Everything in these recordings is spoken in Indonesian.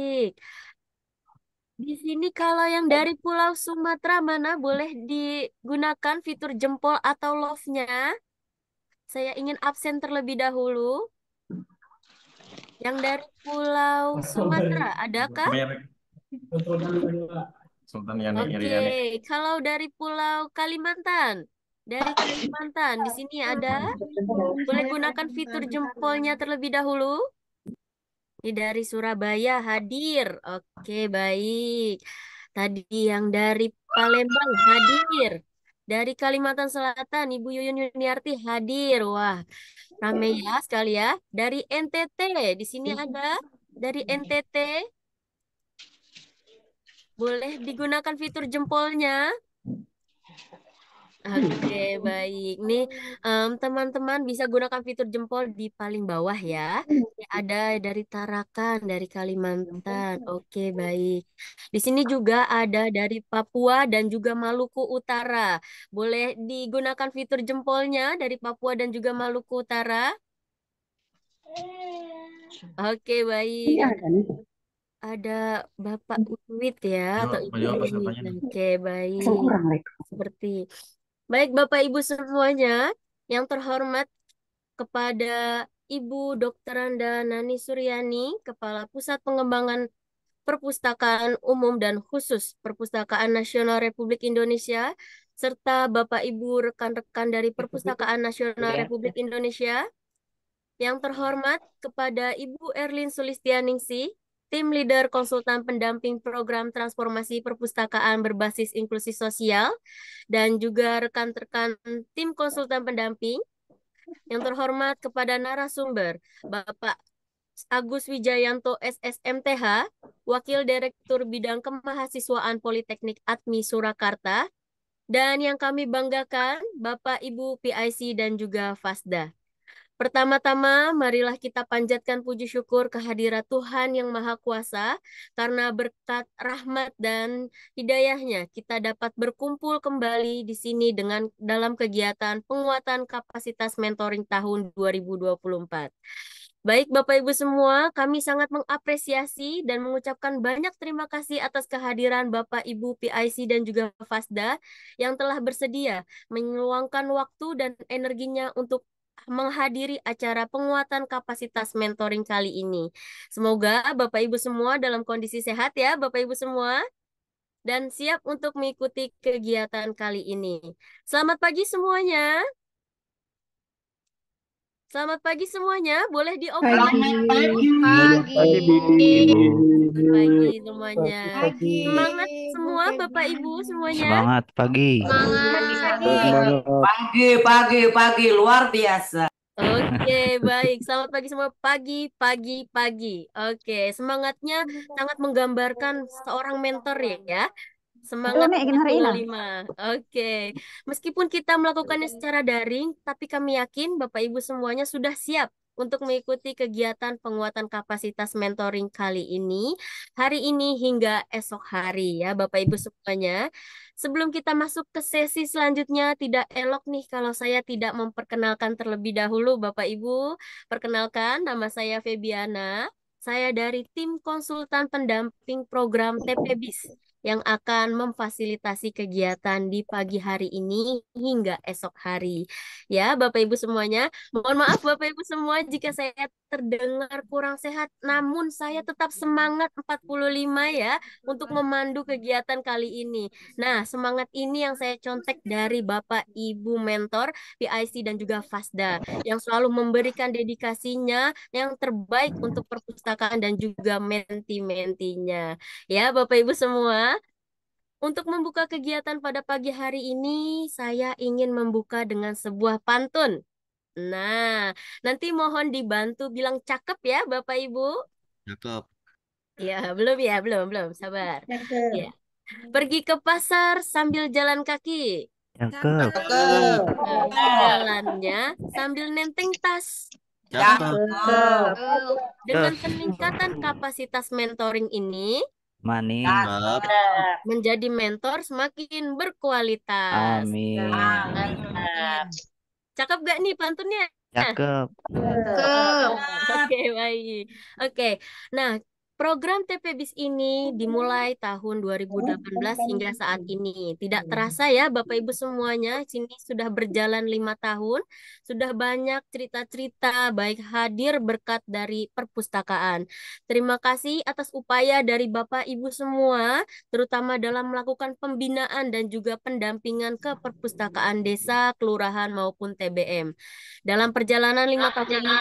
Baik. Di sini kalau yang dari Pulau Sumatera mana boleh digunakan fitur jempol atau love-nya? Saya ingin absen terlebih dahulu. Yang dari Pulau Sumatera adakah? Sultan Oke, okay. kalau dari Pulau Kalimantan, dari Kalimantan di sini ada boleh gunakan fitur jempolnya terlebih dahulu. Ini dari Surabaya hadir. Oke, baik. Tadi yang dari Palembang hadir. Dari Kalimantan Selatan, Ibu Yuyun Yuniarti hadir. Wah, rame ya sekali ya. Dari NTT, di sini ada dari NTT. Boleh digunakan fitur jempolnya. Oke, okay, hmm. baik. Nih, teman mmm, teman-teman bisa gunakan fitur jempol di paling bawah ya. Hmm. Ini ada dari Tarakan, dari Kalimantan. Hmm. Oke, okay, baik. Di sini juga ada dari Papua dan juga Maluku Utara. Boleh digunakan fitur jempolnya dari Papua dan juga Maluku Utara? Oke, okay, baik. ada Bapak Uwit ya atau Ibu Oke, baik. Seperti Baik Bapak Ibu semuanya, yang terhormat kepada Ibu Dr. Randa Nani Suryani, Kepala Pusat Pengembangan Perpustakaan Umum dan Khusus Perpustakaan Nasional Republik Indonesia, serta Bapak Ibu rekan-rekan dari Perpustakaan Nasional ya. Republik Indonesia. Yang terhormat kepada Ibu Erlin sulistianingsih tim leader konsultan pendamping program transformasi perpustakaan berbasis inklusi sosial, dan juga rekan-rekan tim konsultan pendamping yang terhormat kepada narasumber, Bapak Agus Wijayanto SSMTH, Wakil Direktur Bidang Kemahasiswaan Politeknik Atmi Surakarta, dan yang kami banggakan Bapak Ibu PIC dan juga FASDA. Pertama-tama, marilah kita panjatkan puji syukur kehadirat Tuhan yang Maha Kuasa, karena berkat rahmat dan hidayahnya kita dapat berkumpul kembali di sini dengan dalam kegiatan penguatan kapasitas mentoring tahun 2024. Baik Bapak Ibu semua, kami sangat mengapresiasi dan mengucapkan banyak terima kasih atas kehadiran Bapak Ibu PIC dan juga FASDA yang telah bersedia menyeluangkan waktu dan energinya untuk menghadiri acara penguatan kapasitas mentoring kali ini. Semoga Bapak Ibu semua dalam kondisi sehat ya, Bapak Ibu semua dan siap untuk mengikuti kegiatan kali ini. Selamat pagi semuanya. Selamat pagi semuanya. Boleh diopen? Selamat pagi. Selamat pagi. Selamat pagi pagi semuanya. Semangat semua Bapak Ibu semuanya. Semangat pagi. Semangat pagi. Pagi pagi pagi luar biasa. Oke, okay, baik. Selamat pagi semua. Pagi, pagi, pagi. Oke, okay. semangatnya sangat menggambarkan seorang mentor ya. ya Semangat lima. Oke. Okay. Meskipun kita melakukannya secara daring, tapi kami yakin Bapak Ibu semuanya sudah siap untuk mengikuti kegiatan penguatan kapasitas mentoring kali ini, hari ini hingga esok hari ya Bapak Ibu semuanya. Sebelum kita masuk ke sesi selanjutnya, tidak elok nih kalau saya tidak memperkenalkan terlebih dahulu Bapak Ibu. Perkenalkan, nama saya Febiana. Saya dari tim konsultan pendamping program TPBIS yang akan memfasilitasi kegiatan di pagi hari ini hingga esok hari. Ya, Bapak Ibu semuanya, mohon maaf Bapak Ibu semua jika saya terdengar kurang sehat, hmm. namun saya tetap semangat 45 ya untuk hmm. memandu kegiatan kali ini. Nah, semangat ini yang saya contek dari Bapak Ibu mentor PIC dan juga Fasda yang selalu memberikan dedikasinya yang terbaik untuk perpustakaan dan juga menti-mentinya. Ya, Bapak Ibu semua. Untuk membuka kegiatan pada pagi hari ini, saya ingin membuka dengan sebuah pantun Nah, nanti mohon dibantu bilang cakep ya, Bapak Ibu. Cakep. Ya, belum ya, belum, belum. Sabar. Cakep. Ya. Pergi ke pasar sambil jalan kaki. Cakep. cakep. cakep. Nah, jalannya sambil nenteng tas. Cakep. cakep. Dengan peningkatan kapasitas mentoring ini, Manis. Menjadi mentor semakin berkualitas. Amin. Cakep. Nah, Cakep gak nih pantunnya? Cakep. Oke, baik. Oke. Nah, Program TPBIS ini dimulai tahun 2018 hingga saat ini. Tidak terasa ya Bapak Ibu semuanya, sini sudah berjalan lima tahun, sudah banyak cerita-cerita baik hadir berkat dari perpustakaan. Terima kasih atas upaya dari Bapak Ibu semua, terutama dalam melakukan pembinaan dan juga pendampingan ke perpustakaan desa, kelurahan maupun TBM. Dalam perjalanan lima tahun ini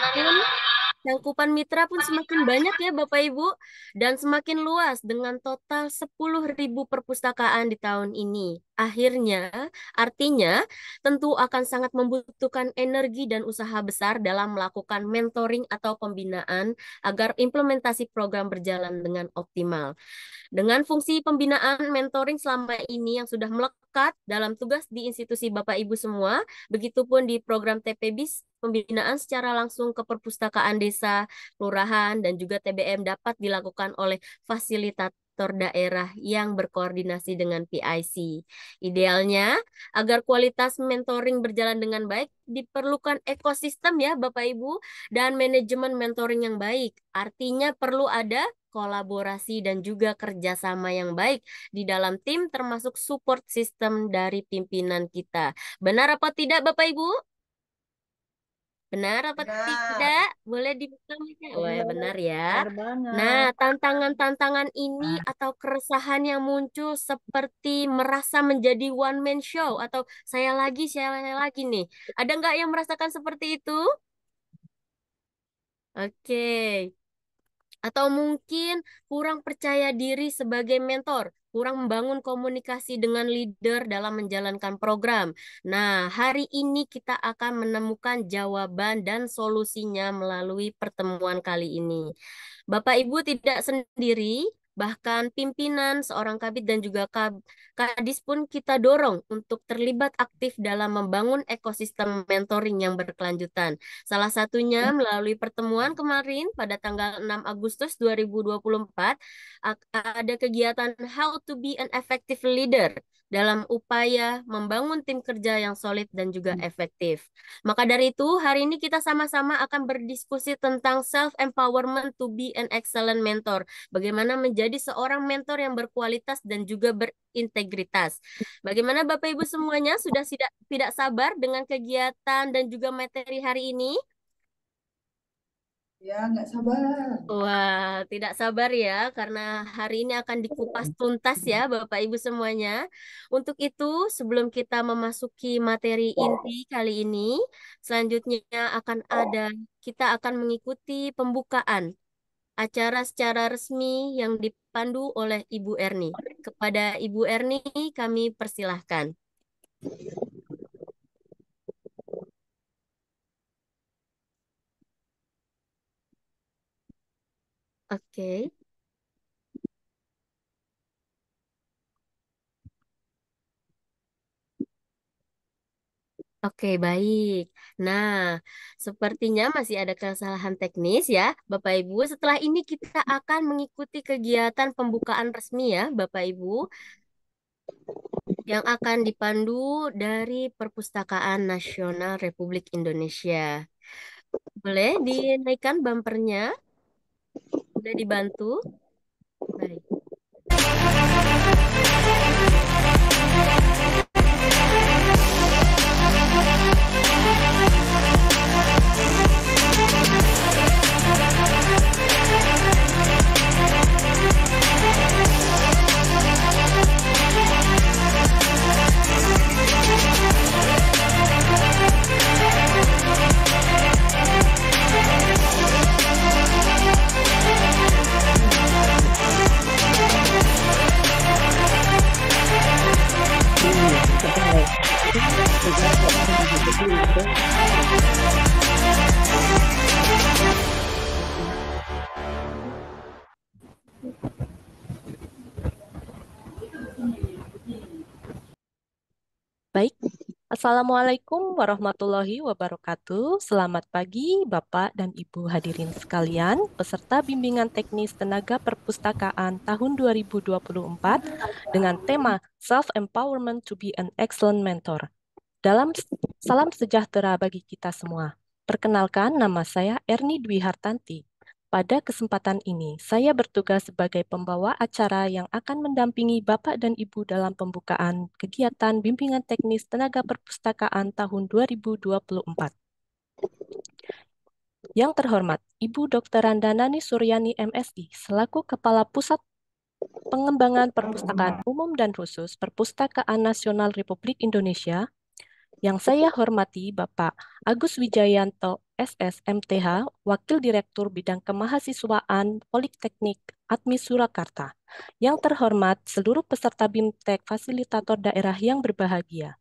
Cangkupan mitra pun semakin banyak ya Bapak Ibu dan semakin luas dengan total 10.000 perpustakaan di tahun ini. Akhirnya, artinya tentu akan sangat membutuhkan energi dan usaha besar dalam melakukan mentoring atau pembinaan agar implementasi program berjalan dengan optimal. Dengan fungsi pembinaan mentoring selama ini yang sudah melekat dalam tugas di institusi Bapak Ibu semua, begitupun di program TPBIS pembinaan secara langsung ke perpustakaan desa, kelurahan, dan juga TBM dapat dilakukan oleh fasilitator sektor daerah yang berkoordinasi dengan PIC. Idealnya, agar kualitas mentoring berjalan dengan baik, diperlukan ekosistem ya Bapak Ibu, dan manajemen mentoring yang baik. Artinya perlu ada kolaborasi dan juga kerjasama yang baik di dalam tim termasuk support system dari pimpinan kita. Benar apa tidak Bapak Ibu? Benar apa benar. tidak? Boleh dibuka Wah, ya, benar ya. Benar nah, tantangan-tantangan ini nah. atau keresahan yang muncul seperti merasa menjadi one man show atau saya lagi, saya lagi nih. Ada nggak yang merasakan seperti itu? Oke. Okay. Atau mungkin kurang percaya diri sebagai mentor kurang membangun komunikasi dengan leader dalam menjalankan program. Nah, hari ini kita akan menemukan jawaban dan solusinya melalui pertemuan kali ini. Bapak Ibu tidak sendiri, bahkan pimpinan, seorang kabit dan juga kadis pun kita dorong untuk terlibat aktif dalam membangun ekosistem mentoring yang berkelanjutan. Salah satunya hmm. melalui pertemuan kemarin pada tanggal 6 Agustus 2024 ada kegiatan How to be an effective leader dalam upaya membangun tim kerja yang solid dan juga hmm. efektif. Maka dari itu, hari ini kita sama-sama akan berdiskusi tentang self empowerment to be an excellent mentor. Bagaimana menjadi menjadi seorang mentor yang berkualitas dan juga berintegritas. Bagaimana Bapak Ibu semuanya sudah tidak tidak sabar dengan kegiatan dan juga materi hari ini? Ya, nggak sabar. Wah, tidak sabar ya, karena hari ini akan dikupas tuntas ya, Bapak Ibu semuanya. Untuk itu, sebelum kita memasuki materi inti kali ini, selanjutnya akan ada kita akan mengikuti pembukaan acara secara resmi yang dipandu oleh Ibu Erni. Kepada Ibu Erni kami persilahkan. Oke. Okay. Oke, okay, baik. Nah, sepertinya masih ada kesalahan teknis ya, Bapak Ibu. Setelah ini kita akan mengikuti kegiatan pembukaan resmi ya, Bapak Ibu, yang akan dipandu dari Perpustakaan Nasional Republik Indonesia. Boleh dinaikkan bumpernya? Sudah dibantu? Baik. baik Assalamualaikum warahmatullahi wabarakatuh. Selamat pagi Bapak dan Ibu hadirin sekalian, peserta bimbingan teknis tenaga perpustakaan tahun 2024 dengan tema Self Empowerment to be an Excellent Mentor. Dalam salam sejahtera bagi kita semua. Perkenalkan nama saya Erni Dwi Hartanti. Pada kesempatan ini, saya bertugas sebagai pembawa acara yang akan mendampingi Bapak dan Ibu dalam pembukaan kegiatan bimbingan teknis tenaga perpustakaan tahun 2024. Yang terhormat, Ibu Dr. Randa Suryani MSI selaku Kepala Pusat Pengembangan Perpustakaan Umum dan Khusus Perpustakaan Nasional Republik Indonesia, yang saya hormati Bapak Agus Wijayanto SSMTH, Wakil Direktur Bidang Kemahasiswaan Politeknik Admi Surakarta. Yang terhormat seluruh peserta BIMTEK fasilitator daerah yang berbahagia.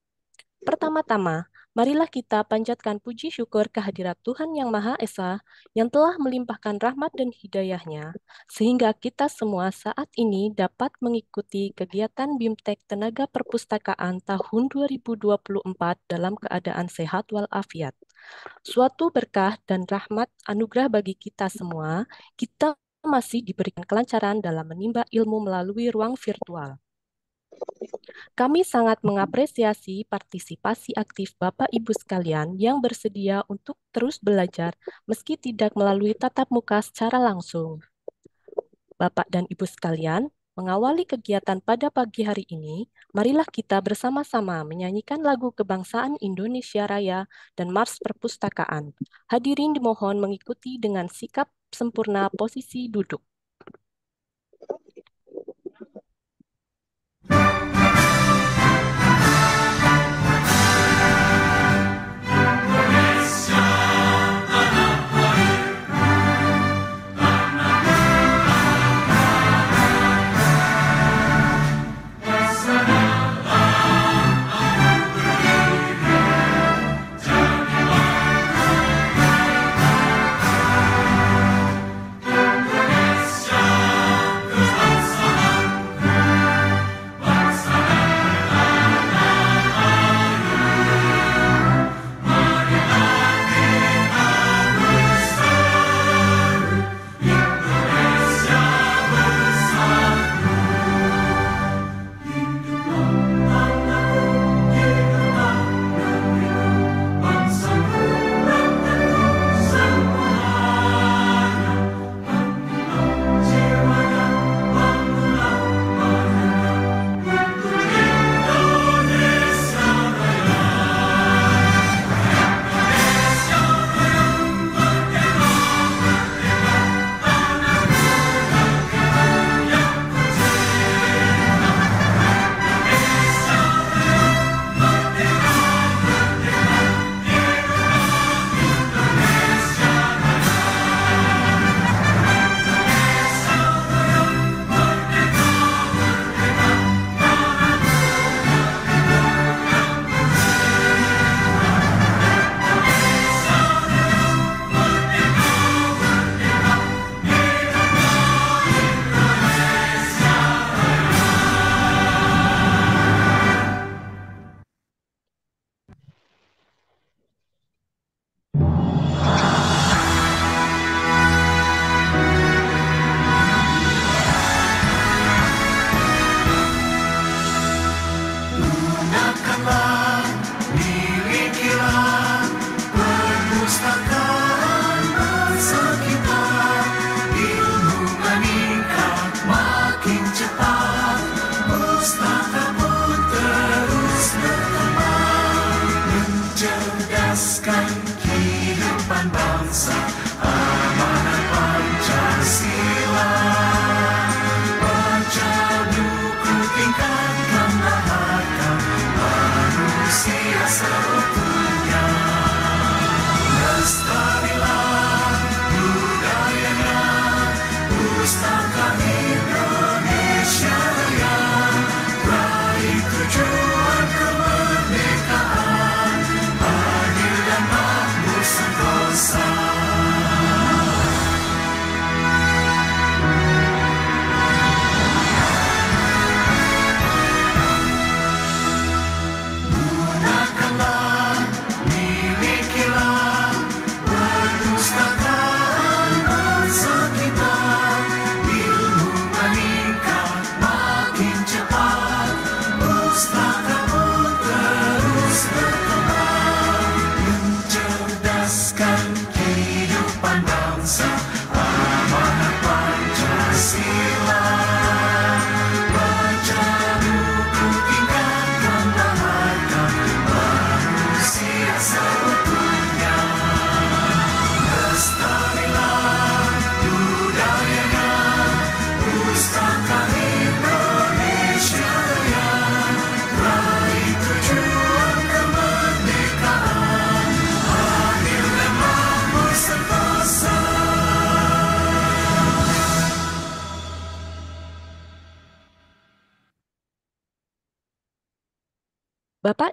Pertama-tama, marilah kita panjatkan puji syukur kehadirat Tuhan Yang Maha Esa yang telah melimpahkan rahmat dan hidayahnya, sehingga kita semua saat ini dapat mengikuti kegiatan BIMTEK Tenaga Perpustakaan tahun 2024 dalam keadaan sehat walafiat. Suatu berkah dan rahmat anugerah bagi kita semua, kita masih diberikan kelancaran dalam menimba ilmu melalui ruang virtual. Kami sangat mengapresiasi partisipasi aktif Bapak Ibu sekalian yang bersedia untuk terus belajar meski tidak melalui tatap muka secara langsung. Bapak dan Ibu sekalian, mengawali kegiatan pada pagi hari ini, marilah kita bersama-sama menyanyikan lagu kebangsaan Indonesia Raya dan Mars Perpustakaan. Hadirin dimohon mengikuti dengan sikap sempurna posisi duduk.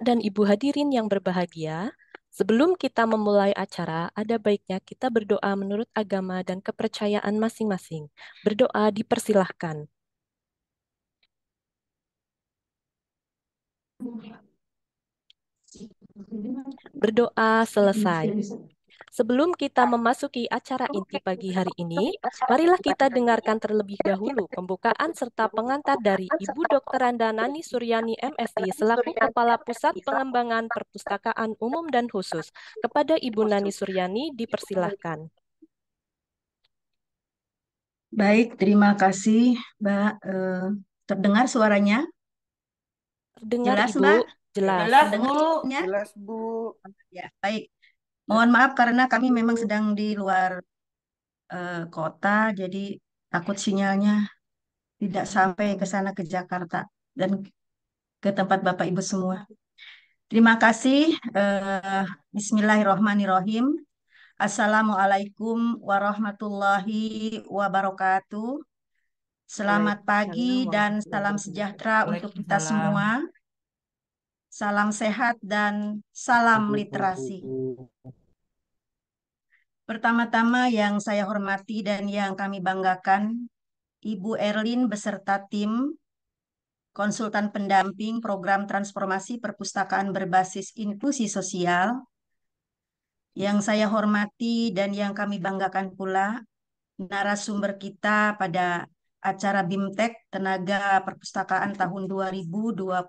dan Ibu hadirin yang berbahagia, sebelum kita memulai acara, ada baiknya kita berdoa menurut agama dan kepercayaan masing-masing. Berdoa dipersilahkan. Berdoa selesai. Sebelum kita memasuki acara inti pagi hari ini, marilah kita dengarkan terlebih dahulu pembukaan serta pengantar dari Ibu Dr. Randa Nani Suryani MSI selaku Kepala Pusat Pengembangan Perpustakaan Umum dan Khusus. Kepada Ibu Nani Suryani dipersilahkan. Baik, terima kasih Mbak. Eh, terdengar suaranya? Terdengar Jelas, Ibu. Mbak? Jelas. Jelas, Bu. Jelas, Bu. Ya, baik. Mohon maaf karena kami memang sedang di luar uh, kota, jadi takut sinyalnya tidak sampai ke sana ke Jakarta dan ke tempat Bapak Ibu semua. Terima kasih. Uh, eh, Bismillahirrohmanirrohim. Assalamualaikum warahmatullahi wabarakatuh. Selamat pagi dan salam sejahtera untuk kita semua. Salam sehat dan salam literasi. Pertama-tama yang saya hormati dan yang kami banggakan, Ibu Erlin beserta tim konsultan pendamping program transformasi perpustakaan berbasis inklusi sosial. Yang saya hormati dan yang kami banggakan pula, narasumber kita pada acara BIMTEK Tenaga Perpustakaan tahun 2024,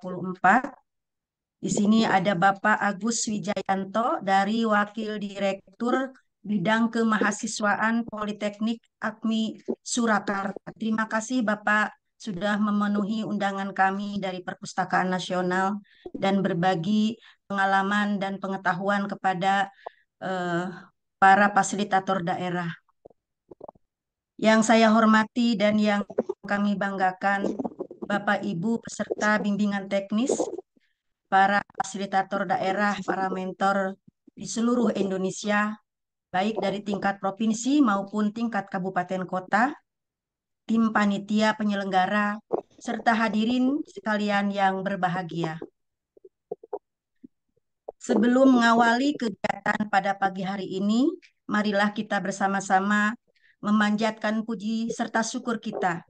di sini ada Bapak Agus Wijayanto dari Wakil Direktur Bidang Kemahasiswaan Politeknik Akmi Surakarta. Terima kasih Bapak sudah memenuhi undangan kami dari Perpustakaan Nasional dan berbagi pengalaman dan pengetahuan kepada eh, para fasilitator daerah. Yang saya hormati dan yang kami banggakan Bapak Ibu peserta bimbingan teknis para fasilitator daerah, para mentor di seluruh Indonesia, baik dari tingkat provinsi maupun tingkat kabupaten kota, tim panitia penyelenggara, serta hadirin sekalian yang berbahagia. Sebelum mengawali kegiatan pada pagi hari ini, marilah kita bersama-sama memanjatkan puji serta syukur kita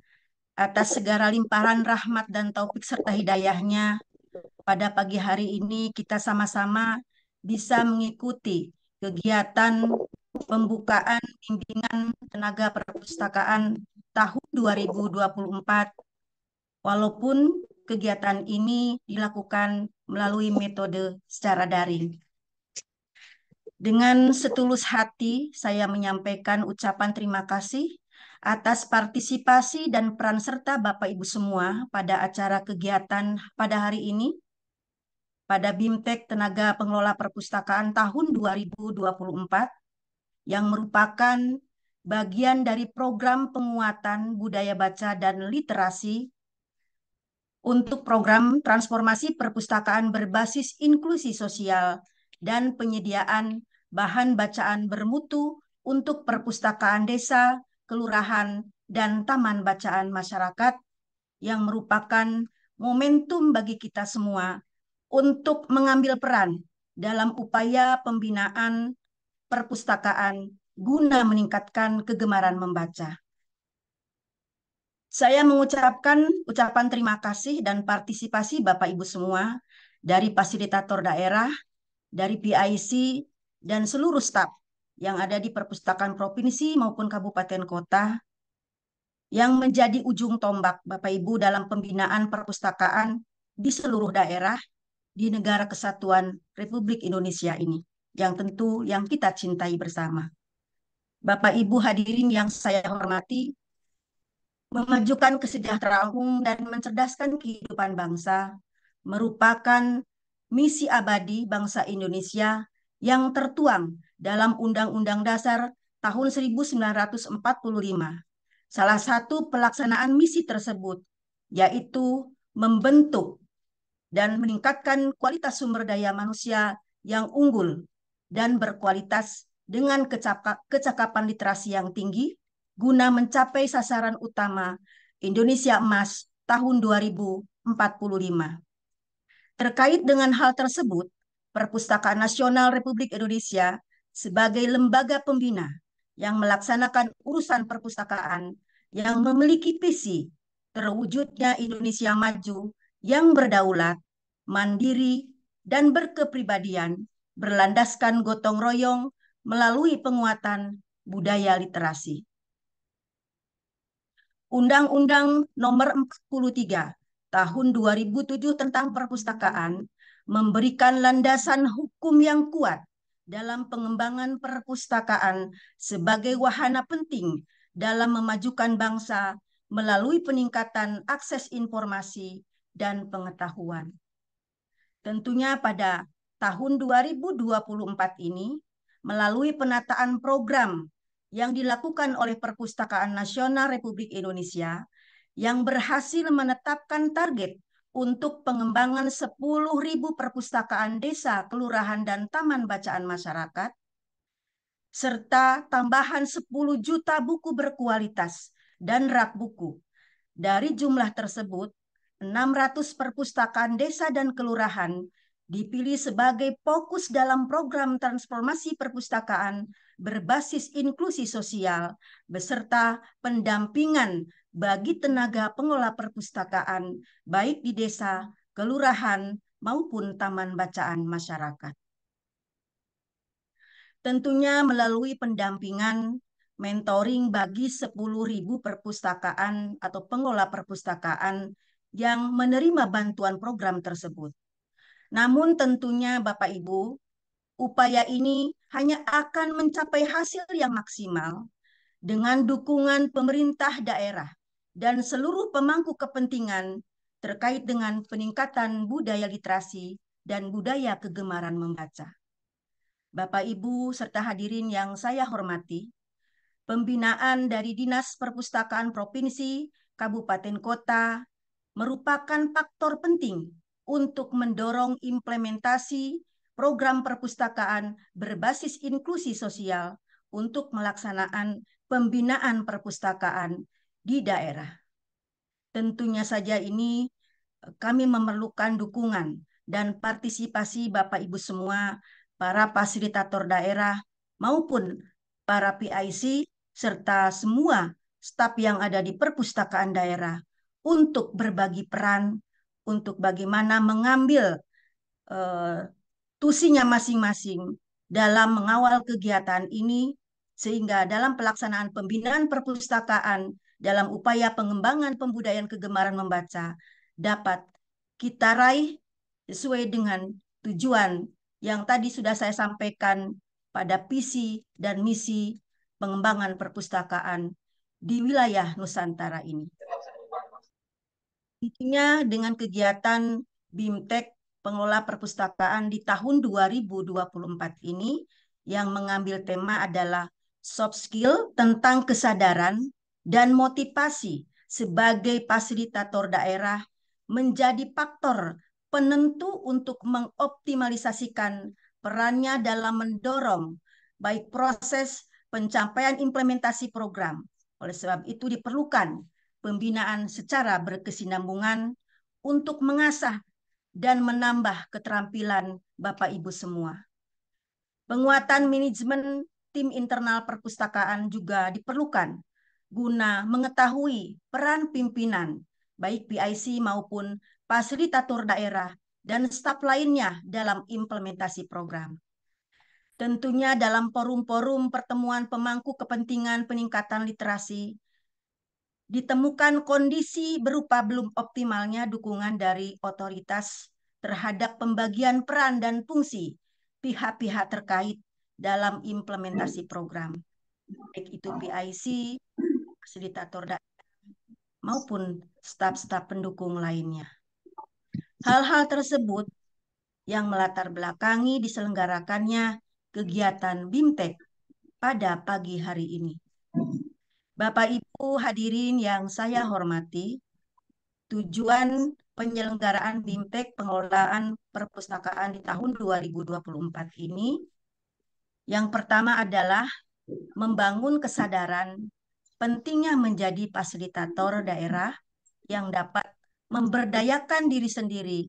atas segala limpahan rahmat dan taufik serta hidayahnya pada pagi hari ini kita sama-sama bisa mengikuti kegiatan pembukaan bimbingan tenaga perpustakaan tahun 2024 walaupun kegiatan ini dilakukan melalui metode secara daring. Dengan setulus hati saya menyampaikan ucapan terima kasih atas partisipasi dan peran serta Bapak Ibu semua pada acara kegiatan pada hari ini pada BIMTEK Tenaga Pengelola Perpustakaan tahun 2024 yang merupakan bagian dari program penguatan budaya baca dan literasi untuk program transformasi perpustakaan berbasis inklusi sosial dan penyediaan bahan bacaan bermutu untuk perpustakaan desa kelurahan, dan taman bacaan masyarakat yang merupakan momentum bagi kita semua untuk mengambil peran dalam upaya pembinaan perpustakaan guna meningkatkan kegemaran membaca. Saya mengucapkan ucapan terima kasih dan partisipasi Bapak Ibu semua dari fasilitator daerah, dari PIC, dan seluruh staf yang ada di perpustakaan provinsi maupun kabupaten kota yang menjadi ujung tombak Bapak Ibu dalam pembinaan perpustakaan di seluruh daerah di negara kesatuan Republik Indonesia ini yang tentu yang kita cintai bersama. Bapak Ibu hadirin yang saya hormati, memajukan kesejahteraan umum dan mencerdaskan kehidupan bangsa merupakan misi abadi bangsa Indonesia yang tertuang dalam Undang-Undang Dasar tahun 1945. Salah satu pelaksanaan misi tersebut yaitu membentuk dan meningkatkan kualitas sumber daya manusia yang unggul dan berkualitas dengan kecakapan literasi yang tinggi guna mencapai sasaran utama Indonesia Emas tahun 2045. Terkait dengan hal tersebut, Perpustakaan Nasional Republik Indonesia sebagai lembaga pembina yang melaksanakan urusan perpustakaan yang memiliki visi terwujudnya Indonesia maju yang berdaulat, mandiri, dan berkepribadian berlandaskan gotong royong melalui penguatan budaya literasi. Undang-Undang Nomor 43 Tahun 2007 tentang Perpustakaan memberikan landasan hukum yang kuat dalam pengembangan perpustakaan sebagai wahana penting dalam memajukan bangsa melalui peningkatan akses informasi dan pengetahuan. Tentunya pada tahun 2024 ini, melalui penataan program yang dilakukan oleh Perpustakaan Nasional Republik Indonesia yang berhasil menetapkan target untuk pengembangan 10.000 perpustakaan desa, kelurahan, dan taman bacaan masyarakat, serta tambahan 10 juta buku berkualitas dan rak buku. Dari jumlah tersebut, 600 perpustakaan desa dan kelurahan dipilih sebagai fokus dalam program transformasi perpustakaan berbasis inklusi sosial beserta pendampingan bagi tenaga pengelola perpustakaan baik di desa, kelurahan, maupun taman bacaan masyarakat. Tentunya melalui pendampingan mentoring bagi 10.000 perpustakaan atau pengelola perpustakaan yang menerima bantuan program tersebut. Namun tentunya Bapak Ibu, upaya ini hanya akan mencapai hasil yang maksimal dengan dukungan pemerintah daerah dan seluruh pemangku kepentingan terkait dengan peningkatan budaya literasi dan budaya kegemaran membaca. Bapak Ibu serta hadirin yang saya hormati, pembinaan dari Dinas Perpustakaan Provinsi, Kabupaten Kota merupakan faktor penting untuk mendorong implementasi program perpustakaan berbasis inklusi sosial untuk melaksanakan pembinaan perpustakaan di daerah. Tentunya saja ini eh, kami memerlukan dukungan dan partisipasi Bapak Ibu semua, para fasilitator daerah maupun para PIC serta semua staf yang ada di perpustakaan daerah untuk berbagi peran untuk bagaimana mengambil uh, tusinya masing-masing dalam mengawal kegiatan ini sehingga dalam pelaksanaan pembinaan perpustakaan dalam upaya pengembangan pembudayaan kegemaran membaca dapat kita raih sesuai dengan tujuan yang tadi sudah saya sampaikan pada visi dan misi pengembangan perpustakaan di wilayah Nusantara ini. Intinya dengan kegiatan BIMTEK pengelola perpustakaan di tahun 2024 ini yang mengambil tema adalah soft skill tentang kesadaran dan motivasi sebagai fasilitator daerah menjadi faktor penentu untuk mengoptimalisasikan perannya dalam mendorong baik proses pencapaian implementasi program. Oleh sebab itu diperlukan pembinaan secara berkesinambungan untuk mengasah dan menambah keterampilan Bapak Ibu semua. Penguatan manajemen tim internal perpustakaan juga diperlukan guna mengetahui peran pimpinan, baik PIC maupun fasilitator daerah dan staf lainnya dalam implementasi program. Tentunya dalam forum-forum pertemuan pemangku kepentingan peningkatan literasi, ditemukan kondisi berupa belum optimalnya dukungan dari otoritas terhadap pembagian peran dan fungsi pihak-pihak terkait dalam implementasi program, baik itu PIC, fasilitator daerah maupun staf-staf pendukung lainnya. Hal-hal tersebut yang melatar belakangi diselenggarakannya kegiatan BIMTEK pada pagi hari ini. Bapak Ibu hadirin yang saya hormati, tujuan penyelenggaraan BIMTEK pengelolaan perpustakaan di tahun 2024 ini yang pertama adalah membangun kesadaran pentingnya menjadi fasilitator daerah yang dapat memberdayakan diri sendiri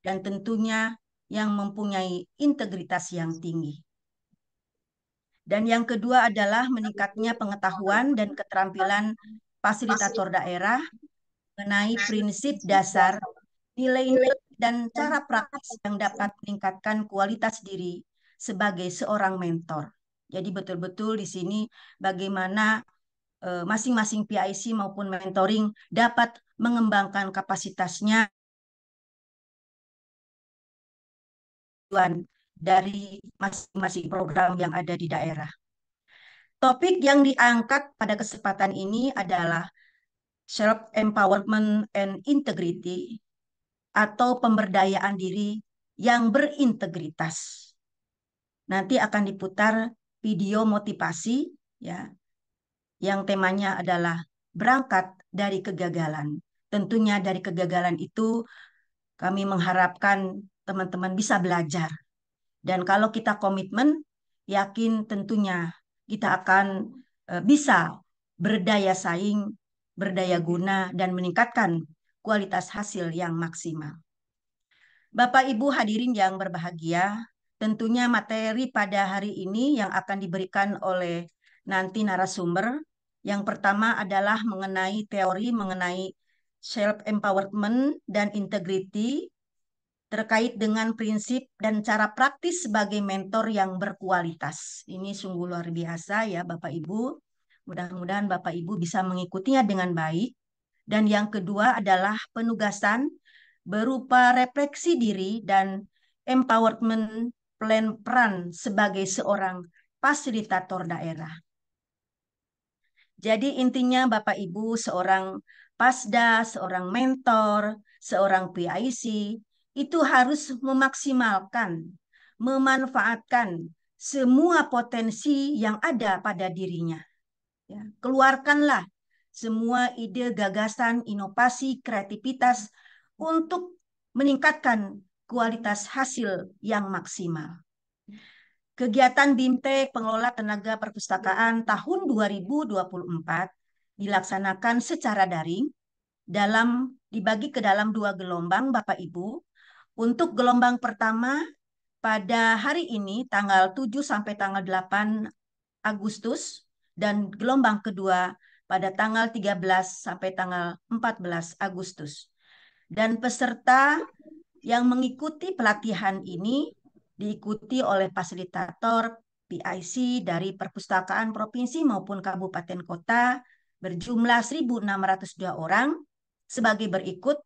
dan tentunya yang mempunyai integritas yang tinggi. Dan yang kedua adalah meningkatnya pengetahuan dan keterampilan fasilitator daerah mengenai prinsip dasar, nilai-nilai dan cara praktis yang dapat meningkatkan kualitas diri sebagai seorang mentor. Jadi betul-betul di sini bagaimana Eh, masing-masing PIC maupun mentoring dapat mengembangkan kapasitasnya dari masing-masing program yang ada di daerah. Topik yang diangkat pada kesempatan ini adalah self empowerment and integrity atau pemberdayaan diri yang berintegritas. Nanti akan diputar video motivasi ya yang temanya adalah berangkat dari kegagalan. Tentunya dari kegagalan itu kami mengharapkan teman-teman bisa belajar. Dan kalau kita komitmen, yakin tentunya kita akan eh, bisa berdaya saing, berdaya guna, dan meningkatkan kualitas hasil yang maksimal. Bapak Ibu hadirin yang berbahagia, tentunya materi pada hari ini yang akan diberikan oleh nanti narasumber yang pertama adalah mengenai teori mengenai self empowerment dan integrity terkait dengan prinsip dan cara praktis sebagai mentor yang berkualitas. Ini sungguh luar biasa ya Bapak Ibu. Mudah-mudahan Bapak Ibu bisa mengikutinya dengan baik. Dan yang kedua adalah penugasan berupa refleksi diri dan empowerment plan peran sebagai seorang fasilitator daerah. Jadi intinya Bapak Ibu seorang pasda, seorang mentor, seorang PIC itu harus memaksimalkan, memanfaatkan semua potensi yang ada pada dirinya. Ya, keluarkanlah semua ide, gagasan, inovasi, kreativitas untuk meningkatkan kualitas hasil yang maksimal. Kegiatan BIMTEK Pengelola Tenaga Perpustakaan tahun 2024 dilaksanakan secara daring dalam dibagi ke dalam dua gelombang Bapak Ibu. Untuk gelombang pertama pada hari ini tanggal 7 sampai tanggal 8 Agustus dan gelombang kedua pada tanggal 13 sampai tanggal 14 Agustus. Dan peserta yang mengikuti pelatihan ini diikuti oleh fasilitator PIC dari perpustakaan provinsi maupun kabupaten kota berjumlah 1.602 orang sebagai berikut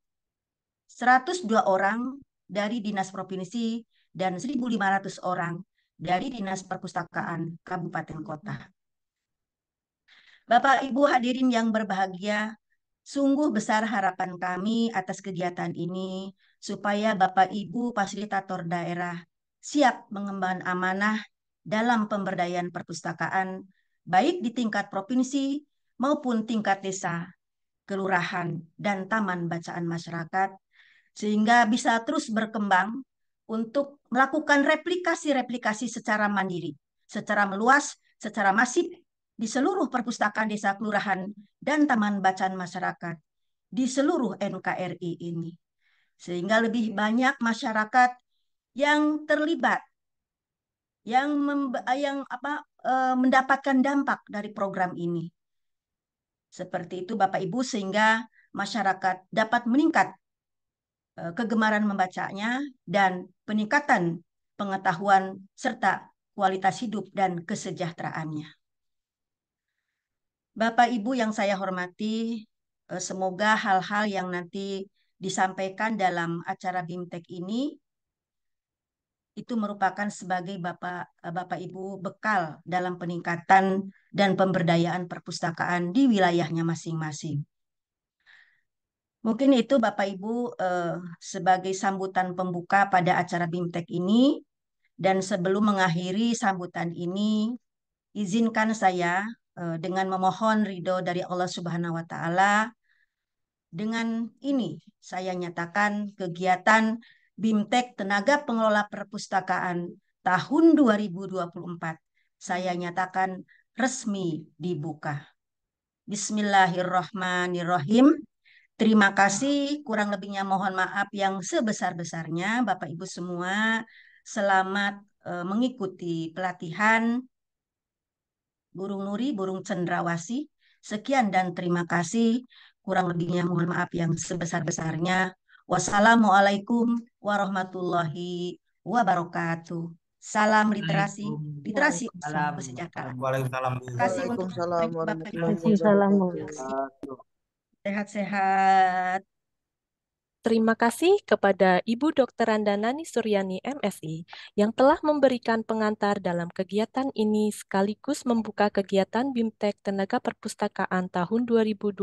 102 orang dari Dinas Provinsi dan 1.500 orang dari Dinas Perpustakaan Kabupaten Kota. Bapak Ibu hadirin yang berbahagia, sungguh besar harapan kami atas kegiatan ini supaya Bapak Ibu fasilitator daerah siap mengemban amanah dalam pemberdayaan perpustakaan baik di tingkat provinsi maupun tingkat desa, kelurahan, dan taman bacaan masyarakat sehingga bisa terus berkembang untuk melakukan replikasi-replikasi secara mandiri, secara meluas, secara masif di seluruh perpustakaan desa, kelurahan, dan taman bacaan masyarakat di seluruh NKRI ini. Sehingga lebih banyak masyarakat yang terlibat yang yang apa e, mendapatkan dampak dari program ini. Seperti itu Bapak Ibu sehingga masyarakat dapat meningkat e, kegemaran membacanya dan peningkatan pengetahuan serta kualitas hidup dan kesejahteraannya. Bapak Ibu yang saya hormati, e, semoga hal-hal yang nanti disampaikan dalam acara BIMTEK ini itu merupakan sebagai bapak eh, bapak ibu bekal dalam peningkatan dan pemberdayaan perpustakaan di wilayahnya masing-masing. Mungkin itu Bapak Ibu eh, sebagai sambutan pembuka pada acara BIMTEK ini dan sebelum mengakhiri sambutan ini izinkan saya eh, dengan memohon ridho dari Allah Subhanahu wa taala dengan ini saya nyatakan kegiatan BIMTEK Tenaga Pengelola Perpustakaan tahun 2024 saya nyatakan resmi dibuka. Bismillahirrahmanirrahim Terima kasih, kurang lebihnya mohon maaf yang sebesar-besarnya Bapak Ibu semua. Selamat uh, mengikuti pelatihan burung nuri, burung cendrawasi Sekian dan terima kasih. Kurang lebihnya mohon maaf yang sebesar-besarnya. Wassalamualaikum warahmatullahi wabarakatuh. Salam literasi, literasi Salam kesejahteraan. Waalaikumsalam. Terima kasih untuk warahmatullahi wabarakatuh. Sehat-sehat. Terima kasih kepada Ibu Dr. Andanani Suryani MSI yang telah memberikan pengantar dalam kegiatan ini sekaligus membuka kegiatan BIMTEK Tenaga Perpustakaan tahun 2024.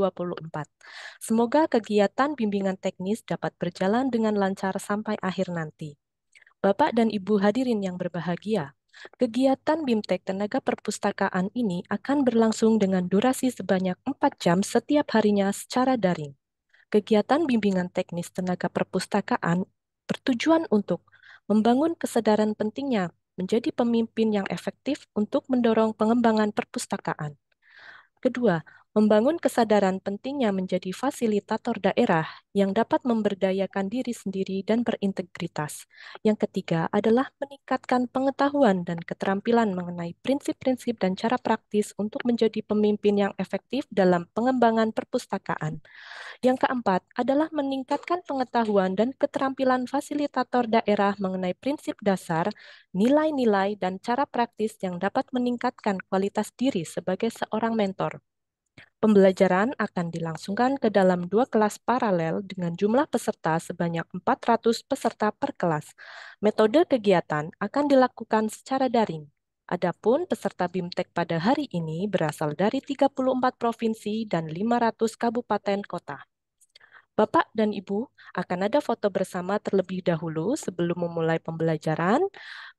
Semoga kegiatan bimbingan teknis dapat berjalan dengan lancar sampai akhir nanti. Bapak dan Ibu hadirin yang berbahagia, Kegiatan BIMTEK Tenaga Perpustakaan ini akan berlangsung dengan durasi sebanyak 4 jam setiap harinya secara daring. Kegiatan bimbingan teknis tenaga perpustakaan bertujuan untuk membangun kesadaran pentingnya menjadi pemimpin yang efektif untuk mendorong pengembangan perpustakaan. Kedua, membangun kesadaran pentingnya menjadi fasilitator daerah yang dapat memberdayakan diri sendiri dan berintegritas. Yang ketiga adalah meningkatkan pengetahuan dan keterampilan mengenai prinsip-prinsip dan cara praktis untuk menjadi pemimpin yang efektif dalam pengembangan perpustakaan. Yang keempat adalah meningkatkan pengetahuan dan keterampilan fasilitator daerah mengenai prinsip dasar, nilai-nilai, dan cara praktis yang dapat meningkatkan kualitas diri sebagai seorang mentor. Pembelajaran akan dilangsungkan ke dalam dua kelas paralel dengan jumlah peserta sebanyak 400 peserta per kelas. Metode kegiatan akan dilakukan secara daring. Adapun peserta BIMTEK pada hari ini berasal dari 34 provinsi dan 500 kabupaten kota. Bapak dan Ibu akan ada foto bersama terlebih dahulu sebelum memulai pembelajaran.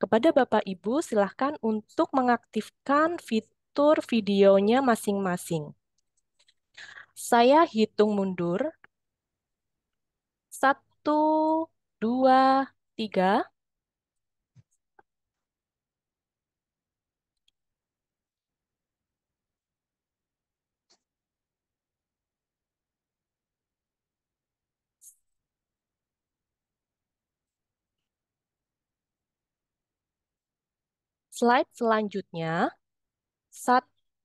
Kepada Bapak Ibu, silahkan untuk mengaktifkan fitur videonya masing-masing. Saya hitung mundur. Satu, dua, tiga. Slide selanjutnya,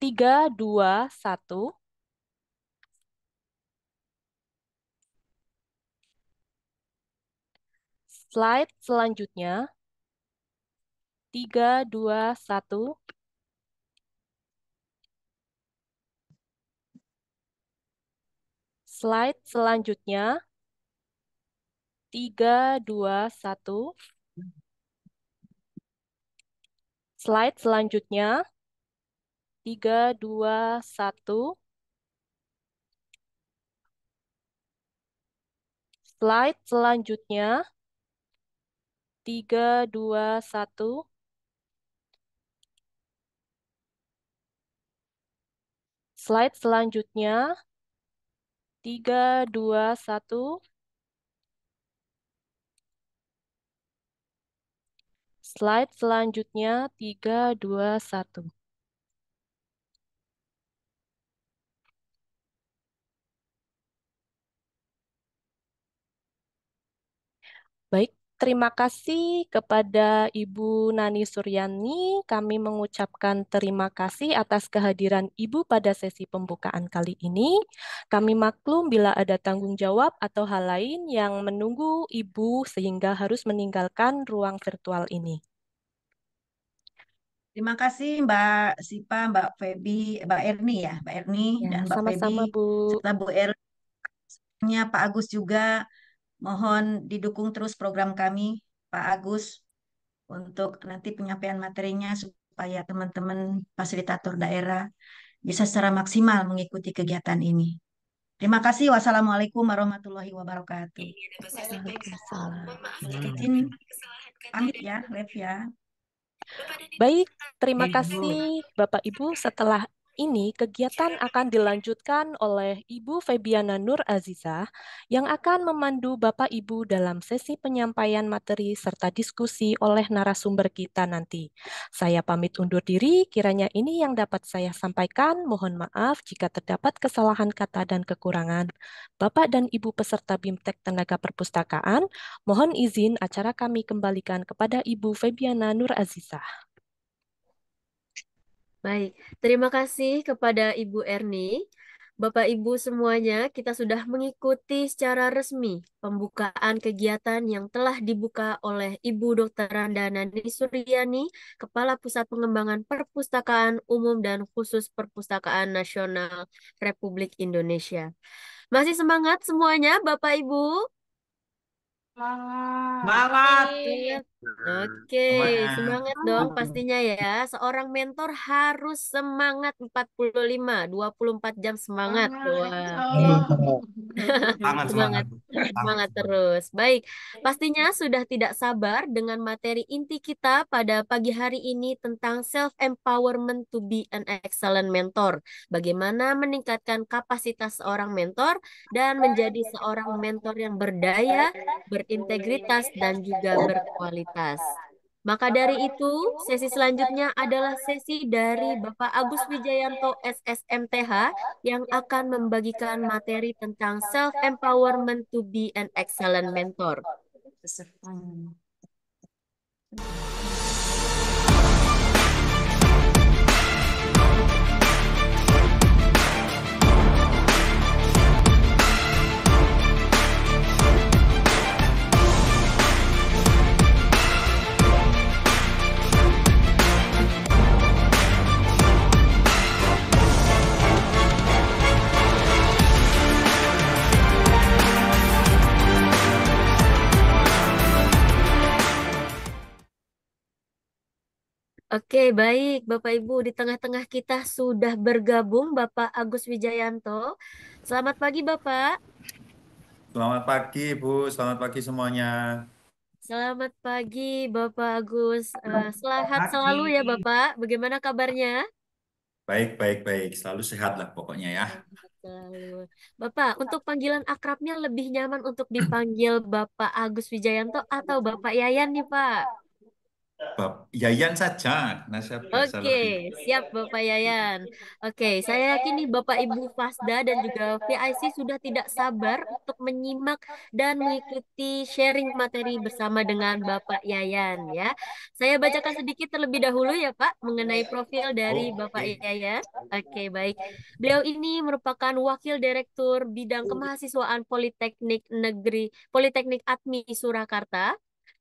3, 2, 1. Slide selanjutnya. 3, 2, 1. Slide selanjutnya. 3, 2, 1. Slide selanjutnya. 3, 2, 1. Slide selanjutnya. 3, 2, 1. 3, 2, 1. Slide selanjutnya. 3, 2, 1. Slide selanjutnya 3, 2, 1. Terima kasih kepada Ibu Nani Suryani. Kami mengucapkan terima kasih atas kehadiran Ibu pada sesi pembukaan kali ini. Kami maklum bila ada tanggung jawab atau hal lain yang menunggu Ibu sehingga harus meninggalkan ruang virtual ini. Terima kasih Mbak Sipa, Mbak Febi, Mbak Erni ya, Mbak Erni ya, dan Mbak sama -sama, Febi, Bu. serta Bu Erni, Pak Agus juga Mohon didukung terus program kami, Pak Agus, untuk nanti penyampaian materinya supaya teman-teman fasilitator daerah bisa secara maksimal mengikuti kegiatan ini. Terima kasih. Wassalamualaikum warahmatullahi wabarakatuh. Iya, Amin ya, Lev ya. Baik, terima kasih Bapak Ibu. Setelah ini kegiatan akan dilanjutkan oleh Ibu Febiana Nur Aziza yang akan memandu Bapak Ibu dalam sesi penyampaian materi serta diskusi oleh narasumber kita nanti. Saya pamit undur diri, kiranya ini yang dapat saya sampaikan. Mohon maaf jika terdapat kesalahan kata dan kekurangan. Bapak dan Ibu peserta BIMTEK Tenaga Perpustakaan, mohon izin acara kami kembalikan kepada Ibu Febiana Nur Aziza. Baik, terima kasih kepada Ibu Erni. Bapak Ibu semuanya, kita sudah mengikuti secara resmi pembukaan kegiatan yang telah dibuka oleh Ibu Dr. Randa Nani Suryani, Kepala Pusat Pengembangan Perpustakaan Umum dan Khusus Perpustakaan Nasional Republik Indonesia. Masih semangat semuanya, Bapak Ibu? Semangat. Semangat. Iya. Oke, semangat. dong pastinya ya. Seorang mentor harus semangat 45, 24 jam semangat. Wah. Semangat, semangat. Semangat terus. Baik, pastinya sudah tidak sabar dengan materi inti kita pada pagi hari ini tentang self empowerment to be an excellent mentor. Bagaimana meningkatkan kapasitas seorang mentor dan menjadi seorang mentor yang berdaya, berintegritas dan juga berkualitas batas. Maka dari itu, sesi selanjutnya adalah sesi dari Bapak Agus Wijayanto SSMTH yang akan membagikan materi tentang self-empowerment to be an excellent mentor. Oke, baik Bapak Ibu. Di tengah-tengah kita sudah bergabung Bapak Agus Wijayanto. Selamat pagi Bapak. Selamat pagi Ibu, selamat pagi semuanya. Selamat pagi Bapak Agus. Eh, selamat sehat selalu ya Bapak. Bagaimana kabarnya? Baik, baik, baik. Selalu sehat lah pokoknya ya. Bapak, untuk panggilan akrabnya lebih nyaman untuk dipanggil Bapak Agus Wijayanto atau Bapak Yayan nih Pak? Bap Yayan saja. Nah, Oke, okay, siap Bapak Yayan. Oke, okay, saya yakin nih Bapak Ibu Fasda dan juga VIC sudah tidak sabar untuk menyimak dan mengikuti sharing materi bersama dengan Bapak Yayan ya. Saya bacakan sedikit terlebih dahulu ya Pak mengenai profil dari oh, Bapak okay. Yayan. Oke, okay, baik. Beliau ini merupakan Wakil Direktur Bidang Kemahasiswaan Politeknik Negeri Politeknik Admi Surakarta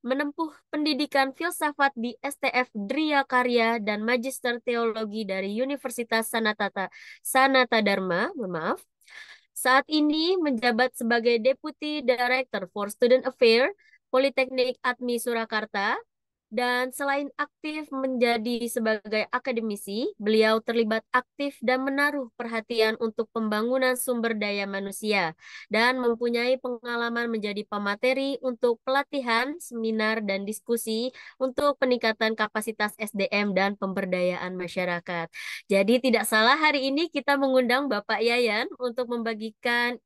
menempuh pendidikan filsafat di STF Dria Karya dan Magister Teologi dari Universitas Sanatata Sanata Dharma, mohon maaf. Saat ini menjabat sebagai Deputi Director for Student Affairs Politeknik Admi Surakarta dan selain aktif menjadi sebagai akademisi, beliau terlibat aktif dan menaruh perhatian untuk pembangunan sumber daya manusia dan mempunyai pengalaman menjadi pemateri untuk pelatihan, seminar, dan diskusi untuk peningkatan kapasitas SDM dan pemberdayaan masyarakat. Jadi tidak salah hari ini kita mengundang Bapak Yayan untuk membagikan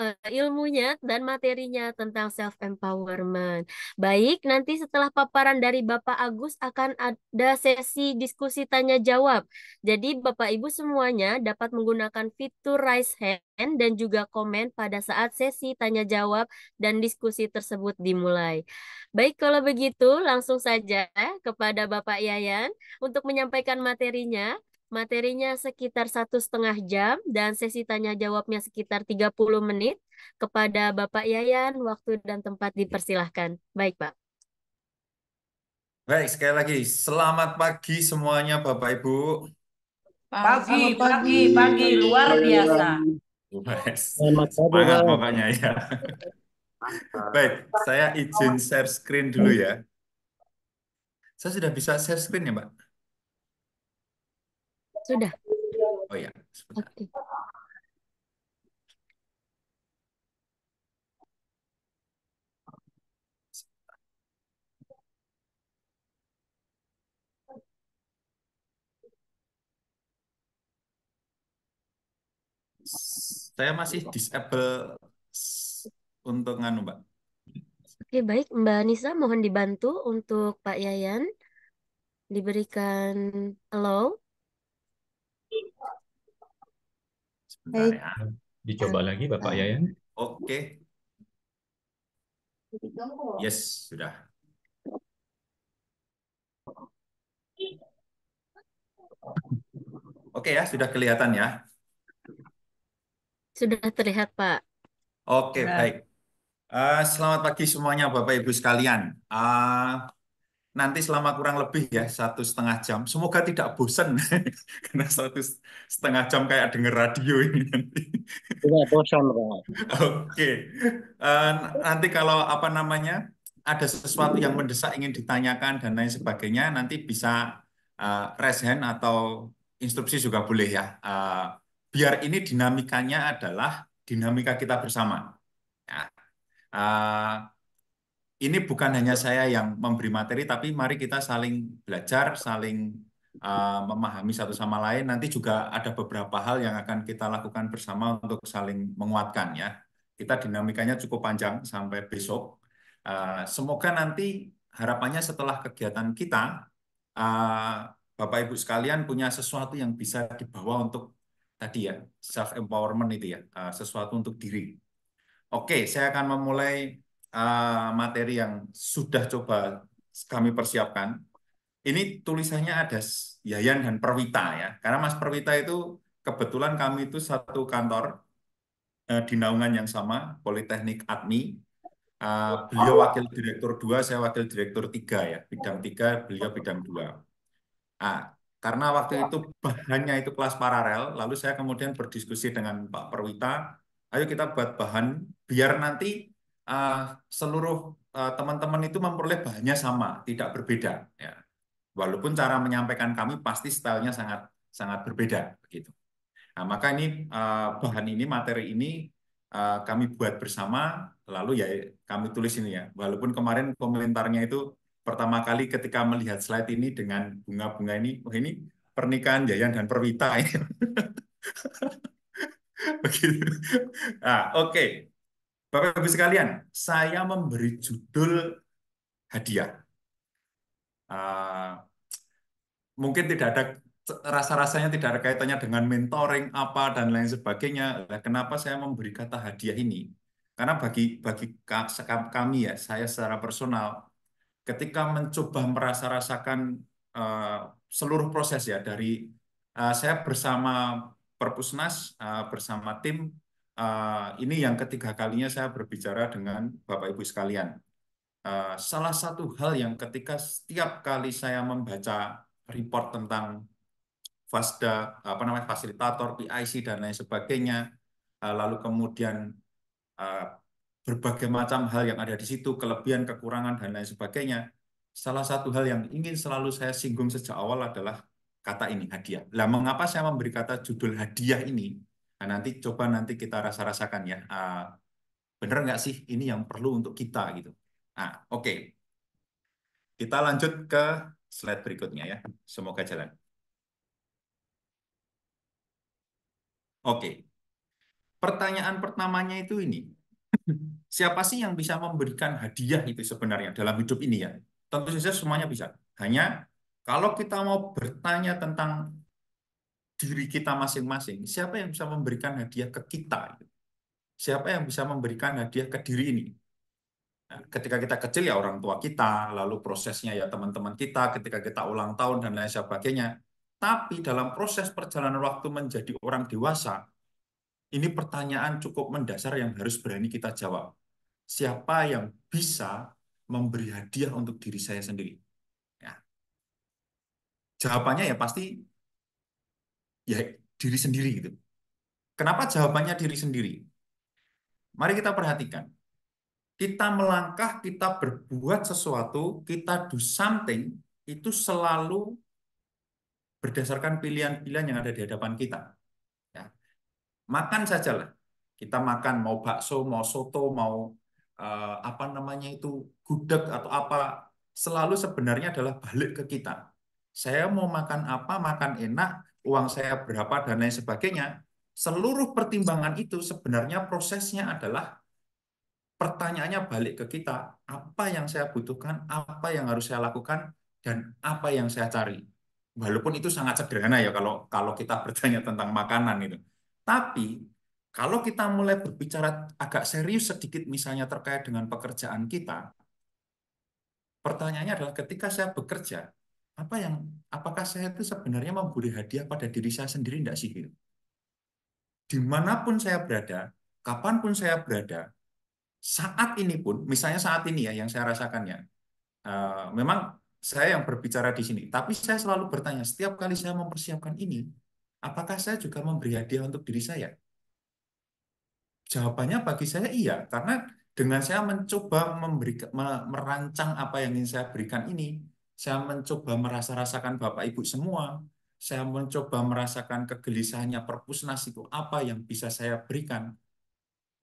uh, ilmunya dan materinya tentang self empowerment. Baik, nanti setelah paparan dari Bapak Agus akan ada sesi diskusi tanya jawab. Jadi Bapak Ibu semuanya dapat menggunakan fitur raise hand dan juga komen pada saat sesi tanya jawab dan diskusi tersebut dimulai. Baik, kalau begitu langsung saja kepada Bapak Yayan untuk menyampaikan materinya. Materinya sekitar satu setengah jam dan sesi tanya jawabnya sekitar 30 menit. Kepada Bapak Yayan, waktu dan tempat dipersilahkan. Baik Pak. Baik, sekali lagi selamat pagi semuanya Bapak Ibu. Pagi, pagi, pagi, pagi luar biasa. Selamat semangat pokoknya ya. Baik, saya izin share screen dulu ya. Saya sudah bisa share screen ya, Pak. Sudah. Oh ya, sebentar. Oke. Okay. Saya masih disable untuk nganu, Mbak. Oke, baik. Mbak Nisa mohon dibantu untuk Pak Yayan diberikan allow. Bentar ya. Dicoba lagi Bapak nah. Yayan. Oke. Yes, sudah. Oke ya, sudah kelihatan ya. Sudah terlihat, Pak. Oke, okay, baik. Uh, selamat pagi semuanya, Bapak Ibu sekalian. Uh, nanti selama kurang lebih ya satu setengah jam. Semoga tidak bosan karena satu setengah jam kayak denger radio ini nanti. Tidak bosan Oke, okay. uh, eh, nanti kalau apa namanya ada sesuatu yang mendesak ingin ditanyakan dan lain sebagainya, nanti bisa uh, raise hand atau instruksi juga boleh ya. Uh, biar ini dinamikanya adalah dinamika kita bersama. Ya. Uh, ini bukan hanya saya yang memberi materi, tapi mari kita saling belajar, saling uh, memahami satu sama lain. Nanti juga ada beberapa hal yang akan kita lakukan bersama untuk saling menguatkan ya. Kita dinamikanya cukup panjang sampai besok. Uh, semoga nanti harapannya setelah kegiatan kita, uh, Bapak Ibu sekalian punya sesuatu yang bisa dibawa untuk tadi ya self empowerment itu ya, uh, sesuatu untuk diri. Oke, saya akan memulai Eh, materi yang sudah coba kami persiapkan. Ini tulisannya ada Yayan dan Perwita ya. Karena Mas Perwita itu kebetulan kami itu satu kantor eh, di naungan yang sama, Politeknik Admi. Uh, beliau wakil direktur 2, saya wakil direktur 3 ya. Bidang 3, beliau bidang 2. Nah, karena waktu itu bahannya itu kelas paralel, lalu saya kemudian berdiskusi dengan Pak Perwita, ayo kita buat bahan biar nanti uh, seluruh ah, teman-teman uh, itu memperoleh bahannya sama, tidak berbeda. Ya. Walaupun cara menyampaikan kami pasti stylenya sangat sangat berbeda begitu. Nah, maka ini uh, bahan ini materi ini uh, kami buat bersama, lalu ya kami tulis ini ya. Walaupun kemarin komentarnya itu pertama kali ketika melihat slide ini dengan bunga-bunga ini, oh ini pernikahan Jayan dan Perwita. Begitu. Nah, oke. Okay. Bapak Ibu sekalian, saya memberi judul hadiah. Uh, mungkin tidak ada rasa-rasanya tidak ada kaitannya dengan mentoring apa dan lain sebagainya. Kenapa saya memberi kata hadiah ini? Karena bagi bagi kami ya, saya secara personal ketika mencoba merasa-rasakan uh, seluruh proses ya dari uh, saya bersama Perpusnas uh, bersama tim Eh, ini yang ketiga kalinya saya berbicara dengan Bapak Ibu sekalian. Eh, salah satu hal yang ketika setiap kali saya membaca report tentang FASDA, apa namanya fasilitator, PIC dan lain sebagainya, eh, lalu kemudian berbagai macam hal yang ada di situ, kelebihan, kekurangan dan lain sebagainya. Salah satu hal yang ingin selalu saya singgung sejak awal adalah kata ini hadiah. Lah mengapa saya memberi kata judul hadiah ini? Nah, nanti coba nanti kita rasa-rasakan ya, uh, bener nggak sih ini yang perlu untuk kita gitu. Nah, oke. Okay. Kita lanjut ke slide berikutnya ya. Semoga jalan. Oke. Okay. Pertanyaan pertamanya itu ini. Siapa sih yang bisa memberikan hadiah itu sebenarnya dalam hidup ini ya? Tentu saja semuanya bisa. Hanya kalau kita mau bertanya tentang diri kita masing-masing, siapa yang bisa memberikan hadiah ke kita? Gitu? Siapa yang bisa memberikan hadiah ke diri ini? Nah, ketika kita kecil ya orang tua kita, lalu prosesnya ya teman-teman kita, ketika kita ulang tahun dan lain sebagainya. Tapi dalam proses perjalanan waktu menjadi orang dewasa, ini pertanyaan cukup mendasar yang harus berani kita jawab. Siapa yang bisa memberi hadiah untuk diri saya sendiri? Ya. Jawabannya ya pasti ya diri sendiri gitu. Kenapa jawabannya diri sendiri? Mari kita perhatikan. Kita melangkah, kita berbuat sesuatu, kita do something, itu selalu berdasarkan pilihan-pilihan yang ada di hadapan kita. Ya. Makan lah. Kita makan mau bakso, mau soto, mau eh, apa namanya itu gudeg atau apa selalu sebenarnya adalah balik ke kita. Saya mau makan apa, makan enak, uang saya berapa dan lain sebagainya, seluruh pertimbangan itu sebenarnya prosesnya adalah pertanyaannya balik ke kita, apa yang saya butuhkan, apa yang harus saya lakukan, dan apa yang saya cari. Walaupun itu sangat sederhana ya kalau kalau kita bertanya tentang makanan itu. Tapi kalau kita mulai berbicara agak serius sedikit misalnya terkait dengan pekerjaan kita, pertanyaannya adalah ketika saya bekerja, apa yang apakah saya itu sebenarnya memberi hadiah pada diri saya sendiri tidak sih gitu? dimanapun saya berada kapanpun saya berada saat ini pun misalnya saat ini ya yang saya rasakannya uh, eh, memang saya yang berbicara di sini tapi saya selalu bertanya setiap kali saya mempersiapkan ini apakah saya juga memberi hadiah untuk diri saya jawabannya bagi saya iya karena dengan saya mencoba memberi merancang apa yang ingin saya berikan ini saya mencoba merasa-rasakan Bapak Ibu semua. Saya mencoba merasakan kegelisahannya perpusnas itu apa yang bisa saya berikan.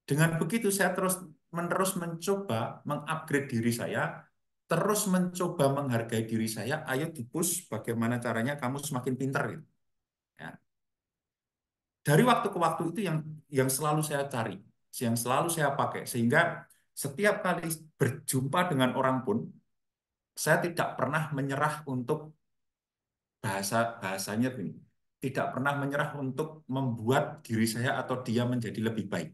Dengan begitu saya terus menerus mencoba mengupgrade diri saya, terus mencoba menghargai diri saya. Ayo dipus bagaimana caranya kamu semakin pintar gitu. Ya. Dari waktu ke waktu itu yang yang selalu saya cari, yang selalu saya pakai sehingga setiap kali berjumpa dengan orang pun saya tidak pernah menyerah untuk bahasa bahasanya ini tidak pernah menyerah untuk membuat diri saya atau dia menjadi lebih baik.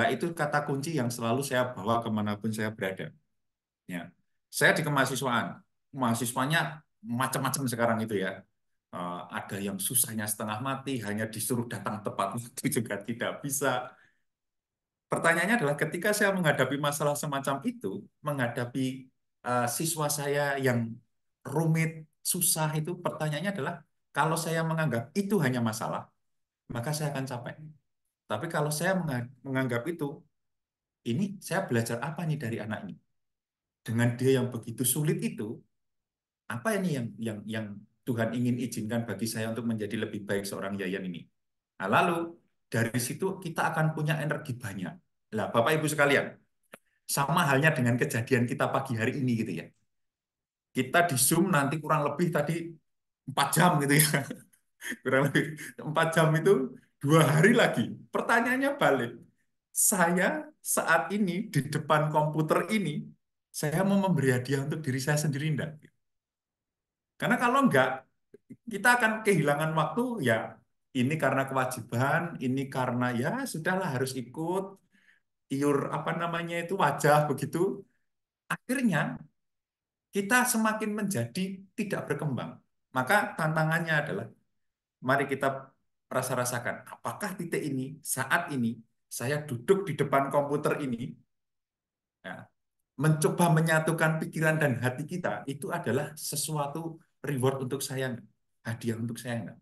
Nah itu kata kunci yang selalu saya bawa kemanapun saya berada. Ya, saya di kemahasiswaan, mahasiswanya macam-macam sekarang itu ya. Uh, ada yang susahnya setengah mati, hanya disuruh datang tepat waktu juga tidak bisa. Pertanyaannya adalah ketika saya menghadapi masalah semacam itu, menghadapi uh, siswa saya yang rumit, susah itu pertanyaannya adalah kalau saya menganggap itu hanya masalah, maka saya akan capek. Tapi kalau saya menganggap itu, ini saya belajar apa nih dari anak ini? Dengan dia yang begitu sulit itu, apa ini yang yang yang Tuhan ingin izinkan bagi saya untuk menjadi lebih baik seorang Yayan ini? Nah, lalu dari situ kita akan punya energi banyak. Nah, Bapak Ibu sekalian, sama halnya dengan kejadian kita pagi hari ini gitu ya. Kita di Zoom nanti kurang lebih tadi 4 jam gitu ya. Kurang lebih 4 jam itu dua hari lagi. Pertanyaannya balik. Saya saat ini di depan komputer ini, saya mau memberi hadiah untuk diri saya sendiri enggak? Karena kalau enggak, kita akan kehilangan waktu ya ini karena kewajiban, ini karena ya sudahlah harus ikut, iur apa namanya itu wajah begitu, akhirnya kita semakin menjadi tidak berkembang. Maka tantangannya adalah mari kita rasa-rasakan apakah titik ini saat ini saya duduk di depan komputer ini ya, mencoba menyatukan pikiran dan hati kita itu adalah sesuatu reward untuk saya hadiah untuk saya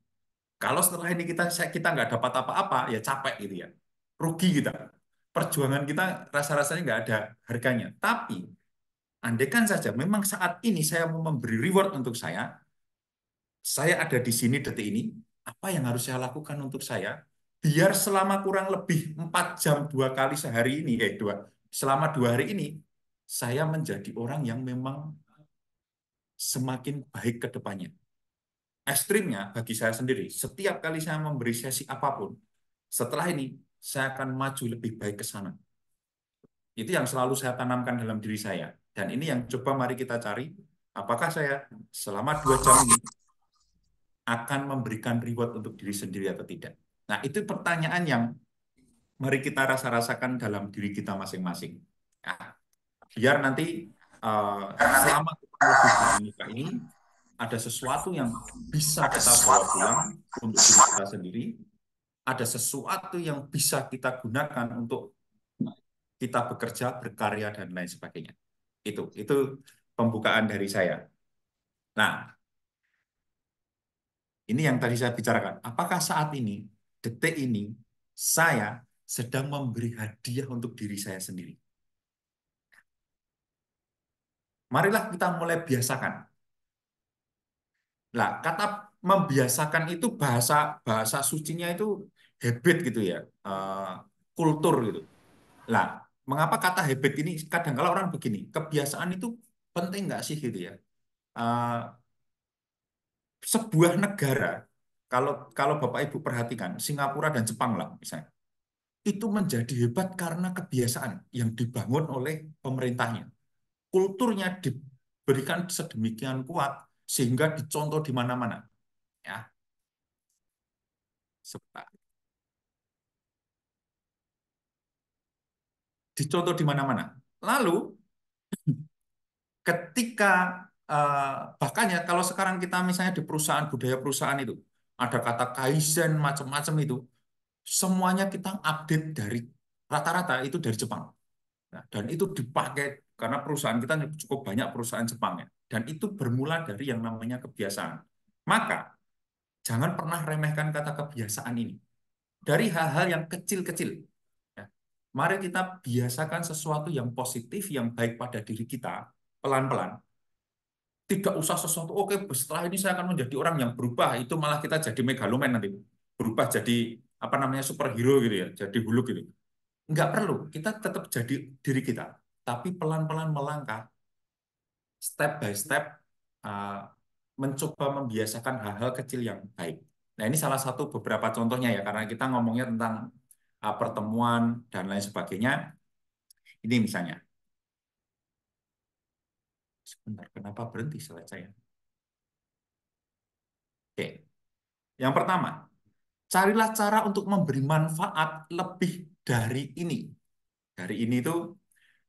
Kalau setelah ini kita kita nggak dapat apa-apa ya capek gitu ya rugi kita perjuangan kita rasa-rasanya nggak ada harganya. Tapi andekan saja memang saat ini saya mau memberi reward untuk saya, saya ada di sini detik ini, apa yang harus saya lakukan untuk saya? Biar selama kurang lebih 4 jam dua kali sehari ini, eh dua, selama dua hari ini, saya menjadi orang yang memang semakin baik ke depannya. Ekstrimnya bagi saya sendiri, setiap kali saya memberi sesi apapun, setelah ini saya akan maju lebih baik ke sana. Itu yang selalu saya tanamkan dalam diri saya. Dan ini yang coba mari kita cari, apakah saya selama dua jam ini akan memberikan reward untuk diri sendiri atau tidak. Nah, itu pertanyaan yang mari kita rasa-rasakan dalam diri kita masing-masing. Nah, biar nanti uh, selama kita menikah ini, ada sesuatu yang bisa kita bawa pulang untuk diri kita sendiri, ada sesuatu yang bisa kita gunakan untuk kita bekerja, berkarya dan lain sebagainya. Itu itu pembukaan dari saya. Nah, ini yang tadi saya bicarakan. Apakah saat ini, detik ini, saya sedang memberi hadiah untuk diri saya sendiri? Marilah kita mulai biasakan. Nah, kata membiasakan itu bahasa bahasa sucinya itu habit gitu ya uh, kultur gitu lah mengapa kata habit ini kadang kala orang begini kebiasaan itu penting nggak sih gitu ya uh, sebuah negara kalau kalau bapak ibu perhatikan Singapura dan Jepang lah misalnya itu menjadi hebat karena kebiasaan yang dibangun oleh pemerintahnya kulturnya diberikan sedemikian kuat sehingga dicontoh di mana-mana ya Sebentar. dicontoh di mana-mana. Lalu ketika eh, bahkan ya kalau sekarang kita misalnya di perusahaan budaya perusahaan itu ada kata kaizen macam-macam itu semuanya kita update dari rata-rata itu dari Jepang. Nah, dan itu dipakai karena perusahaan kita cukup banyak perusahaan Jepang ya. Dan itu bermula dari yang namanya kebiasaan. Maka Jangan pernah remehkan kata kebiasaan ini. Dari hal-hal yang kecil-kecil. Ya. Mari kita biasakan sesuatu yang positif, yang baik pada diri kita, pelan-pelan. Tidak usah sesuatu, oke okay, setelah ini saya akan menjadi orang yang berubah, itu malah kita jadi megalomen nanti. Berubah jadi apa namanya superhero gitu ya, jadi hulu gitu. Enggak perlu, kita tetap jadi diri kita. Tapi pelan-pelan melangkah, step by step, ah, mencoba membiasakan hal-hal kecil yang baik. Nah, ini salah satu beberapa contohnya ya, karena kita ngomongnya tentang ah, pertemuan dan lain sebagainya. Ini misalnya. Sebentar, kenapa berhenti slide saya? Oke. Yang pertama, carilah cara untuk memberi manfaat lebih dari ini. Dari ini itu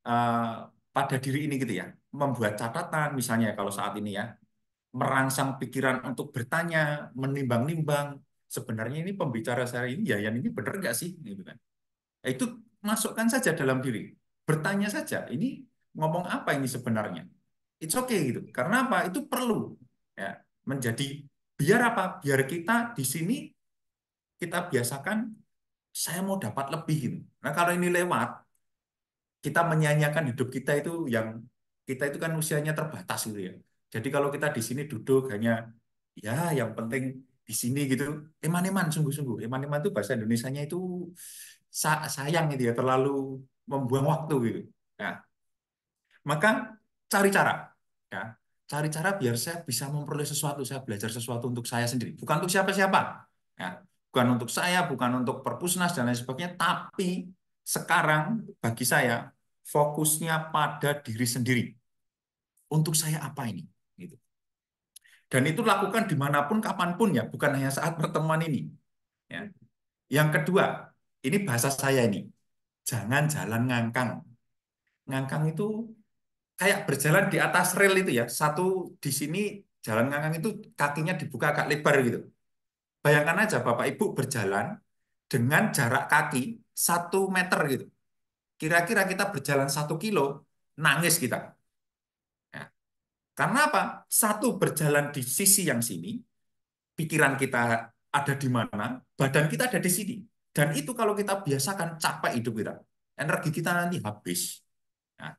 uh, pada diri ini gitu ya. Membuat catatan misalnya kalau saat ini ya, merangsang pikiran untuk bertanya, menimbang-nimbang, sebenarnya ini pembicara saya ini Yayan ini benar nggak sih gitu kan. Nah, itu masukkan saja dalam diri. Bertanya saja, ini ngomong apa ini sebenarnya? It's okay gitu. Karena apa? Itu perlu ya menjadi biar apa? Biar kita di sini kita biasakan saya mau dapat lebih gitu. Nah, kalau ini lewat kita menyanyiakan hidup kita itu yang kita itu kan usianya terbatas gitu ya jadi kalau kita di sini duduk hanya ya yang penting di sini gitu, eman-eman sungguh-sungguh. Eman-eman itu bahasa Indonesianya itu sayang gitu ya, terlalu membuang waktu gitu. Nah, maka cari cara. Ya, cari cara biar saya bisa memperoleh sesuatu, saya belajar sesuatu untuk saya sendiri, bukan untuk siapa-siapa. Ya, bukan untuk saya, bukan untuk perpusnas dan lain sebagainya, tapi sekarang bagi saya fokusnya pada diri sendiri. Untuk saya apa ini? Dan itu lakukan dimanapun, kapanpun ya, bukan hanya saat pertemuan ini. Ya. Yang kedua, ini bahasa saya ini, jangan jalan ngangkang. Ngangkang itu kayak berjalan di atas rel itu ya. Satu di sini jalan ngangkang itu kakinya dibuka agak lebar gitu. Bayangkan aja Bapak Ibu berjalan dengan jarak kaki satu meter gitu. Kira-kira kita berjalan satu kilo, nangis kita. Karena apa? Satu berjalan di sisi yang sini, pikiran kita ada di mana, badan kita ada di sini. Dan itu kalau kita biasakan capek hidup kita, energi kita nanti habis. Nah,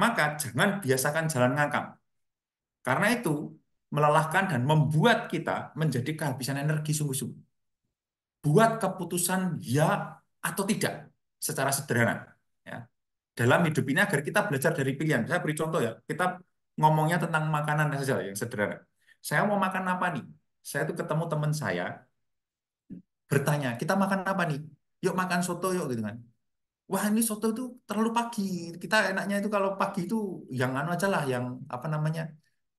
maka jangan biasakan jalan ngangkang. Karena itu melelahkan dan membuat kita menjadi kehabisan energi sungguh-sungguh. Buat keputusan ya atau tidak secara sederhana. Ya. Dalam hidup ini agar kita belajar dari pilihan. Saya beri contoh ya, kita ngomongnya tentang makanan saja yang sederhana. Saya mau makan apa nih? Saya tuh ketemu teman saya bertanya, kita makan apa nih? Yuk makan soto yuk gitu kan. Wah ini soto itu terlalu pagi. Kita enaknya itu kalau pagi itu yang anu aja lah, yang apa namanya?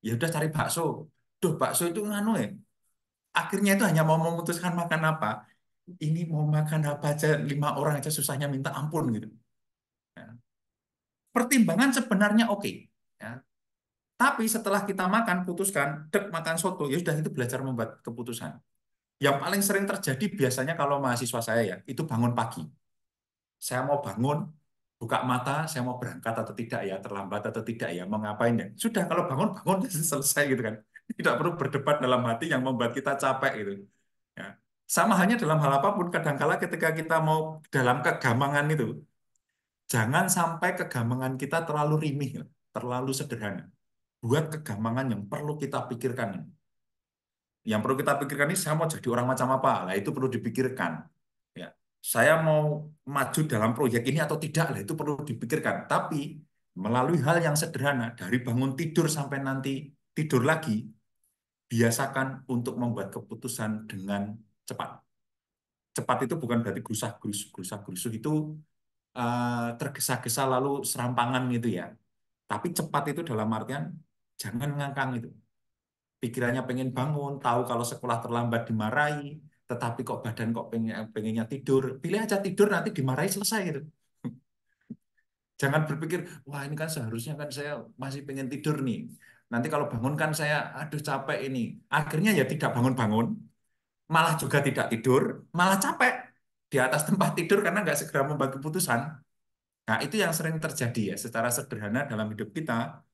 Ya udah cari bakso. Duh bakso itu nganu ya. Akhirnya itu hanya mau memutuskan makan apa. Ini mau makan apa aja lima orang aja susahnya minta ampun gitu. Nah, pertimbangan sebenarnya oke. Okay tapi setelah kita makan, putuskan, dek makan soto, ya sudah itu belajar membuat keputusan. Yang paling sering terjadi biasanya kalau mahasiswa saya ya, itu bangun pagi. Saya mau bangun, buka mata, saya mau berangkat atau tidak ya, terlambat atau tidak ya, mau ngapain ya. Sudah kalau bangun, bangun, selesai gitu kan. Tidak perlu berdebat dalam hati yang membuat kita capek gitu. Ya. Sama hanya dalam hal apapun, kadangkala ketika kita mau dalam kegamangan itu, jangan sampai kegamangan kita terlalu rimih, terlalu sederhana buat kegamangan yang perlu kita pikirkan. Yang perlu kita pikirkan ini saya mau jadi orang macam apa? Lah itu perlu dipikirkan. Ya. Saya mau maju dalam proyek ini atau tidak? Lah itu perlu dipikirkan. Tapi melalui hal yang sederhana dari bangun tidur sampai nanti tidur lagi biasakan untuk membuat keputusan dengan cepat. Cepat itu bukan berarti gerusah-gerusuh, gerusah-gerusuh itu uh, tergesa-gesa lalu serampangan gitu ya. Tapi cepat itu dalam artian Jangan ngangkang itu. Pikirannya pengen bangun, tahu kalau sekolah terlambat dimarahi, tetapi kok badan kok pengen, pengennya tidur. Pilih aja tidur, nanti dimarahi selesai gitu. Jangan berpikir, wah ini kan seharusnya kan saya masih pengen tidur nih. Nanti kalau bangun kan saya, aduh capek ini. Akhirnya ya tidak bangun-bangun, malah juga tidak tidur, malah capek di atas tempat tidur karena nggak segera membuat keputusan. Nah itu yang sering terjadi ya secara sederhana dalam hidup kita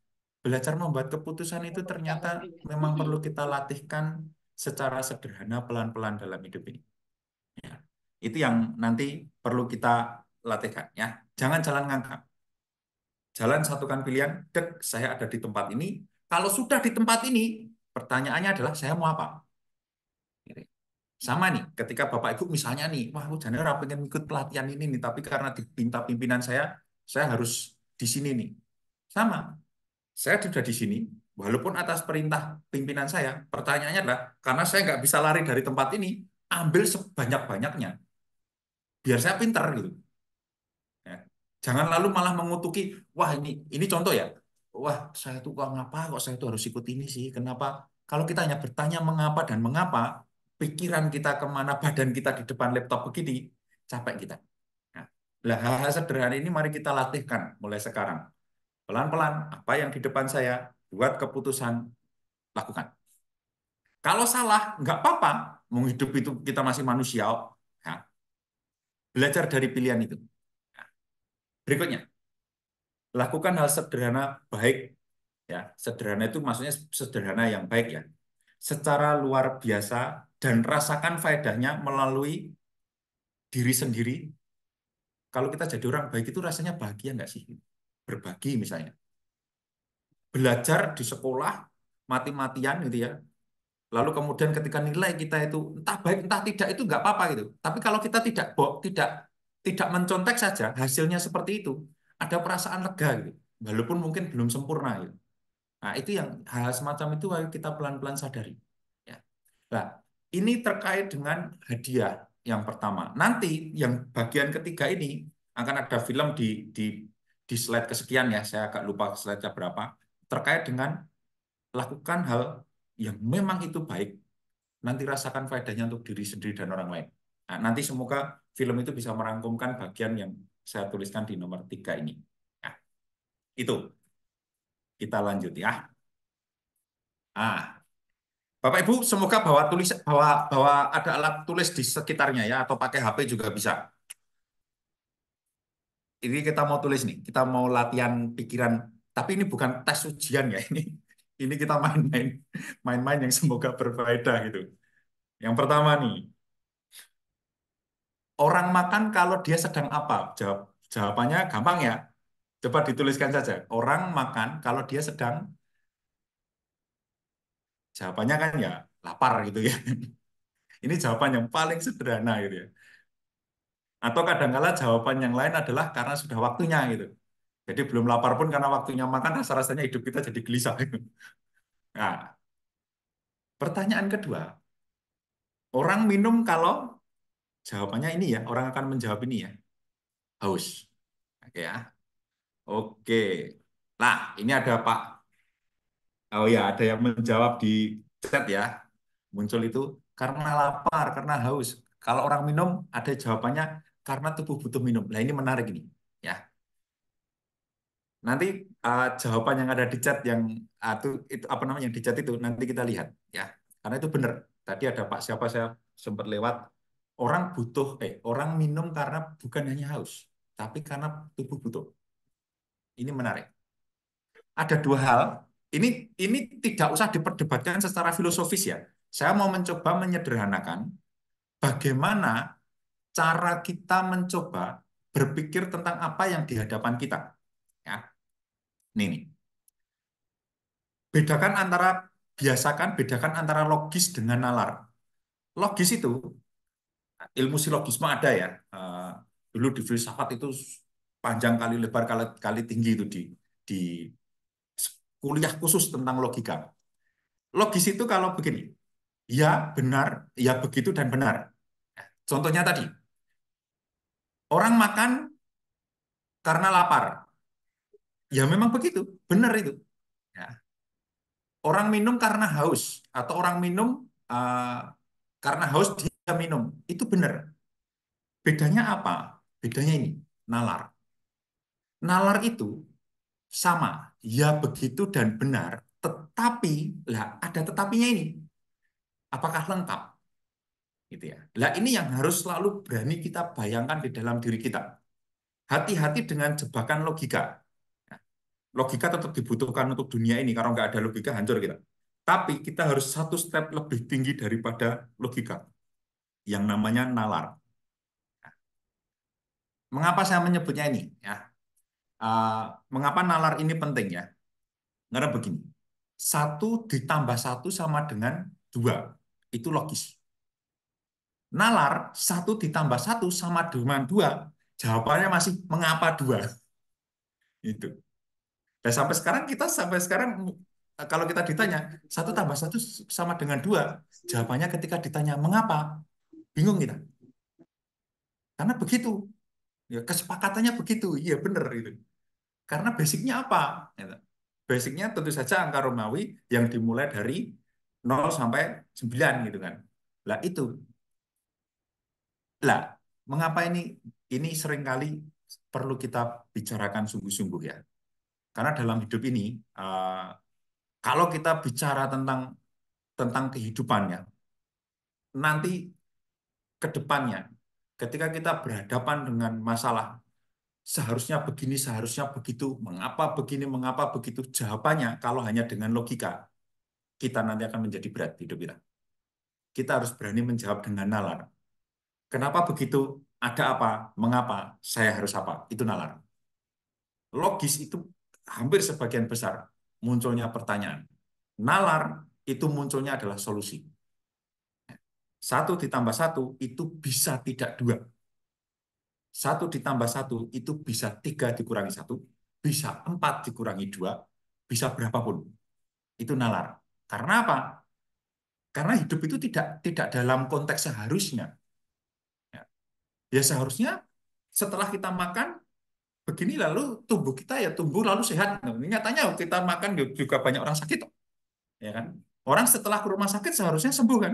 belajar membuat keputusan itu ternyata memang perlu kita latihkan secara sederhana pelan-pelan dalam hidup ini. Ya. Itu yang nanti perlu kita latihkan ya. Jangan jalan ngangkang. Jalan satukan pilihan, dek, saya ada di tempat ini. Kalau sudah di tempat ini, pertanyaannya adalah saya mau apa? Sama nih, ketika Bapak Ibu misalnya nih, wah aku jangan ora pengen ikut pelatihan ini nih, tapi karena dipinta pimpinan saya, saya harus di sini nih. Sama, saya sudah di sini, walaupun atas perintah pimpinan saya, pertanyaannya adalah, karena saya nggak bisa lari dari tempat ini, ambil sebanyak-banyaknya. Biar saya pinter gitu. Ya. Jangan lalu malah mengutuki, wah ini ini contoh ya, wah saya tuh kok ngapa kok saya tuh harus ikut ini sih, kenapa? Kalau kita hanya bertanya mengapa dan mengapa, pikiran kita kemana, badan kita di depan laptop begini, capek kita. Nah, hal-hal sederhana ini mari kita latihkan mulai sekarang Pelan-pelan, apa yang di depan saya, buat keputusan, lakukan. Kalau salah, nggak apa-apa. Mau itu kita masih manusia. Ya. Belajar dari pilihan itu. Ya. Berikutnya, lakukan hal sederhana baik. Ya, sederhana itu maksudnya sederhana yang baik ya. Secara luar biasa dan rasakan faedahnya melalui diri sendiri. Kalau kita jadi orang baik itu rasanya bahagia nggak sih? berbagi misalnya. Belajar di sekolah, mati-matian gitu ya. Lalu kemudian ketika nilai kita itu entah baik entah tidak itu nggak apa-apa gitu. Tapi kalau kita tidak bok, tidak tidak mencontek saja hasilnya seperti itu, ada perasaan lega gitu. Walaupun mungkin belum sempurna gitu. Nah, itu yang hal semacam itu ayo kita pelan-pelan sadari. Ya. Nah, ini terkait dengan hadiah yang pertama. Nanti yang bagian ketiga ini akan ada film di di di slide kesekian ya, saya agak lupa slide-nya berapa, terkait dengan lakukan hal yang memang itu baik, nanti rasakan faedahnya untuk diri sendiri dan orang lain. Nah, nanti semoga film itu bisa merangkumkan bagian yang saya tuliskan di nomor tiga ini. Nah, itu. Kita lanjut ya. Ah. ah, Bapak Ibu, semoga bahwa tulis bawa bawa ada alat tulis di sekitarnya ya atau pakai HP juga bisa ini kita mau tulis nih, kita mau latihan pikiran, tapi ini bukan tes ujian ya ini. Ini kita main-main, main-main yang semoga berfaedah gitu. Yang pertama nih, orang makan kalau dia sedang apa? Jawab, jawabannya gampang ya. Coba dituliskan saja. Orang makan kalau dia sedang jawabannya kan ya lapar gitu ya. Ini jawaban yang paling sederhana gitu ya. Atau kadangkala jawaban yang lain adalah karena sudah waktunya gitu. Jadi belum lapar pun karena waktunya makan rasa-rasanya hidup kita jadi gelisah. Nah, pertanyaan kedua, orang minum kalau jawabannya ini ya, orang akan menjawab ini ya, haus. Oke ya. Oke. Nah, ini ada Pak. Oh ya, ada yang menjawab di chat ya. Muncul itu karena lapar, karena haus. Kalau orang minum ada jawabannya karena tubuh butuh minum. Nah ini menarik ini, ya. Nanti uh, jawaban yang ada di chat yang uh, itu, itu apa namanya yang di chat itu nanti kita lihat, ya. Karena itu benar. Tadi ada Pak siapa saya sempat lewat orang butuh eh orang minum karena bukan hanya haus, tapi karena tubuh butuh. Ini menarik. Ada dua hal. Ini ini tidak usah diperdebatkan secara filosofis ya. Saya mau mencoba menyederhanakan bagaimana cara kita mencoba berpikir tentang apa yang di hadapan kita. Ya. Ini nih. Bedakan antara biasakan bedakan antara logis dengan nalar. Logis itu ilmu silogisme ada ya. Eh, dulu di filsafat itu panjang kali lebar kali, kali tinggi itu di di kuliah khusus tentang logika. Logis itu kalau begini, ya benar, ya begitu dan benar. Contohnya tadi, Orang makan karena lapar. Ya memang begitu, benar itu. Ya. Orang minum karena haus atau orang minum uh, karena haus dia minum, itu benar. Bedanya apa? Bedanya ini, nalar. Nalar itu sama, ya begitu dan benar, tetapi lah ada tetapinya ini. Apakah lengkap? Gitu ya. Nah ini yang harus selalu berani kita bayangkan di dalam diri kita. Hati-hati dengan jebakan logika. Ya. Logika tetap dibutuhkan untuk dunia ini. karena nggak ada logika, hancur kita. Tapi kita harus satu step lebih tinggi daripada logika. Yang namanya nalar. Ya. Mengapa saya menyebutnya ini? Ya, uh, mengapa nalar ini penting ya? Karena begini, satu ditambah satu sama dengan dua itu logis nalar satu ditambah satu sama dengan dua jawabannya masih mengapa dua itu dan sampai sekarang kita sampai sekarang e, kalau kita ditanya satu tambah satu sama dengan dua jawabannya ketika ditanya mengapa bingung kita karena begitu ya kesepakatannya begitu iya benar itu karena basicnya apa gitu. basicnya tentu saja angka Romawi yang dimulai dari 0 sampai 9 gitu kan lah itu lah, mengapa ini ini seringkali perlu kita bicarakan sungguh-sungguh ya. Karena dalam hidup ini eh, kalau kita bicara tentang tentang kehidupannya nanti ke depannya ketika kita berhadapan dengan masalah seharusnya begini, seharusnya begitu, mengapa begini, mengapa begitu, jawabannya kalau hanya dengan logika, kita nanti akan menjadi berat hidup kita. Kita harus berani menjawab dengan nalar. Kenapa begitu? Ada apa? Mengapa? Saya harus apa? Itu nalar. Logis itu hampir sebagian besar munculnya pertanyaan. Nalar itu munculnya adalah solusi. Satu ditambah satu itu bisa tidak dua. Satu ditambah satu itu bisa tiga dikurangi satu, bisa empat dikurangi dua, bisa berapapun. Itu nalar. Karena apa? Karena hidup itu tidak tidak dalam konteks seharusnya. Ya seharusnya setelah kita makan begini lalu tubuh kita ya tumbuh lalu sehat. Nah, nyatanya kita makan juga banyak orang sakit. Ya kan? Orang setelah ke rumah sakit seharusnya sembuh kan?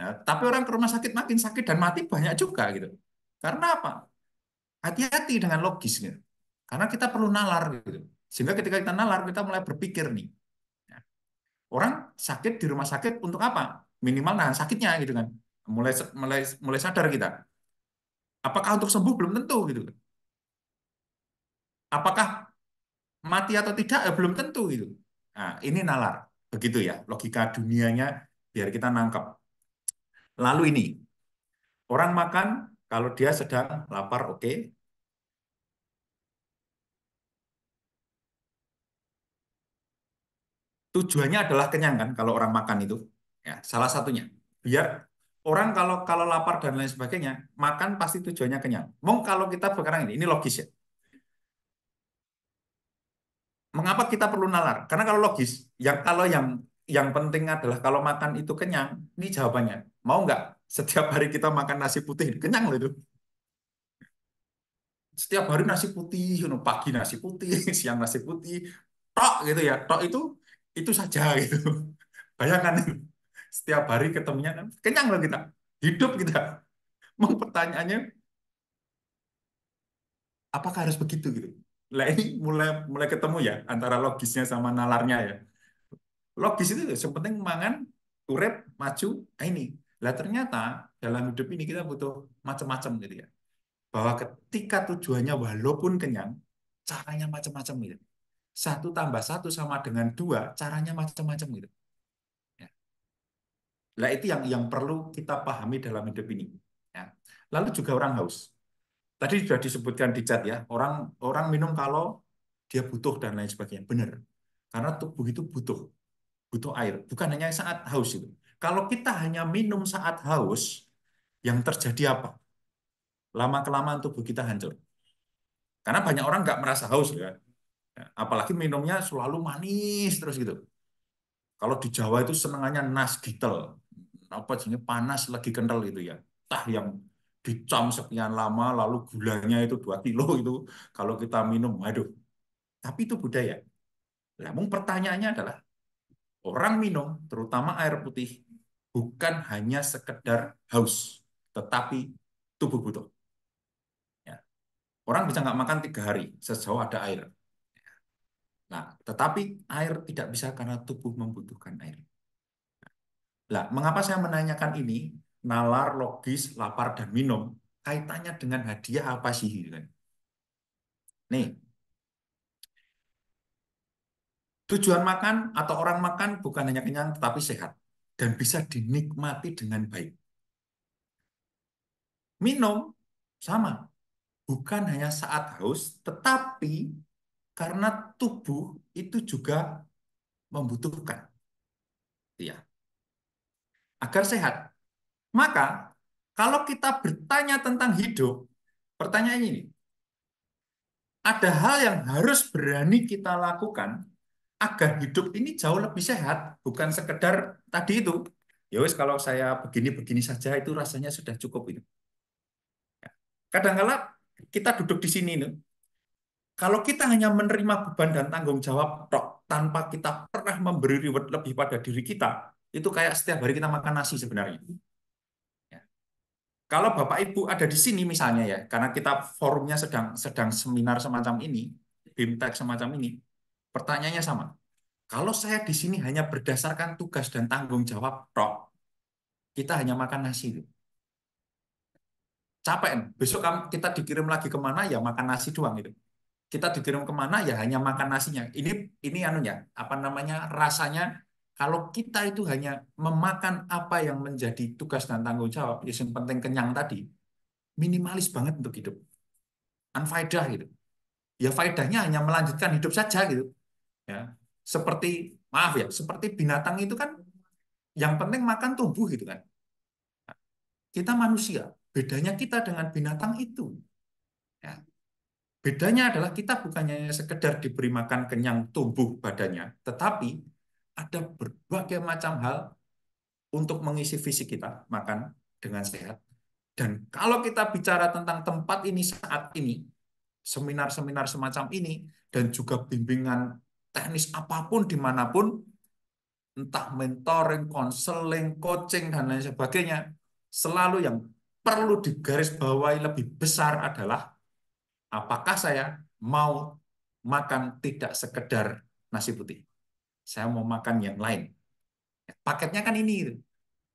Nah, tapi orang ke rumah sakit makin sakit dan mati banyak juga gitu. Karena apa? Hati-hati dengan logis gitu. Karena kita perlu nalar gitu. Sehingga ketika kita nalar kita mulai berpikir nih. Ya, orang sakit di rumah sakit untuk apa? Minimal nahan sakitnya gitu kan. Mulai mulai mulai sadar kita. Apakah untuk sembuh belum tentu gitu. Apakah mati atau tidak ya belum tentu gitu. Nah, ini nalar. Begitu ya logika dunianya biar kita nangkep. Lalu ini orang makan kalau dia sedang lapar oke. Okay. Tujuannya adalah kenyang kan kalau orang makan itu. Ya, salah satunya biar orang kalau kalau lapar dan lain sebagainya, makan pasti tujuannya kenyang. Mong kalau kita sekarang ini, ini logis ya. Mengapa kita perlu nalar? Karena kalau logis, yang kalau yang yang penting adalah kalau makan itu kenyang, ini jawabannya. Mau nggak setiap hari kita makan nasi putih? Kenyang loh itu. Setiap hari nasi putih, pagi nasi putih, siang nasi putih, tok gitu ya. Tok itu itu saja gitu. Bayangkan setiap hari ketemunya kan kenyang loh kita hidup kita mau pertanyaannya apakah harus begitu gitu lah ini mulai mulai ketemu ya antara logisnya sama nalarnya ya logis itu sepenting mangan urep maju nah ini lah ternyata dalam hidup ini kita butuh macam-macam gitu ya bahwa ketika tujuannya walaupun kenyang caranya macam-macam gitu satu tambah satu sama dengan dua caranya macam-macam gitu Nah itu yang yang perlu kita pahami dalam hidup ini. Ya. Lalu juga orang haus. Tadi sudah disebutkan di chat ya, orang orang minum kalau dia butuh dan lain sebagainya. Benar. Karena tubuh itu butuh. Butuh air. Bukan hanya saat haus itu. Kalau kita hanya minum saat haus, yang terjadi apa? Lama-kelamaan tubuh kita hancur. Karena banyak orang nggak merasa haus. Ya. ya apalagi minumnya selalu manis terus gitu. Kalau di Jawa itu senengannya nas gitel apa jenis panas lagi kental itu ya tah yang dicam sekian lama lalu gulanya itu dua kilo itu kalau kita minum aduh tapi itu budaya namun pertanyaannya adalah orang minum terutama air putih bukan hanya sekedar haus tetapi tubuh butuh ya. orang bisa nggak makan tiga hari sejauh ada air Nah, tetapi air tidak bisa karena tubuh membutuhkan air. Lah, mengapa saya menanyakan ini? Nalar, logis, lapar, dan minum kaitannya dengan hadiah apa sih? ini gitu kan? Nih, tujuan makan atau orang makan bukan hanya kenyang tetapi sehat dan bisa dinikmati dengan baik. Minum sama, bukan hanya saat haus, tetapi karena tubuh itu juga membutuhkan. Ya agar sehat. Maka kalau kita bertanya tentang hidup, pertanyaan ini, ada hal yang harus berani kita lakukan agar hidup ini jauh lebih sehat, bukan sekedar tadi itu. Ya wis kalau saya begini-begini saja itu rasanya sudah cukup itu. Ya. Kadang kala kita duduk di sini nih, kalau kita hanya menerima beban dan tanggung jawab tanpa kita pernah memberi reward lebih pada diri kita, itu kayak setiap hari kita makan nasi sebenarnya. Ya. Kalau Bapak Ibu ada di sini misalnya ya, karena kita forumnya sedang sedang seminar semacam ini, BIMTEK semacam ini, pertanyaannya sama. Kalau saya di sini hanya berdasarkan tugas dan tanggung jawab, tok, kita hanya makan nasi. itu. Capek, besok kita dikirim lagi kemana ya makan nasi doang itu kita dikirim kemana ya hanya makan nasinya. Ini ini anunya apa namanya rasanya kalau kita itu hanya memakan apa yang menjadi tugas dan tanggung jawab, ya yang penting kenyang tadi, minimalis banget untuk hidup. Unfaedah gitu. Ya faedahnya hanya melanjutkan hidup saja gitu. Ya. Seperti, maaf ya, seperti binatang itu kan yang penting makan tumbuh gitu kan. Kita manusia, bedanya kita dengan binatang itu. Ya. Bedanya adalah kita bukannya sekedar diberi makan kenyang tumbuh badannya, tetapi ada berbagai macam hal untuk mengisi visi kita, makan dengan sehat. Dan kalau kita bicara tentang tempat ini saat ini, seminar-seminar semacam ini, dan juga bimbingan teknis apapun dimanapun, entah mentoring, konseling, coaching, dan lain sebagainya, selalu yang perlu digarisbawahi lebih besar adalah apakah saya mau makan tidak sekedar nasi putih saya mau makan yang lain. Ya, paketnya kan ini,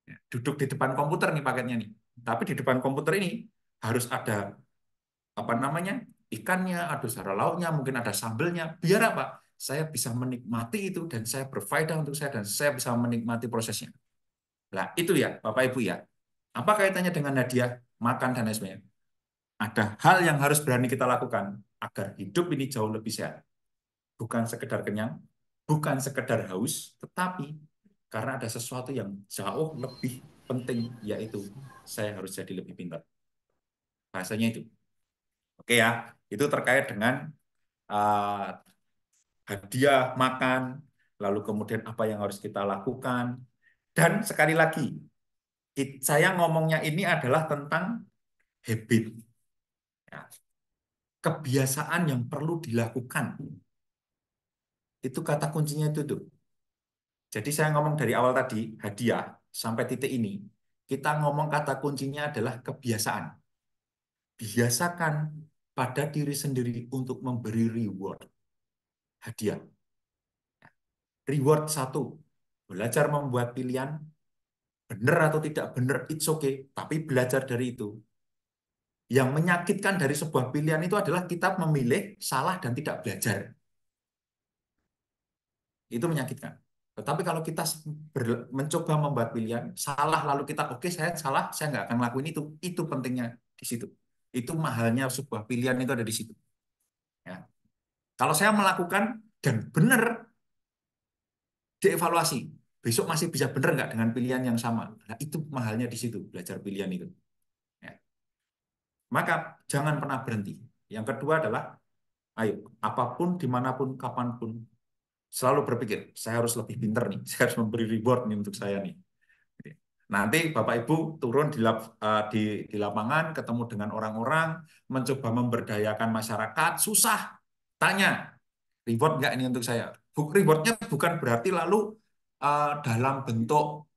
ya, duduk di depan komputer nih paketnya nih. Tapi di depan komputer ini harus ada apa namanya ikannya, ada sara lauknya, mungkin ada sambelnya. Biar apa? Saya bisa menikmati itu dan saya berfaedah untuk saya dan saya bisa menikmati prosesnya. Nah itu ya Bapak Ibu ya. Apa kaitannya dengan hadiah, makan dan lain sebagainya? Ada hal yang harus berani kita lakukan agar hidup ini jauh lebih sehat. Bukan sekedar kenyang, bukan sekedar haus, tetapi karena ada sesuatu yang jauh lebih penting, yaitu saya harus jadi lebih pintar. Bahasanya itu. Oke ya, itu terkait dengan uh, hadiah makan, lalu kemudian apa yang harus kita lakukan. Dan sekali lagi, saya ngomongnya ini adalah tentang habit. Ya. Kebiasaan yang perlu dilakukan itu kata kuncinya itu tuh. Jadi saya ngomong dari awal tadi, hadiah sampai titik ini, kita ngomong kata kuncinya adalah kebiasaan. Biasakan pada diri sendiri untuk memberi reward. Hadiah. Reward satu, belajar membuat pilihan, benar atau tidak benar, it's okay, tapi belajar dari itu. Yang menyakitkan dari sebuah pilihan itu adalah kita memilih salah dan tidak belajar itu menyakitkan. Tetapi kalau kita mencoba membuat pilihan salah lalu kita oke okay, saya salah saya nggak akan lakuin itu itu pentingnya di situ itu mahalnya sebuah pilihan itu ada di situ. Ya. Kalau saya melakukan dan benar dievaluasi besok masih bisa benar nggak dengan pilihan yang sama nah, itu mahalnya di situ belajar pilihan itu ya. maka jangan pernah berhenti yang kedua adalah ayo apapun dimanapun kapanpun selalu berpikir, saya harus lebih pinter nih, saya harus memberi reward nih untuk saya nih. Gitu ya. Nanti Bapak Ibu turun di, lap, uh, di, di lapangan, ketemu dengan orang-orang, mencoba memberdayakan masyarakat, susah. Tanya, reward nggak ini untuk saya? Buk, rewardnya bukan berarti lalu uh, dalam bentuk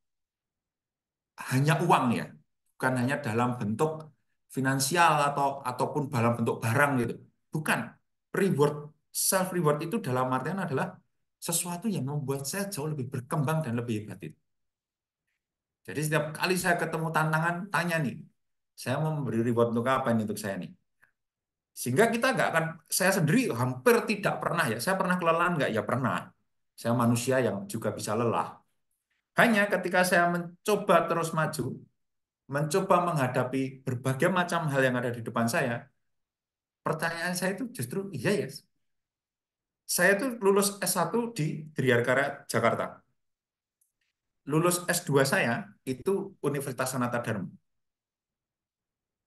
hanya uang ya, bukan hanya dalam bentuk finansial atau ataupun dalam bentuk barang gitu. Bukan. Reward self reward itu dalam artian adalah sesuatu yang membuat saya jauh lebih berkembang dan lebih hebat itu. Jadi setiap kali saya ketemu tantangan, tanya nih, saya mau memberi reward untuk apa ini untuk saya nih? Sehingga kita nggak akan, saya sendiri hampir tidak pernah ya, saya pernah kelelahan nggak? Ya pernah. Saya manusia yang juga bisa lelah. Hanya ketika saya mencoba terus maju, mencoba menghadapi berbagai macam hal yang ada di depan saya, pertanyaan saya itu justru, iya yes, saya itu lulus S1 di Driarkara, Jakarta. Lulus S2 saya itu Universitas Sanata Dharma.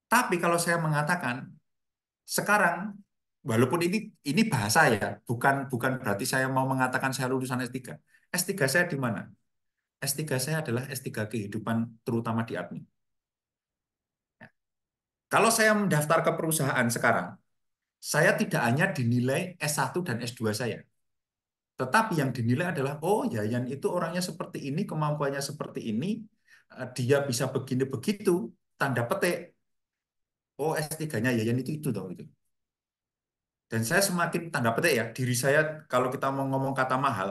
Tapi kalau saya mengatakan sekarang walaupun ini ini bahasa ya, bukan bukan berarti saya mau mengatakan saya lulusan S3. S3 saya di mana? S3 saya adalah S3 kehidupan terutama di admin. Ya. Kalau saya mendaftar ke perusahaan sekarang, saya tidak hanya dinilai S1 dan S2 saya. Tetapi yang dinilai adalah, oh Yayan itu orangnya seperti ini, kemampuannya seperti ini, eh, dia bisa begini begitu, tanda petik. Oh S3-nya Yayan itu itu tahu itu. Dan saya semakin tanda petik ya, diri saya kalau kita mau ngomong kata mahal,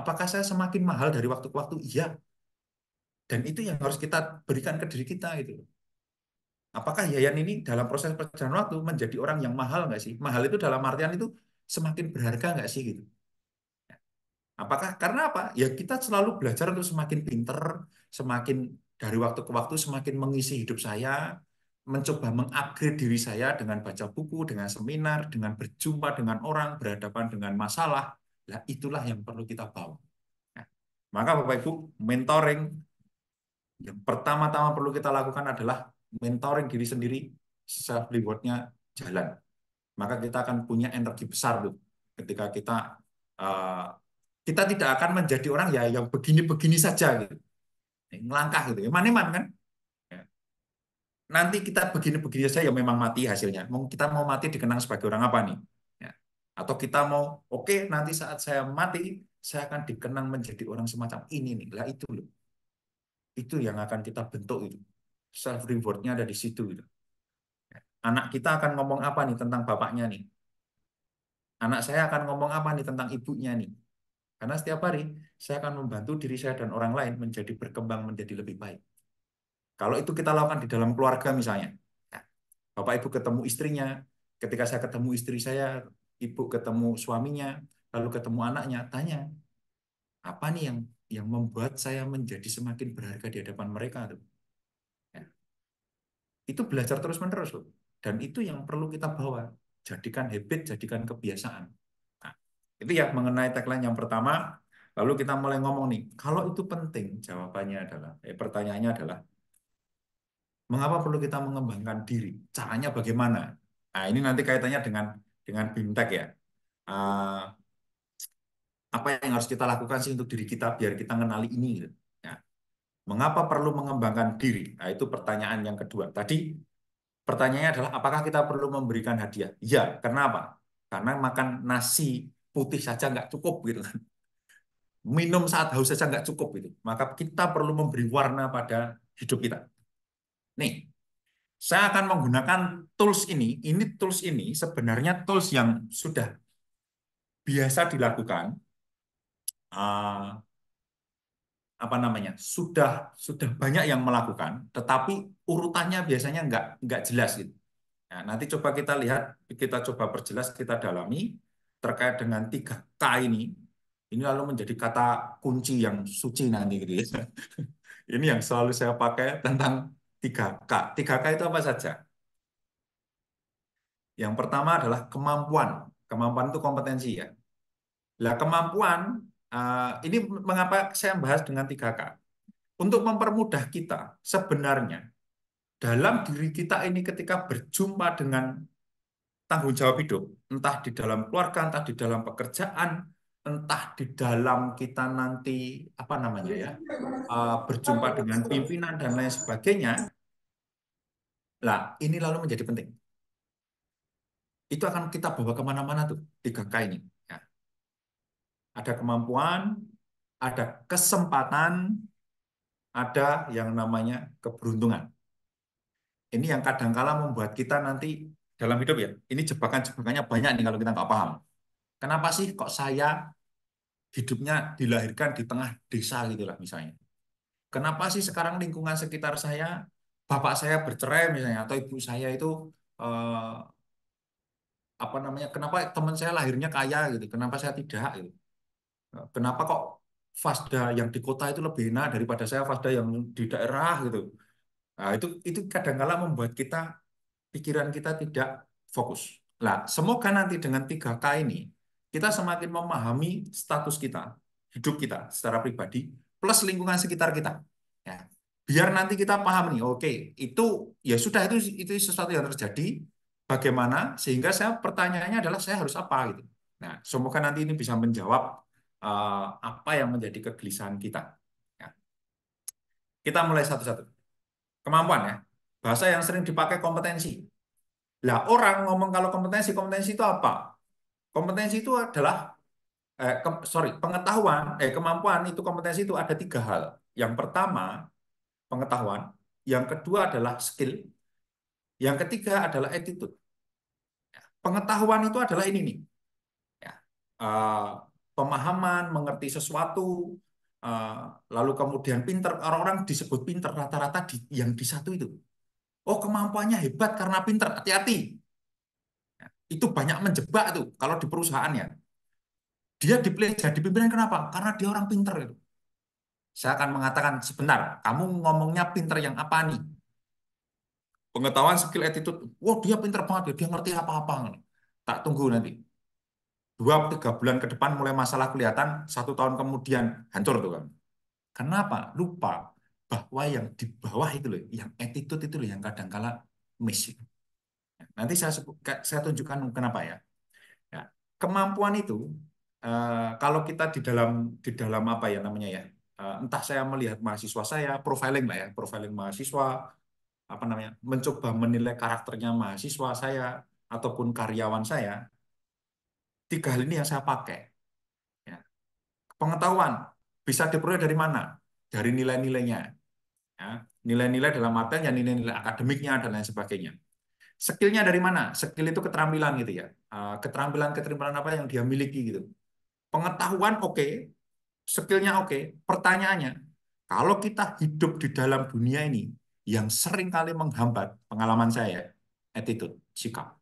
apakah saya semakin mahal dari waktu ke waktu? Iya. Dan itu yang harus kita berikan ke diri kita gitu apakah Yayan ini dalam proses perjalanan waktu menjadi orang yang mahal nggak sih? Mahal itu dalam artian itu semakin berharga nggak sih gitu? Ya. Apakah karena apa? Ya kita selalu belajar untuk semakin pinter, semakin dari waktu ke waktu semakin mengisi hidup saya, mencoba mengupgrade diri saya dengan baca buku, dengan seminar, dengan berjumpa dengan orang, berhadapan dengan masalah. Nah, itulah yang perlu kita bawa. Nah, maka Bapak Ibu, mentoring yang pertama-tama perlu kita lakukan adalah mentoring diri sendiri, self rewardnya jalan. Maka kita akan punya energi besar tuh ketika kita uh, kita tidak akan menjadi orang ya yang begini-begini saja gitu. Ngelangkah gitu. Eman-eman ya, kan? Ya. Nanti kita begini-begini saja ya memang mati hasilnya. Mau kita mau mati dikenang sebagai orang apa nih? Ya. Atau kita mau oke okay, nanti saat saya mati saya akan dikenang menjadi orang semacam ini nih. Lah itu loh. Itu yang akan kita bentuk itu self rewardnya ada di situ gitu. Anak kita akan ngomong apa nih tentang bapaknya nih? Anak saya akan ngomong apa nih tentang ibunya nih? Karena setiap hari saya akan membantu diri saya dan orang lain menjadi berkembang menjadi lebih baik. Kalau itu kita lakukan di dalam keluarga misalnya, ya, Bapak Ibu ketemu istrinya, ketika saya ketemu istri saya, Ibu ketemu suaminya, lalu ketemu anaknya, tanya, apa nih yang yang membuat saya menjadi semakin berharga di hadapan mereka? Tuh? itu belajar terus-menerus loh. Dan itu yang perlu kita bawa. Jadikan habit, jadikan kebiasaan. Nah, itu ya mengenai tagline yang pertama. Lalu kita mulai ngomong nih, kalau itu penting, jawabannya adalah, eh, pertanyaannya adalah, mengapa perlu kita mengembangkan diri? Caranya bagaimana? Nah, ini nanti kaitannya dengan dengan bimtek ya. Uh, apa yang harus kita lakukan sih untuk diri kita biar kita mengenali ini? Gitu. Mengapa perlu mengembangkan diri? Nah, itu pertanyaan yang kedua. Tadi pertanyaannya adalah apakah kita perlu memberikan hadiah? Ya, kenapa? Karena makan nasi putih saja nggak cukup gitu kan. Minum saat haus saja nggak cukup gitu. Maka kita perlu memberi warna pada hidup kita. Nih, saya akan menggunakan tools ini. Ini tools ini sebenarnya tools yang sudah biasa dilakukan uh, apa namanya sudah sudah banyak yang melakukan, tetapi urutannya biasanya nggak nggak jelas gitu. Nah, nanti coba kita lihat, kita coba perjelas, kita dalami terkait dengan tiga k ini. Ini lalu menjadi kata kunci yang suci nanti gitu ya. ini yang selalu saya pakai tentang tiga k tiga k itu apa saja? Yang pertama adalah kemampuan. Kemampuan itu kompetensi ya. Lah kemampuan Eh, ini mengapa saya membahas dengan 3K. Untuk mempermudah kita sebenarnya dalam diri kita ini ketika berjumpa dengan tanggung jawab hidup, entah di dalam keluarga, entah di dalam pekerjaan, entah di dalam kita nanti apa namanya ya eh, berjumpa dengan pimpinan dan lain sebagainya lah ini lalu menjadi penting itu akan kita bawa kemana-mana tuh 3K ini ada kemampuan, ada kesempatan, ada yang namanya keberuntungan. Ini yang kadangkala membuat kita nanti dalam hidup ya, ini jebakan-jebakannya banyak nih kalau kita nggak paham. Kenapa sih kok saya hidupnya dilahirkan di tengah desa gitu lah misalnya. Kenapa sih sekarang lingkungan sekitar saya, bapak saya bercerai misalnya, atau ibu saya itu eh, apa namanya kenapa teman saya lahirnya kaya gitu kenapa saya tidak gitu Nah, kenapa kok Fasda yang di kota itu lebih enak daripada saya Fasda yang di daerah gitu. Nah, itu itu kadangkala membuat kita pikiran kita tidak fokus. Nah, semoga nanti dengan 3K ini kita semakin memahami status kita, hidup kita secara pribadi plus lingkungan sekitar kita. Ya. Biar nanti kita paham nih, oke, okay, itu ya sudah itu itu sesuatu yang terjadi bagaimana sehingga saya pertanyaannya adalah saya harus apa gitu. Nah, semoga nanti ini bisa menjawab Eh, apa yang menjadi kegelisahan kita. Ya. Kita mulai satu-satu. Kemampuan ya. Bahasa yang sering dipakai kompetensi. Lah orang ngomong kalau kompetensi, kompetensi itu apa? Kompetensi itu adalah eh, ke, sorry pengetahuan eh kemampuan itu kompetensi itu ada tiga hal. Yang pertama pengetahuan, yang kedua adalah skill, yang ketiga adalah attitude. Ya, pengetahuan itu adalah ini nih. Uh, pemahaman, mengerti sesuatu, eh, lalu kemudian pinter. Orang-orang disebut pinter rata-rata di, yang di satu itu. Oh kemampuannya hebat karena pinter, hati-hati. Itu banyak menjebak tuh kalau di perusahaan ya. Dia dipilih jadi pimpinan kenapa? Karena dia orang pinter itu. Saya akan mengatakan sebentar, kamu ngomongnya pinter yang apa nih? Pengetahuan skill attitude, wah wow, dia pinter banget ya, dia ngerti apa-apa. Tak tunggu nanti dua tiga bulan ke depan mulai masalah kelihatan satu tahun kemudian hancur tuh kan kenapa lupa bahwa yang di bawah itu loh yang attitude itu loh yang kadang-kala missing. nanti saya saya tunjukkan kenapa ya, ya kemampuan itu eh, kalau kita di dalam di dalam apa ya namanya ya eh, entah saya melihat mahasiswa saya profiling lah ya profiling mahasiswa apa namanya mencoba menilai karakternya mahasiswa saya ataupun karyawan saya tiga hal ini yang saya pakai. Ya. Pengetahuan bisa diperoleh dari mana? Dari nilai-nilainya. Ya. Nilai-nilai dalam artian yang nilai-nilai akademiknya dan lain sebagainya. Skillnya dari mana? Skill itu keterampilan gitu ya. Keterampilan-keterampilan eh, apa yang dia miliki gitu. Pengetahuan oke, okay. skillnya oke. Okay. Pertanyaannya, kalau kita hidup di dalam dunia ini yang sering kali menghambat pengalaman saya, attitude, sikap.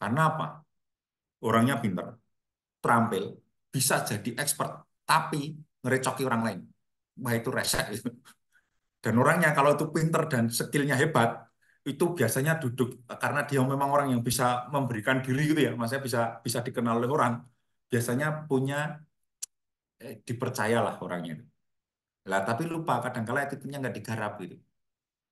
Karena apa? orangnya pinter, terampil, bisa jadi expert, tapi ngerecoki orang lain. Wah itu resek. Dan orangnya kalau itu pinter dan skillnya hebat, itu biasanya duduk karena dia memang orang yang bisa memberikan diri gitu ya, maksudnya bisa bisa dikenal oleh orang. Biasanya punya eh, dipercayalah orangnya. Lah tapi lupa kadang-kala attitude-nya nggak digarap gitu.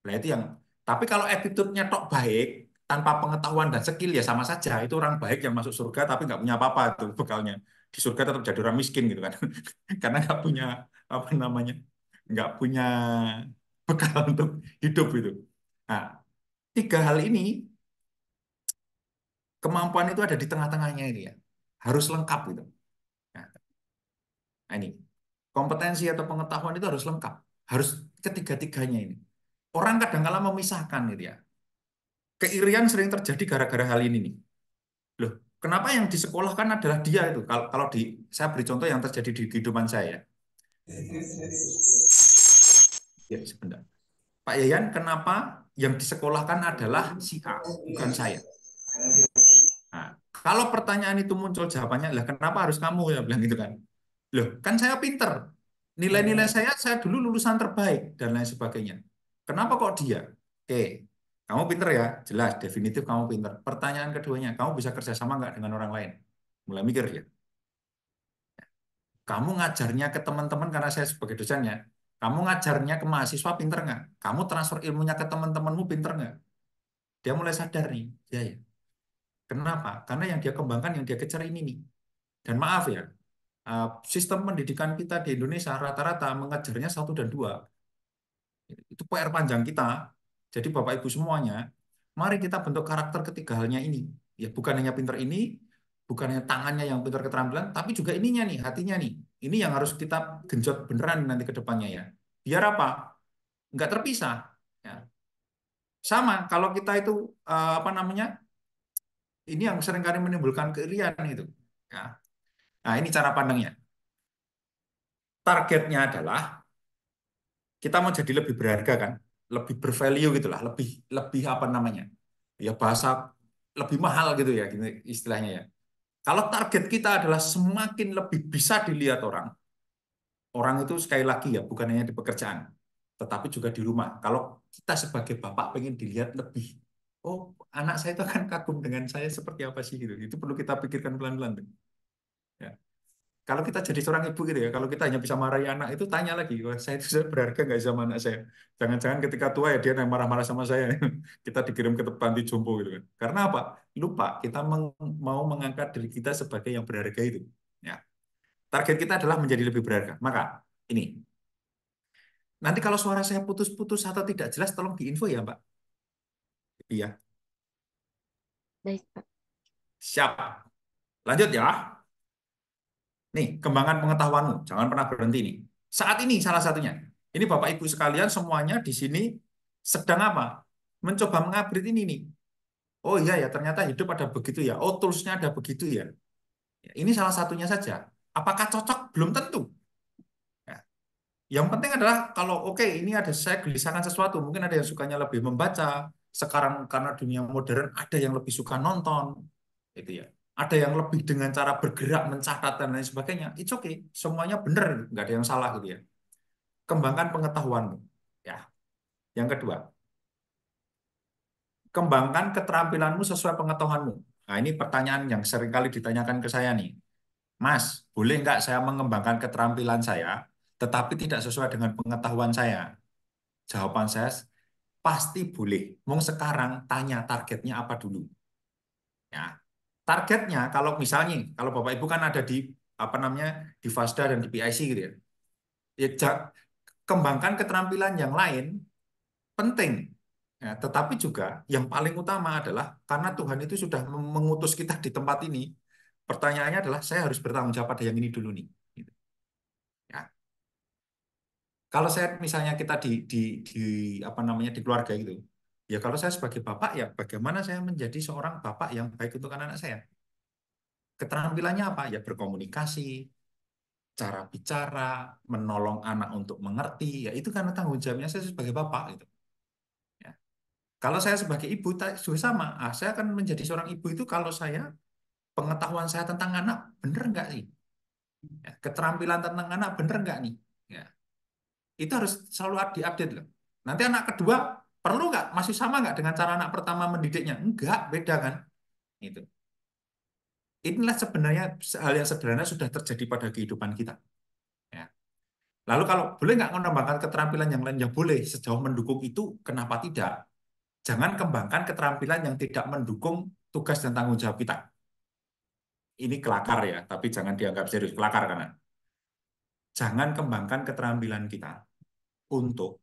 Nah itu yang tapi kalau attitude-nya tok baik, tanpa pengetahuan dan skill ya sama saja itu orang baik yang masuk surga tapi nggak punya apa-apa itu bekalnya di surga tetap jadi orang miskin gitu kan karena nggak punya apa namanya nggak punya bekal untuk hidup itu nah tiga hal ini kemampuan itu ada di tengah-tengahnya ini ya harus lengkap gitu nah, nah ini kompetensi atau pengetahuan itu harus lengkap harus ketiga-tiganya ini orang kadang kala memisahkan ini gitu ya keirian sering terjadi gara-gara hal ini nih. Loh, kenapa yang disekolahkan adalah dia itu? Kalau kalau di saya beri contoh yang terjadi di kehidupan saya. Ya, sebentar. Pak Yayan, kenapa yang disekolahkan adalah si A, bukan saya? Nah, kalau pertanyaan itu muncul jawabannya adalah kenapa harus kamu ya bilang gitu kan? Loh, kan saya pinter. Nilai-nilai saya saya dulu lulusan terbaik dan lain sebagainya. Kenapa kok dia? Oke, kamu pinter ya, jelas, definitif kamu pinter. Pertanyaan keduanya, kamu bisa kerjasama nggak dengan orang lain? Mulai mikir ya. Kamu ngajarnya ke teman-teman karena saya sebagai dosennya. Kamu ngajarnya ke mahasiswa pinter nggak? Kamu transfer ilmunya ke teman-temanmu pinter nggak? Dia mulai sadar nih, ya ya. Kenapa? Karena yang dia kembangkan, yang dia kejar ini nih. Dan maaf ya, eh, sistem pendidikan kita di Indonesia rata-rata mengejarnya satu dan dua. Itu PR panjang kita jadi Bapak Ibu semuanya, mari kita bentuk karakter ketiga halnya ini. Ya bukan hanya pinter ini, bukan hanya tangannya yang pinter keterampilan, tapi juga ininya nih, hatinya nih. Ini yang harus kita genjot beneran nanti ke depannya ya. Biar apa? Enggak terpisah. Ya. Sama, kalau kita itu eh, apa namanya, ini yang seringkali menimbulkan keirian itu. Ya. Nah ini cara pandangnya. Targetnya adalah kita mau jadi lebih berharga kan? lebih bervalue gitulah, lebih lebih apa namanya? Ya bahasa lebih mahal gitu ya istilahnya ya. Kalau target kita adalah semakin lebih bisa dilihat orang, orang itu sekali lagi ya bukan hanya di pekerjaan, tetapi juga di rumah. Kalau kita sebagai bapak pengen dilihat lebih, oh anak saya itu akan kagum dengan saya seperti apa sih gitu. Itu perlu kita pikirkan pelan-pelan kalau kita jadi seorang ibu gitu ya, kalau kita hanya bisa marahi anak itu tanya lagi, wah saya itu berharga nggak sama anak saya? Jangan-jangan ketika tua ya dia yang marah-marah sama saya, kita dikirim ke tempat di jompo gitu kan? Karena apa? Lupa kita meng mau mengangkat diri kita sebagai yang berharga itu. Ya. Target kita adalah menjadi lebih berharga. Maka ini. Nanti kalau suara saya putus-putus atau tidak jelas, tolong diinfo ya, Pak. Iya. Baik, Pak. Siap. Lanjut ya. Nih, kembangan pengetahuanmu. Jangan pernah berhenti nih. Saat ini salah satunya. Ini Bapak Ibu sekalian semuanya di sini sedang apa? Mencoba mengupgrade ini nih. Oh iya ya, ternyata hidup ada begitu ya. Oh, toolsnya ada begitu ya. ya ini salah satunya saja. Apakah cocok? Belum tentu. Ya. Yang penting adalah kalau oke okay, ini ada saya gelisahkan sesuatu, mungkin ada yang sukanya lebih membaca. Sekarang karena dunia modern ada yang lebih suka nonton, itu ya ada yang lebih dengan cara bergerak, mencatat dan lain sebagainya, it's okay, semuanya benar, nggak ada yang salah gitu ya. Kembangkan pengetahuanmu. Ya. Yang kedua, kembangkan keterampilanmu sesuai pengetahuanmu. Nah, ini pertanyaan yang sering kali ditanyakan ke saya nih. Mas, boleh nggak saya mengembangkan keterampilan saya, tetapi tidak sesuai dengan pengetahuan saya? Jawaban saya pasti boleh. mong sekarang tanya targetnya apa dulu. Ya, Targetnya kalau misalnya kalau Bapak Ibu kan ada di apa namanya di FASDA dan di PIC gitu ya. ya kembangkan keterampilan yang lain penting. Ya, tetapi juga yang paling utama adalah karena Tuhan itu sudah mengutus kita di tempat ini. Pertanyaannya adalah saya harus bertanggung jawab pada yang ini dulu nih. Gitu. Ya. Kalau saya misalnya kita di, di, di apa namanya di keluarga gitu, Ya kalau saya sebagai bapak ya bagaimana saya menjadi seorang bapak yang baik untuk anak-anak saya? Keterampilannya apa? Ya berkomunikasi, cara bicara, menolong anak untuk mengerti. Ya itu karena tanggung jawabnya saya sebagai bapak gitu. Ya. Kalau saya sebagai ibu juga sama. Ah, saya akan menjadi seorang ibu itu kalau saya pengetahuan saya tentang anak bener nggak sih? Ya, keterampilan tentang anak bener nggak nih? Ya. Itu harus selalu diupdate loh. Nanti anak kedua Perlu nggak? Masih sama nggak dengan cara anak pertama mendidiknya? Enggak, beda kan? Itu. Inilah sebenarnya hal yang sederhana sudah terjadi pada kehidupan kita. Ya. Lalu kalau boleh nggak mengembangkan keterampilan yang lain? Ya boleh, sejauh mendukung itu kenapa tidak? Jangan kembangkan keterampilan yang tidak mendukung tugas dan tanggung jawab kita. Ini kelakar ya, tapi jangan dianggap serius kelakar karena jangan kembangkan keterampilan kita untuk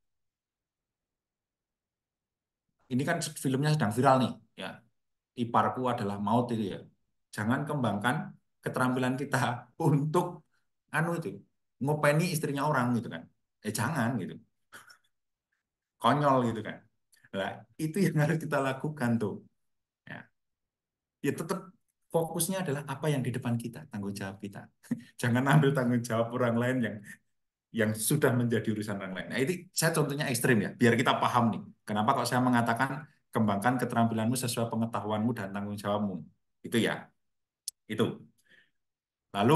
ini kan filmnya sedang viral nih ya iparku adalah maut itu ya jangan kembangkan keterampilan kita untuk anu itu ngopeni istrinya orang gitu kan eh jangan gitu konyol gitu kan nah itu yang harus kita lakukan tuh ya, ya tetap fokusnya adalah apa yang di depan kita tanggung jawab kita jangan ambil tanggung jawab orang lain yang yang sudah menjadi urusan orang lain. Nah, ini saya contohnya ekstrim ya, biar kita paham nih. Kenapa kok saya mengatakan kembangkan keterampilanmu sesuai pengetahuanmu dan tanggung jawabmu. Itu ya. Itu. Lalu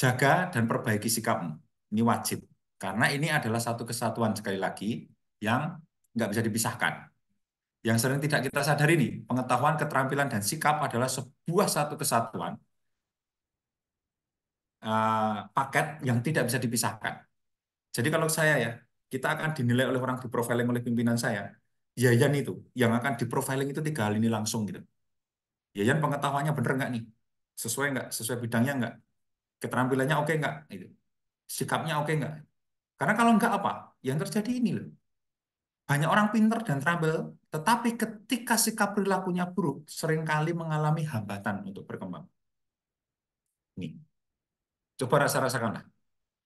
jaga dan perbaiki sikapmu. Ini wajib. Karena ini adalah satu kesatuan sekali lagi yang nggak bisa dipisahkan. Yang sering tidak kita sadari ini, pengetahuan, keterampilan, dan sikap adalah sebuah satu kesatuan Eh, paket yang tidak bisa dipisahkan. Jadi kalau saya ya, kita akan dinilai oleh orang di profiling oleh pimpinan saya. Yayan itu, yang akan di profiling itu tiga hal ini langsung gitu. Yayan pengetahuannya bener nggak nih? Sesuai nggak? Sesuai bidangnya nggak? Keterampilannya oke nggak? Gitu. Sikapnya oke nggak? Karena kalau nggak apa? Yang terjadi ini loh. Banyak orang pinter dan terampil, tetapi ketika sikap perilakunya buruk, seringkali mengalami hambatan untuk berkembang. Nih, Coba rasa-rasakanlah.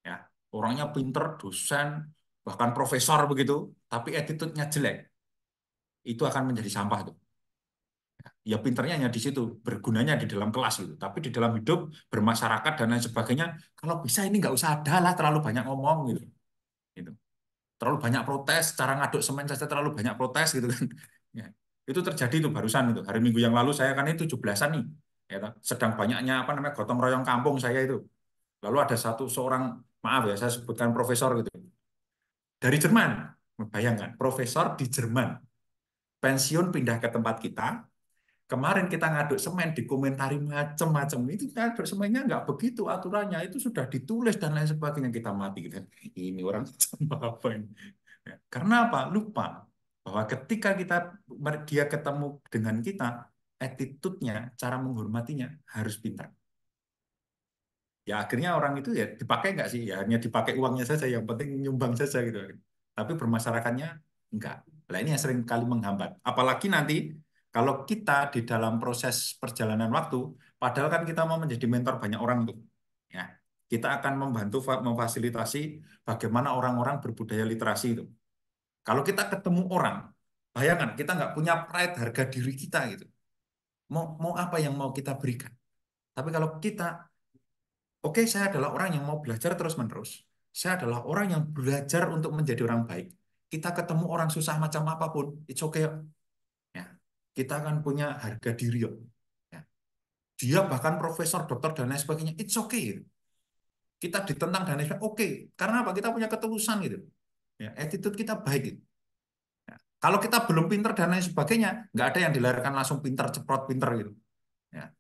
Ya, orangnya pinter, dosen, bahkan profesor begitu, tapi attitude-nya jelek. Itu akan menjadi sampah tuh. Ya pinternya hanya di situ, bergunanya di dalam kelas gitu. Tapi di dalam hidup, bermasyarakat dan lain sebagainya, kalau bisa ini nggak usah ada lah terlalu banyak ngomong gitu. gitu. Terlalu banyak protes, cara ngaduk semen saja terlalu banyak protes gitu kan. Ya. Itu terjadi itu barusan itu. Hari Minggu yang lalu saya kan itu eh, 17-an nih. Ya, sedang banyaknya apa namanya gotong royong kampung saya itu Lalu ada satu seorang, maaf ya, saya sebutkan profesor gitu. Dari Jerman, bayangkan, profesor di Jerman. Pensiun pindah ke tempat kita, kemarin kita ngaduk semen dikomentari macam-macam itu ngaduk semennya nggak begitu aturannya itu sudah ditulis dan lain sebagainya kita mati gitu. ini orang apa ini karena apa lupa bahwa ketika kita dia ketemu dengan kita attitude-nya cara menghormatinya harus pintar ya akhirnya orang itu ya dipakai nggak sih ya hanya dipakai uangnya saja yang penting nyumbang saja gitu tapi bermasyarakatnya enggak nah ini yang sering kali menghambat apalagi nanti kalau kita di dalam proses perjalanan waktu padahal kan kita mau menjadi mentor banyak orang tuh ya kita akan membantu memfasilitasi bagaimana orang-orang berbudaya literasi itu kalau kita ketemu orang bayangkan kita nggak punya pride harga diri kita gitu mau mau apa yang mau kita berikan tapi kalau kita Oke, saya adalah orang yang mau belajar terus-menerus. Saya adalah orang yang belajar untuk menjadi orang baik. Kita ketemu orang susah macam apapun, it's okay. Ya, kita akan punya harga diri. Ya. ya. Dia bahkan profesor, dokter, dan lain sebagainya, it's okay. Kita ditentang dan lain sebagainya, oke. Okay. Karena apa? Kita punya ketulusan gitu. Ya, attitude kita baik. Gitu. Ya. Kalau kita belum pinter dan lain sebagainya, nggak ada yang dilahirkan langsung pinter, ceprot, pinter gitu. Ya.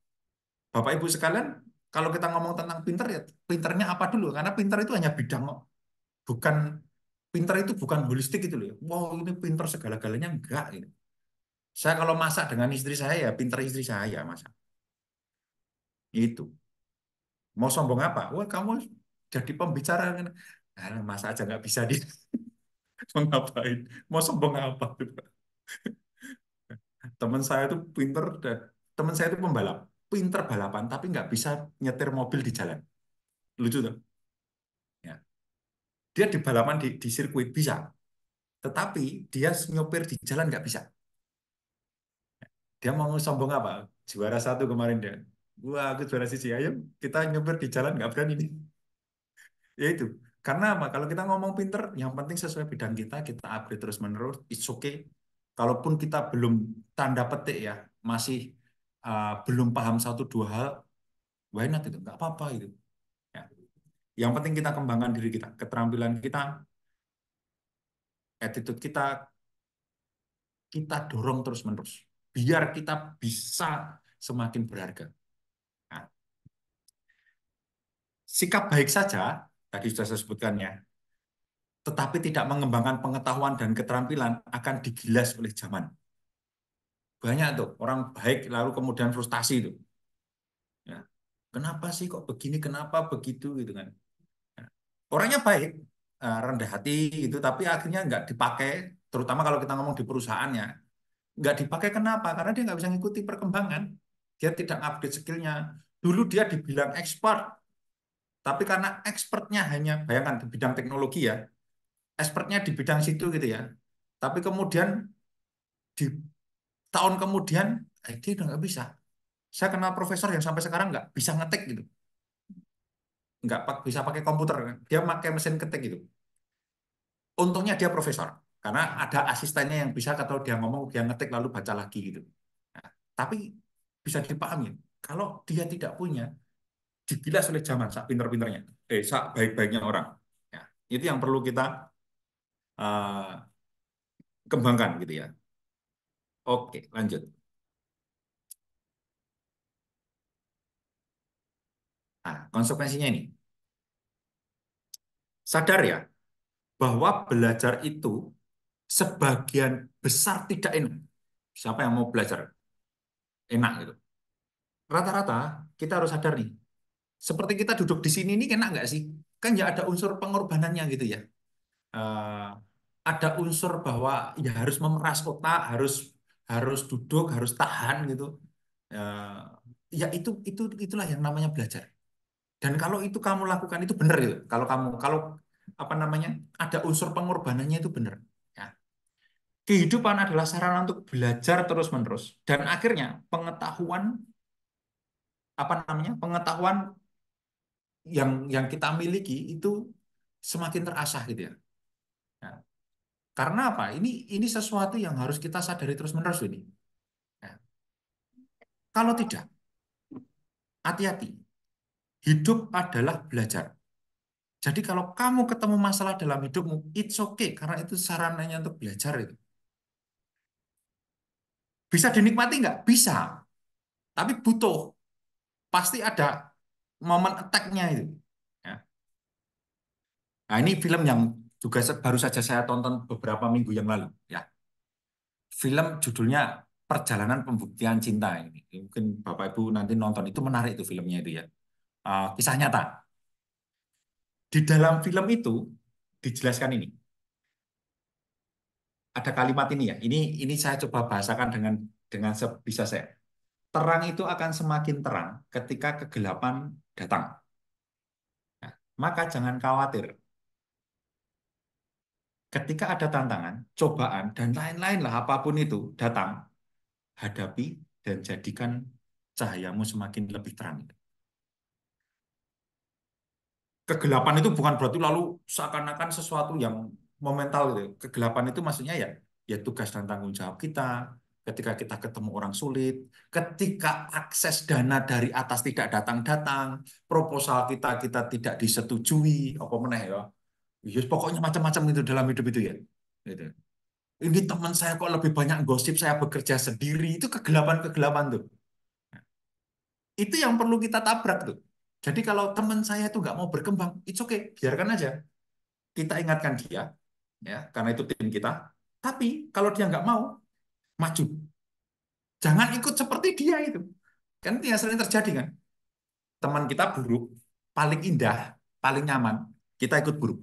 Bapak Ibu sekalian, kalau kita ngomong tentang pinter ya pinternya apa dulu? Karena pinter itu hanya bidang Bukan pinter itu bukan holistik itu loh. Ya. Wow, ini pinter segala-galanya enggak gitu. Saya kalau masak dengan istri saya ya pinter istri saya ya masak. Itu. Mau sombong apa? Wah, kamu jadi pembicara. Nah, masa aja nggak bisa dia. mau ngapain? Mau sombong apa? Teman saya itu pinter dan teman saya itu pembalap pinter balapan tapi nggak bisa nyetir mobil di jalan. Lucu tuh. Ya. Dia di balapan di, di sirkuit bisa, tetapi dia nyopir di jalan nggak bisa. Dia mau sombong apa? Juara satu kemarin dia. Wah, aku juara sisi. ayam kita nyopir di jalan nggak berani ini ya itu. Karena apa? Kalau kita ngomong pinter, yang penting sesuai bidang kita, kita upgrade terus menerus. It's okay. Kalaupun kita belum tanda petik ya, masih uh, belum paham satu dua hal, why not itu nggak apa-apa itu. Ya. Yang penting kita kembangkan diri kita, keterampilan kita, attitude kita, kita dorong terus menerus. Biar kita bisa semakin berharga. Nah, sikap baik saja, tadi sudah saya sebutkan ya, tetapi tidak mengembangkan pengetahuan dan keterampilan akan digilas oleh zaman. Banyak tuh orang baik lalu kemudian frustasi itu. Ya. Kenapa sih kok begini? Kenapa begitu gitu kan? Ya, orangnya baik, eh, rendah hati itu, tapi akhirnya nggak dipakai. Terutama kalau kita ngomong di perusahaannya, nggak dipakai kenapa? Karena dia nggak bisa ngikuti perkembangan. Dia tidak update skillnya. Dulu dia dibilang expert, tapi karena expertnya hanya bayangkan di bidang teknologi ya, expertnya di bidang situ gitu ya. Tapi kemudian di tahun kemudian eh, dia udah nggak bisa saya kenal profesor yang sampai sekarang nggak bisa ngetik gitu nggak bisa pakai komputer kan. dia pakai mesin ketik gitu untungnya dia profesor karena ada asistennya yang bisa atau dia ngomong dia ngetik lalu baca lagi gitu nah, tapi bisa dipahami kalau dia tidak punya dibilas oleh zaman sak pinter-pinternya eh sak baik-baiknya orang ya, itu yang perlu kita uh, kembangkan gitu ya Oke, lanjut. Nah, konsekuensinya ini. Sadar ya, bahwa belajar itu sebagian besar tidak enak. Siapa yang mau belajar? Enak gitu. Rata-rata kita harus sadar nih. Seperti kita duduk di sini ini enak nggak sih? Kan ya ada unsur pengorbanannya gitu ya. Uh, ada unsur bahwa ya harus memeras otak, harus harus duduk, harus tahan gitu. Uh, ya itu itu itulah yang namanya belajar. Dan kalau itu kamu lakukan itu benar gitu. Kalau kamu kalau apa namanya ada unsur pengorbanannya itu benar. Ya. Kehidupan adalah sarana untuk belajar terus menerus dan akhirnya pengetahuan apa namanya pengetahuan yang yang kita miliki itu semakin terasah gitu ya karena apa? Ini ini sesuatu yang harus kita sadari terus-menerus ini. Ya. kalau tidak, hati-hati. Hidup adalah belajar. Jadi kalau kamu ketemu masalah dalam hidupmu, it's okay karena itu sarananya untuk belajar itu. Bisa dinikmati nggak? Bisa. Tapi butuh. Pasti ada momen attack-nya itu. Ya. Nah, ini film yang juga baru saja saya tonton beberapa minggu yang lalu ya film judulnya Perjalanan Pembuktian Cinta ini mungkin bapak ibu nanti nonton itu menarik itu filmnya itu ya uh, kisah nyata di dalam film itu dijelaskan ini ada kalimat ini ya ini ini saya coba bahasakan dengan dengan sebisa saya terang itu akan semakin terang ketika kegelapan datang ya, maka jangan khawatir ketika ada tantangan, cobaan, dan lain-lain lah apapun itu datang, hadapi dan jadikan cahayamu semakin lebih terang. Kegelapan itu bukan berarti lalu seakan-akan sesuatu yang momental. Gitu. Ya. Kegelapan itu maksudnya ya, ya tugas dan tanggung jawab kita, ketika kita ketemu orang sulit, ketika akses dana dari atas tidak datang-datang, proposal kita kita tidak disetujui, apa meneh ya, Yes, iya, pokoknya macam-macam itu dalam hidup itu ya. Gitu. Ini teman saya kok lebih banyak gosip, saya bekerja sendiri. Itu kegelapan-kegelapan tuh. Itu yang perlu kita tabrak tuh. Jadi kalau teman saya itu nggak mau berkembang, it's okay, biarkan aja. Kita ingatkan dia, ya karena itu tim kita. Tapi kalau dia nggak mau, maju. Jangan ikut seperti dia itu. Kan itu yang sering terjadi kan. Teman kita buruk, paling indah, paling nyaman, kita ikut buruk.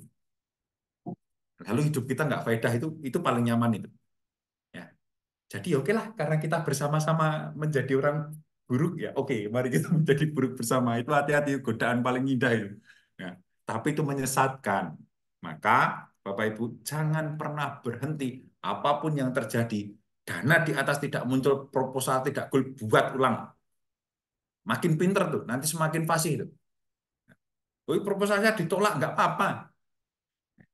Lalu hidup kita nggak faedah itu itu paling nyaman itu. Ya. Jadi ya oke okay lah karena kita bersama-sama menjadi orang buruk ya oke okay, mari kita menjadi buruk bersama itu hati-hati godaan paling indah itu. Ya. Tapi itu menyesatkan. Maka Bapak Ibu jangan pernah berhenti apapun yang terjadi dana di atas tidak muncul proposal tidak gul buat ulang makin pinter tuh nanti semakin fasih tuh. Woi ya. proposalnya ditolak nggak apa-apa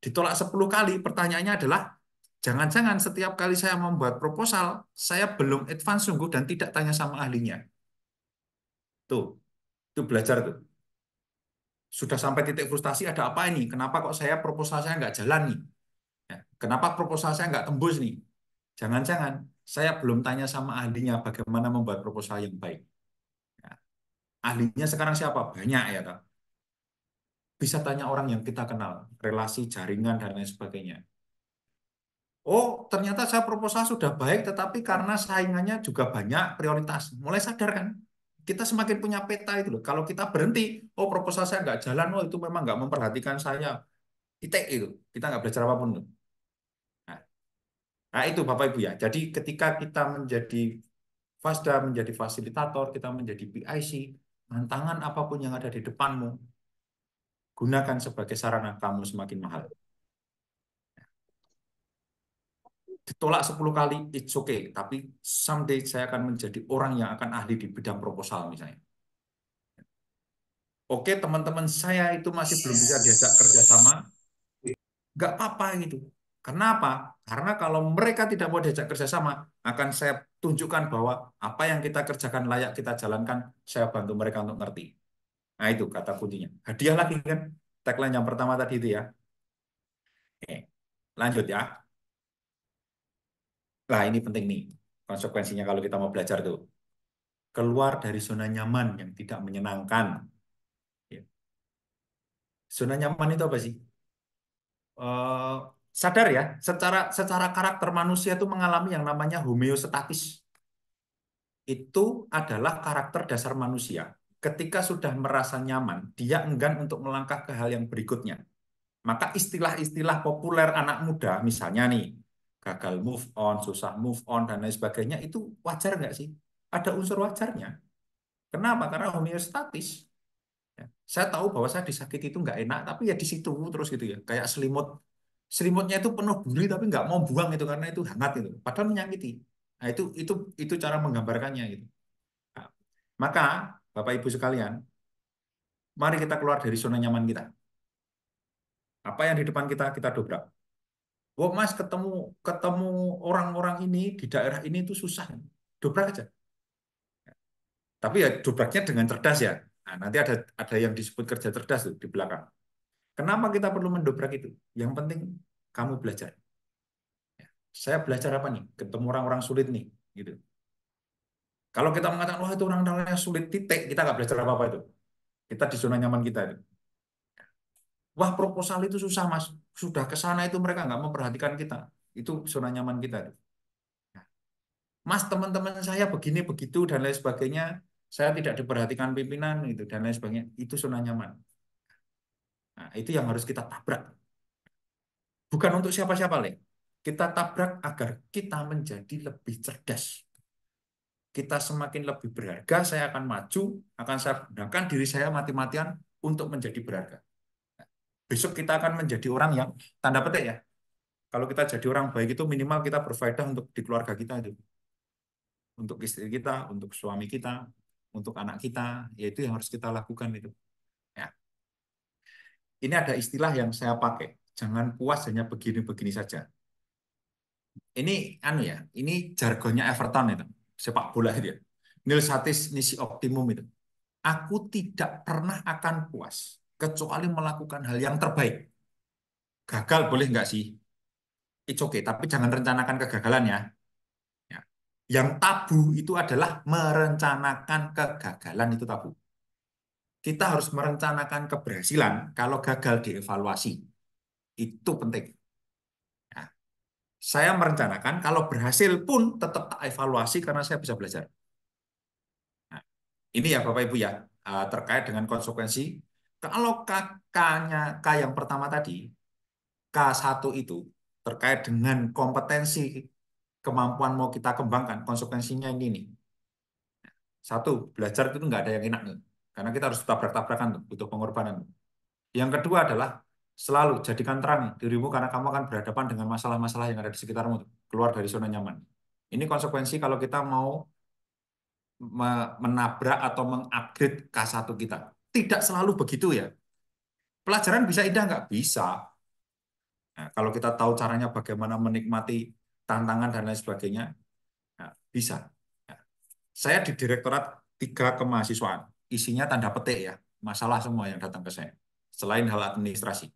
ditolak 10 kali, pertanyaannya adalah jangan-jangan setiap kali saya membuat proposal, saya belum advance sungguh dan tidak tanya sama ahlinya. Tuh, itu belajar tuh. Sudah sampai titik frustasi, ada apa ini? Kenapa kok saya proposal saya nggak jalan nih? Ya, kenapa proposal saya nggak tembus nih? Jangan-jangan saya belum tanya sama ahlinya bagaimana membuat proposal yang baik. Ya, ahlinya sekarang siapa? Banyak ya, kan bisa tanya orang yang kita kenal, relasi, jaringan, dan lain sebagainya. Oh, ternyata saya proposal sudah baik, tetapi karena saingannya juga banyak prioritas. Mulai sadar kan? Kita semakin punya peta itu loh. Kalau kita berhenti, oh proposal saya nggak jalan, oh itu memang nggak memperhatikan saya. Itek itu. Kita nggak belajar apapun. Nah, nah itu Bapak Ibu ya. Jadi ketika kita menjadi FASDA, menjadi fasilitator, kita menjadi PIC, tantangan apapun yang ada di depanmu, gunakan sebagai sarana kamu semakin mahal. Ditolak 10 kali, it's okay. Tapi someday saya akan menjadi orang yang akan ahli di bidang proposal misalnya. Oke, teman-teman saya itu masih belum bisa diajak kerjasama. Nggak apa-apa gitu. Kenapa? Karena kalau mereka tidak mau diajak kerjasama, akan saya tunjukkan bahwa apa yang kita kerjakan layak kita jalankan, saya bantu mereka untuk ngerti. Nah itu kata kuncinya. Hadiah lagi kan? Tagline yang pertama tadi itu ya. Oke, lanjut ya. Nah ini penting nih. Konsekuensinya kalau kita mau belajar tuh. Keluar dari zona nyaman yang tidak menyenangkan. Ya. Zona nyaman itu apa sih? Uh, sadar ya, secara secara karakter manusia itu mengalami yang namanya homeostatis. Itu adalah karakter dasar manusia ketika sudah merasa nyaman, dia enggan untuk melangkah ke hal yang berikutnya. Maka istilah-istilah populer anak muda, misalnya nih, gagal move on, susah move on, dan lain sebagainya, itu wajar nggak sih? Ada unsur wajarnya. Kenapa? Karena homeostatis. Ya, saya tahu bahwa saya disakiti itu nggak enak, tapi ya di situ terus gitu ya. Kayak selimut, selimutnya itu penuh buli tapi nggak mau buang itu karena itu hangat itu. Padahal menyakiti. Nah itu itu itu cara menggambarkannya gitu. Nah, maka Bapak Ibu sekalian, mari kita keluar dari zona nyaman kita. Apa yang di depan kita kita dobrak. Wah, Mas ketemu ketemu orang-orang ini di daerah ini itu susah. Dobrak aja. Tapi ya dobraknya dengan cerdas ya. Nah, nanti ada ada yang disebut kerja cerdas tuh di belakang. Kenapa kita perlu mendobrak itu? Yang penting kamu belajar. Ya, saya belajar apa nih? Ketemu orang-orang sulit nih, gitu. Kalau kita mengatakan, wah itu orang dalamnya sulit, titik, kita nggak belajar apa-apa itu. Kita di zona nyaman kita itu. Wah proposal itu susah mas, sudah ke sana itu mereka nggak memperhatikan kita. Itu zona nyaman kita. Itu. Nah, mas teman-teman saya begini begitu dan lain sebagainya, saya tidak diperhatikan pimpinan gitu dan lain sebagainya, itu zona nyaman. Nah, itu yang harus kita tabrak. Bukan untuk siapa-siapa, Le. Kita tabrak agar kita menjadi lebih cerdas kita semakin lebih berharga, saya akan maju, akan saya gunakan diri saya mati-matian untuk menjadi berharga. Nah, besok kita akan menjadi orang yang, tanda petik ya, kalau kita jadi orang baik itu minimal kita berfaedah untuk di keluarga kita itu. Untuk istri kita, untuk suami kita, untuk anak kita, yaitu yang harus kita lakukan itu. Ya. Ini ada istilah yang saya pakai. Jangan puas hanya begini-begini saja. Ini anu ya, ini jargonnya Everton itu sepak bola itu ya. Nil satis nisi optimum itu. Aku tidak pernah akan puas kecuali melakukan hal yang terbaik. Gagal boleh nggak sih? It's okay, tapi jangan rencanakan kegagalan ya. ya. Yang tabu itu adalah merencanakan kegagalan itu tabu. Kita harus merencanakan keberhasilan kalau gagal dievaluasi. Itu penting saya merencanakan kalau berhasil pun tetap evaluasi karena saya bisa belajar. Nah, ini ya Bapak Ibu ya, eh, terkait dengan konsekuensi. Kalau K-nya, K yang pertama tadi, K1 itu terkait dengan kompetensi kemampuan mau kita kembangkan, konsekuensinya ini nih. Satu, belajar itu nggak ada yang enak nih. Karena kita harus tetap bertabrakan butuh pengorbanan. Yang kedua adalah Selalu jadikan terang dirimu karena kamu akan berhadapan dengan masalah-masalah yang ada di sekitarmu. Keluar dari zona nyaman. Ini konsekuensi kalau kita mau menabrak atau mengupgrade K1 kita. Tidak selalu begitu ya. Pelajaran bisa indah nggak? Bisa. Nah, kalau kita tahu caranya bagaimana menikmati tantangan dan lain sebagainya, nah, bisa. Nah, saya di Direktorat tiga kemahasiswaan. Isinya tanda petik ya. Masalah semua yang datang ke saya. Selain hal administrasi.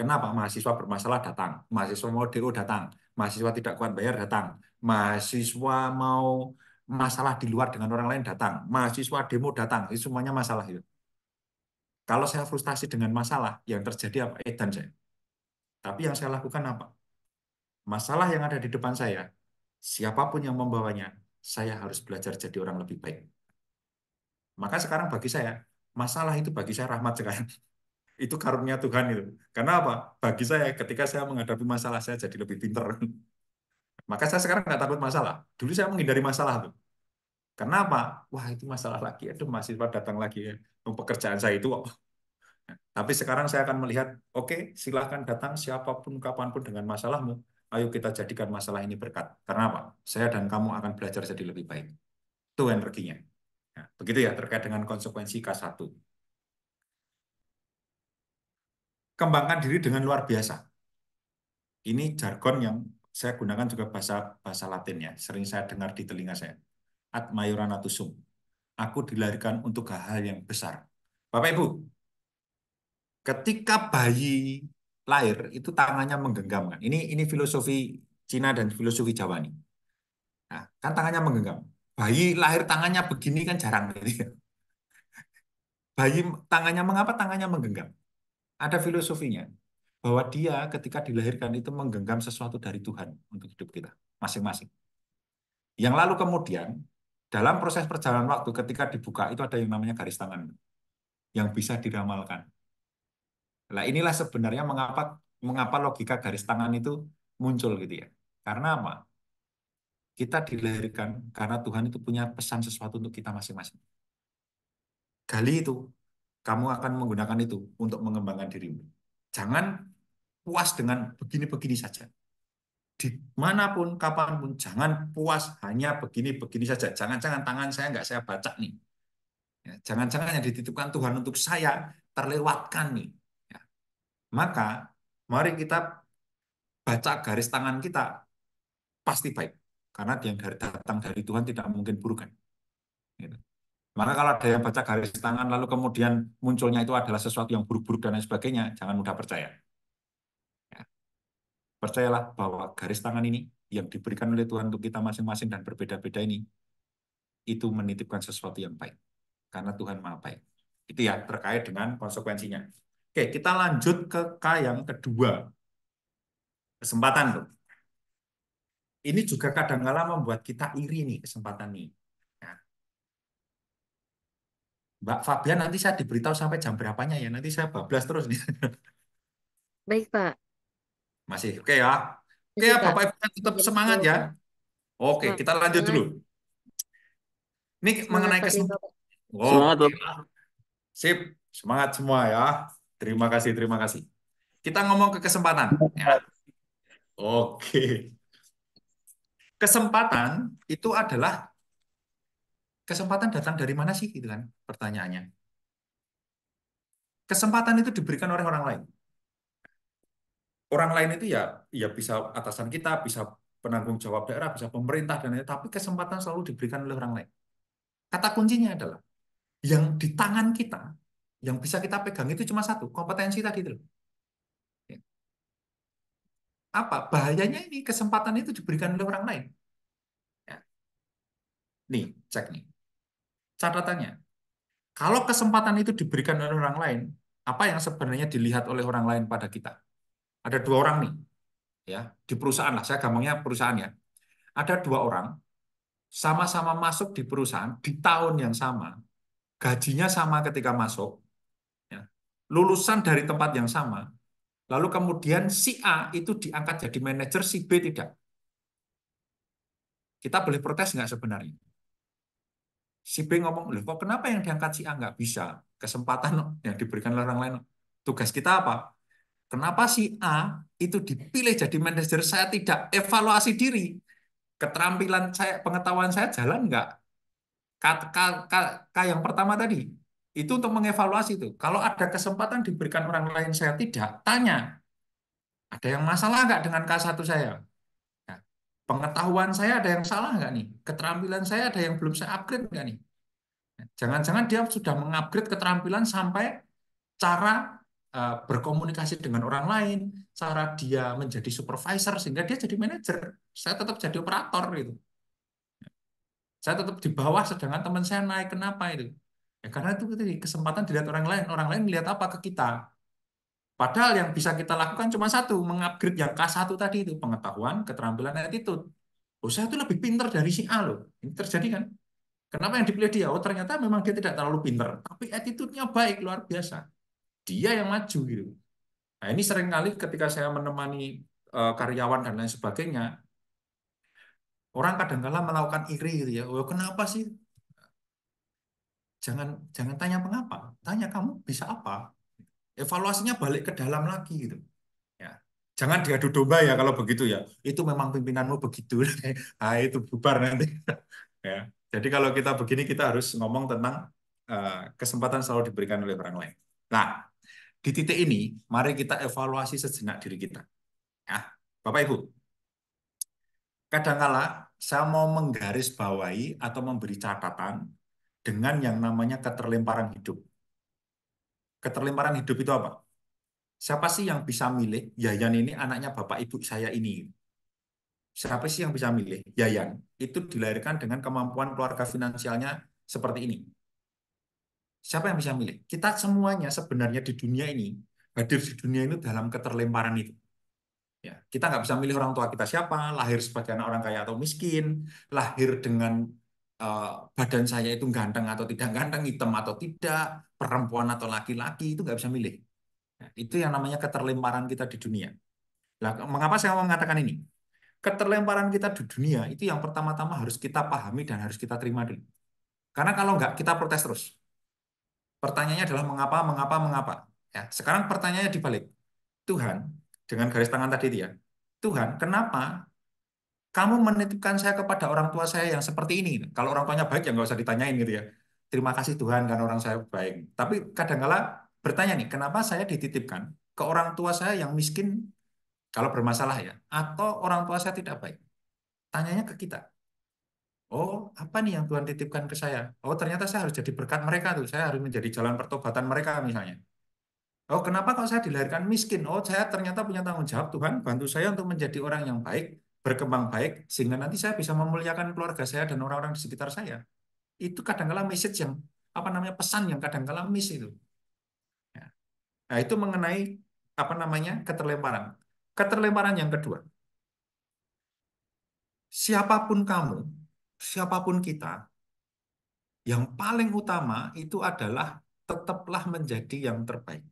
Kenapa mahasiswa bermasalah datang, mahasiswa mau DO datang, mahasiswa tidak kuat bayar datang, mahasiswa mau masalah di luar dengan orang lain datang, mahasiswa demo datang, itu semuanya masalah itu. Kalau saya frustasi dengan masalah, yang terjadi apa? Eh dan saya. Tapi yang saya lakukan apa? Masalah yang ada di depan saya, siapapun yang membawanya, saya harus belajar jadi orang lebih baik. Maka sekarang bagi saya, masalah itu bagi saya rahmat sekarang. Itu karunia Tuhan itu. Karena apa? Bagi saya ketika saya menghadapi masalah saya jadi lebih pinter. Maka saya sekarang nggak takut masalah. Dulu saya menghindari masalah tuh. Kenapa? Wah itu masalah lagi. Aduh mahasiswa datang lagi. ya. Oh, pekerjaan saya itu wah. Tapi sekarang saya akan melihat, oke okay, silahkan datang siapapun kapanpun dengan masalahmu. Ayo kita jadikan masalah ini berkat. Karena apa? Saya dan kamu akan belajar jadi lebih baik. Itu energinya. Nah, begitu ya terkait dengan konsekuensi K1. kembangkan diri dengan luar biasa. Ini jargon yang saya gunakan juga bahasa bahasa Latin ya, sering saya dengar di telinga saya. Ad maiorana sum. Aku dilahirkan untuk hal-hal yang besar. Bapak Ibu, ketika bayi lahir itu tangannya menggenggam kan. Ini ini filosofi Cina dan filosofi Jawa nih. Nah, kan tangannya menggenggam. Bayi lahir tangannya begini kan jarang. Bayi tangannya mengapa tangannya menggenggam? Ada filosofinya bahwa dia ketika dilahirkan itu menggenggam sesuatu dari Tuhan untuk hidup kita masing-masing. Yang lalu kemudian dalam proses perjalanan waktu ketika dibuka itu ada yang namanya garis tangan yang bisa diramalkan. Nah inilah sebenarnya mengapa mengapa logika garis tangan itu muncul gitu ya. Karena apa? Kita dilahirkan karena Tuhan itu punya pesan sesuatu untuk kita masing-masing. Gali itu, kamu akan menggunakan itu untuk mengembangkan dirimu. Jangan puas dengan begini-begini saja. Dimanapun, kapanpun, jangan puas hanya begini-begini saja. Jangan-jangan tangan saya nggak saya baca nih. Ya, jangan-jangan yang dititipkan Tuhan untuk saya terlewatkan nih. Ya. Maka mari kita baca garis tangan kita pasti baik. Karena yang datang dari Tuhan tidak mungkin buruk kan. Gitu. Maka kalau ada yang baca garis tangan lalu kemudian munculnya itu adalah sesuatu yang buruk-buruk dan lain sebagainya, jangan mudah percaya. Ya. Percayalah bahwa garis tangan ini yang diberikan oleh Tuhan untuk kita masing-masing dan berbeda-beda ini, itu menitipkan sesuatu yang baik. Karena Tuhan maha baik. Itu ya terkait dengan konsekuensinya. Oke, kita lanjut ke K yang kedua. Kesempatan. Tuh. Ini juga kadang-kala membuat kita iri nih kesempatan nih Mbak Fabian nanti saya diberitahu sampai jam berapanya ya. Nanti saya bablas terus nih. Baik, Pak. Masih oke okay, ya. Oke okay, ya, Bapak Ibu tetap ya, semangat ya. Oke, okay, kita lanjut dulu. Ini mengenai kesempatan. Oh, semangat, Bapak. Sip, semangat semua ya. Terima kasih, terima kasih. Kita ngomong ke kesempatan. Ya. Oke. Okay. Kesempatan itu adalah Kesempatan datang dari mana sih gitu kan pertanyaannya. Kesempatan itu diberikan oleh orang lain. Orang lain itu ya ya bisa atasan kita, bisa penanggung jawab daerah, bisa pemerintah dan lain tapi kesempatan selalu diberikan oleh orang lain. Kata kuncinya adalah yang di tangan kita yang bisa kita pegang itu cuma satu, kompetensi tadi itu. Ya. Apa bahayanya ini kesempatan itu diberikan oleh orang lain? Ya. Nih, cek nih. Catatannya, kalau kesempatan itu diberikan oleh orang lain, apa yang sebenarnya dilihat oleh orang lain pada kita? Ada dua orang nih, ya di perusahaan lah. Saya gampangnya perusahaan ya. Ada dua orang sama-sama masuk di perusahaan di tahun yang sama, gajinya sama ketika masuk, ya, lulusan dari tempat yang sama, lalu kemudian si A itu diangkat jadi manajer, si B tidak kita boleh protes nggak sebenarnya? si B ngomong, loh kok kenapa yang diangkat si A nggak bisa? Kesempatan yang diberikan orang lain. Tugas kita apa? Kenapa si A itu dipilih jadi manajer saya tidak evaluasi diri? Keterampilan saya, pengetahuan saya jalan nggak? Kayak yang pertama tadi, itu untuk mengevaluasi itu. Kalau ada kesempatan diberikan orang lain saya tidak, tanya. Ada yang masalah nggak dengan K1 saya? Pengetahuan saya ada yang salah nggak nih? Keterampilan saya ada yang belum saya upgrade nggak nih? Jangan-jangan dia sudah mengupgrade keterampilan sampai cara eh, berkomunikasi dengan orang lain, cara dia menjadi supervisor sehingga dia jadi manajer. Saya tetap jadi operator gitu. Saya tetap di bawah sedangkan teman saya naik. Kenapa itu? Ya karena itu kesempatan dilihat orang lain. Orang lain melihat apa ke kita? Padahal yang bisa kita lakukan cuma satu, mengupgrade yang K1 tadi itu, pengetahuan, keterampilan, attitude. Oh, saya itu lebih pinter dari si A loh. Ini terjadi kan? Kenapa yang dipilih dia? Oh, ternyata memang dia tidak terlalu pinter, tapi attitude-nya baik, luar biasa. Dia yang maju gitu. Nah, ini seringkali ketika saya menemani eh, karyawan dan lain sebagainya, orang kadang-kala melakukan iri gitu ya. Oh, kenapa sih? Jangan jangan tanya mengapa, tanya kamu bisa apa evaluasinya balik ke dalam lagi gitu. Ya. Jangan diadu domba ya kalau begitu ya. Itu memang pimpinanmu begitu. ah itu bubar nanti. ya. Jadi kalau kita begini kita harus ngomong tentang uh, kesempatan selalu diberikan oleh orang lain. Nah, di titik ini mari kita evaluasi sejenak diri kita. Ya. Bapak Ibu, kadangkala saya mau menggaris bawahi atau memberi catatan dengan yang namanya keterlemparan hidup keterlemparan hidup itu apa? Siapa sih yang bisa milih Yayan ini anaknya bapak ibu saya ini? Siapa sih yang bisa milih Yayan? Itu dilahirkan dengan kemampuan keluarga finansialnya seperti ini. Siapa yang bisa milih? Kita semuanya sebenarnya di dunia ini hadir di dunia ini dalam keterlemparan itu. Ya, kita nggak bisa milih orang tua kita siapa, lahir sebagai anak orang kaya atau miskin, lahir dengan uh, badan saya itu ganteng atau tidak ganteng, hitam atau tidak, perempuan atau laki-laki itu nggak bisa milih. Nah, itu yang namanya keterlemparan kita di dunia. Nah, mengapa saya mau mengatakan ini? Keterlemparan kita di dunia itu yang pertama-tama harus kita pahami dan harus kita terima dulu. Karena kalau nggak kita protes terus. Pertanyaannya adalah mengapa, mengapa, mengapa. Ya, sekarang pertanyaannya dibalik. Tuhan, dengan garis tangan tadi dia ya. Tuhan, kenapa kamu menitipkan saya kepada orang tua saya yang seperti ini? Kalau orang tuanya baik ya nggak usah ditanyain gitu ya terima kasih Tuhan karena orang saya baik. Tapi kadangkala bertanya nih, kenapa saya dititipkan ke orang tua saya yang miskin kalau bermasalah ya, atau orang tua saya tidak baik? Tanyanya ke kita. Oh, apa nih yang Tuhan titipkan ke saya? Oh, ternyata saya harus jadi berkat mereka tuh. Saya harus menjadi jalan pertobatan mereka misalnya. Oh, kenapa kalau saya dilahirkan miskin? Oh, saya ternyata punya tanggung jawab Tuhan, bantu saya untuk menjadi orang yang baik, berkembang baik, sehingga nanti saya bisa memuliakan keluarga saya dan orang-orang di sekitar saya itu kadang kadangkala message yang apa namanya pesan yang kadang kadangkala miss itu. Ya. Nah, itu mengenai apa namanya keterlemparan. Keterlemparan yang kedua. Siapapun kamu, siapapun kita, yang paling utama itu adalah tetaplah menjadi yang terbaik.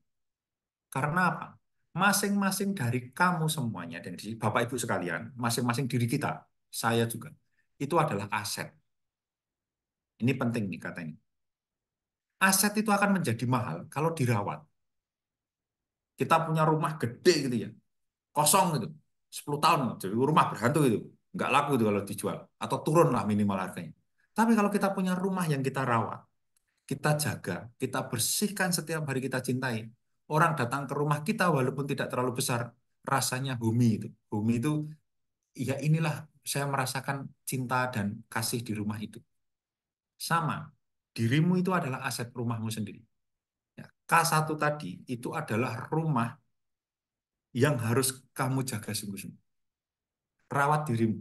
Karena apa? Masing-masing dari kamu semuanya, dan Bapak Ibu sekalian, masing-masing diri kita, saya juga, itu adalah aset ini penting nih katanya. Aset itu akan menjadi mahal kalau dirawat. Kita punya rumah gede gitu ya. Kosong gitu. 10 tahun jadi rumah berhantu gitu. Nggak laku itu kalau dijual. Atau turun lah minimal harganya. Tapi kalau kita punya rumah yang kita rawat, kita jaga, kita bersihkan setiap hari kita cintai. Orang datang ke rumah kita walaupun tidak terlalu besar, rasanya bumi itu. bumi itu, ya inilah saya merasakan cinta dan kasih di rumah itu sama. Dirimu itu adalah aset rumahmu sendiri. Ya, K1 tadi itu adalah rumah yang harus kamu jaga sungguh-sungguh. Rawat dirimu.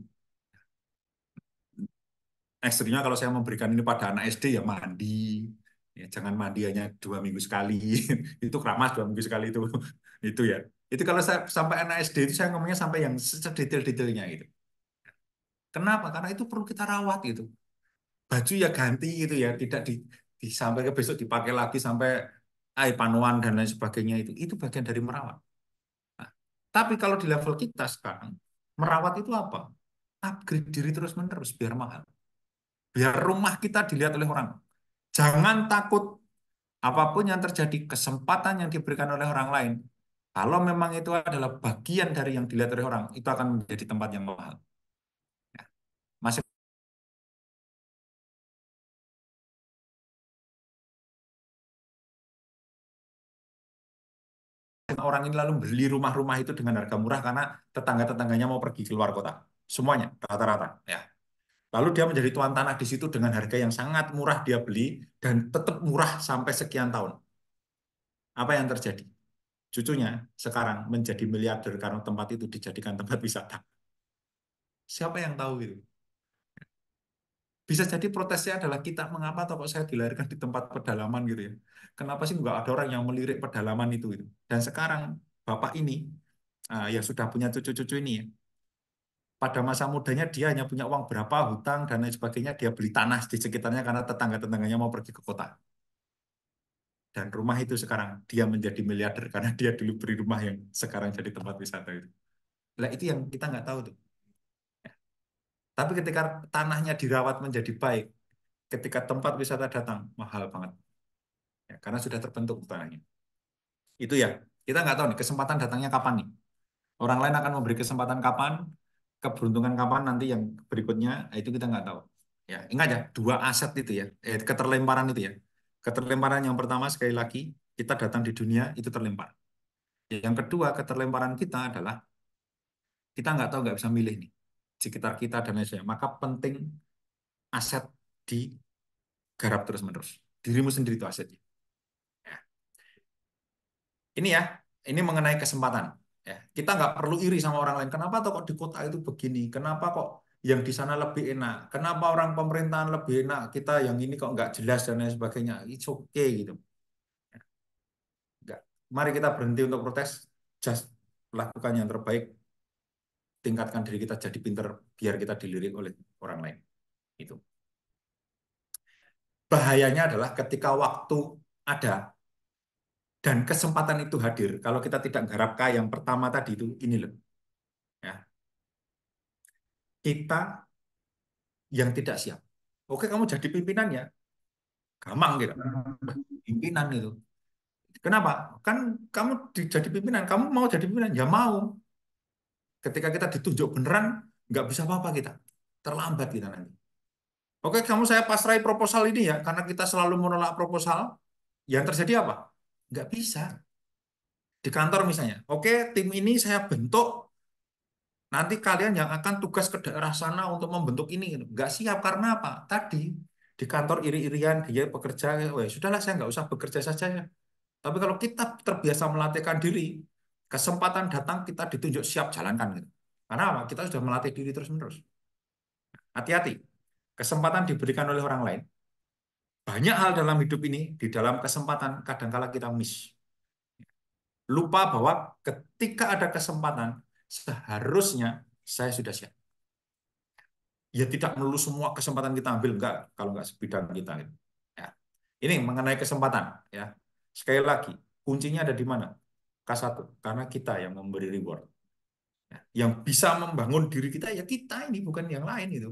Ekstrimnya kalau saya memberikan ini pada anak SD ya mandi, ya jangan mandi hanya dua minggu sekali itu keramas dua minggu sekali itu itu ya itu kalau saya sampai anak SD itu saya ngomongnya sampai yang sedetail-detailnya itu kenapa karena itu perlu kita rawat itu baju ya ganti gitu ya, tidak di, di sampai ke besok dipakai lagi sampai air panuan dan lain sebagainya itu itu bagian dari merawat. Nah, tapi kalau di level kita sekarang merawat itu apa? Upgrade diri terus menerus biar mahal, biar rumah kita dilihat oleh orang. Jangan takut apapun yang terjadi kesempatan yang diberikan oleh orang lain kalau memang itu adalah bagian dari yang dilihat oleh orang, itu akan menjadi tempat yang mahal. Ya. Masih orang ini lalu beli rumah-rumah itu dengan harga murah karena tetangga-tetangganya mau pergi keluar kota. Semuanya rata-rata ya. Lalu dia menjadi tuan tanah di situ dengan harga yang sangat murah dia beli dan tetap murah sampai sekian tahun. Apa yang terjadi? Cucunya sekarang menjadi miliarder karena tempat itu dijadikan tempat wisata. Siapa yang tahu itu? Bisa jadi protesnya adalah kita mengapa toko saya dilahirkan di tempat pedalaman gitu ya. Kenapa sih nggak ada orang yang melirik pedalaman itu gitu. Dan sekarang bapak ini uh, yang sudah punya cucu-cucu ini ya, pada masa mudanya dia hanya punya uang berapa, hutang, dan lain sebagainya, dia beli tanah di sekitarnya karena tetangga-tetangganya mau pergi ke kota. Dan rumah itu sekarang dia menjadi miliarder karena dia dulu beri rumah yang sekarang jadi tempat wisata itu. Nah itu yang kita nggak tahu tuh. Tapi ketika tanahnya dirawat menjadi baik, ketika tempat wisata datang, mahal banget. Ya, karena sudah terbentuk tanahnya. Itu ya, kita nggak tahu nih kesempatan datangnya kapan nih. Orang lain akan memberi kesempatan kapan, keberuntungan kapan nanti yang berikutnya, ya itu kita nggak tahu. Ya, ingat ya, dua aset itu ya, eh, keterlemparan itu ya. Keterlemparan yang pertama sekali lagi, kita datang di dunia itu terlempar. Ya, yang kedua, keterlemparan kita adalah kita nggak tahu nggak bisa milih nih sekitar kita dan lain sebagainya. Maka penting aset di garap terus-menerus. Dirimu sendiri itu asetnya. Ya. Ini ya, ini mengenai kesempatan. Ya. Kita nggak perlu iri sama orang lain. Kenapa toh kok di kota itu begini? Kenapa kok yang di sana lebih enak? Kenapa orang pemerintahan lebih enak? Kita yang ini kok nggak jelas dan lain sebagainya. It's okay gitu. Ya. Mari kita berhenti untuk protes. Just lakukan yang terbaik tingkatkan diri kita jadi pinter biar kita dilirik oleh orang lain. Itu. Bahayanya adalah ketika waktu ada dan kesempatan itu hadir. Kalau kita tidak garap kaya yang pertama tadi itu ini loh. Ya. Kita yang tidak siap. Oke, kamu jadi pimpinan ya Gampang gitu. Pimpinan itu. Kenapa? Kan kamu jadi pimpinan, kamu mau jadi pimpinan, ya mau. Ketika kita ditunjuk beneran, nggak bisa apa-apa kita. Terlambat kita nanti. Oke, kamu saya pasrai proposal ini ya, karena kita selalu menolak proposal. Yang terjadi apa? Nggak bisa. Di kantor misalnya, oke tim ini saya bentuk, nanti kalian yang akan tugas ke daerah sana untuk membentuk ini. Nggak siap, karena apa? Tadi di kantor iri-irian, dia pekerja, sudahlah saya nggak usah bekerja saja. Ya. Tapi kalau kita terbiasa melatihkan diri, kesempatan datang kita ditunjuk siap jalankan gitu. Karena Kita sudah melatih diri terus-menerus. Hati-hati. Kesempatan diberikan oleh orang lain. Banyak hal dalam hidup ini di dalam kesempatan kadangkala kita miss. Lupa bahwa ketika ada kesempatan seharusnya saya sudah siap. Ya tidak melulu semua kesempatan kita ambil enggak kalau enggak sebidang kita ini. Gitu. Ya. Ini mengenai kesempatan ya. Sekali lagi, kuncinya ada di mana? K1 karena kita yang memberi reward. Ya, yang bisa membangun diri kita ya kita ini bukan yang lain itu.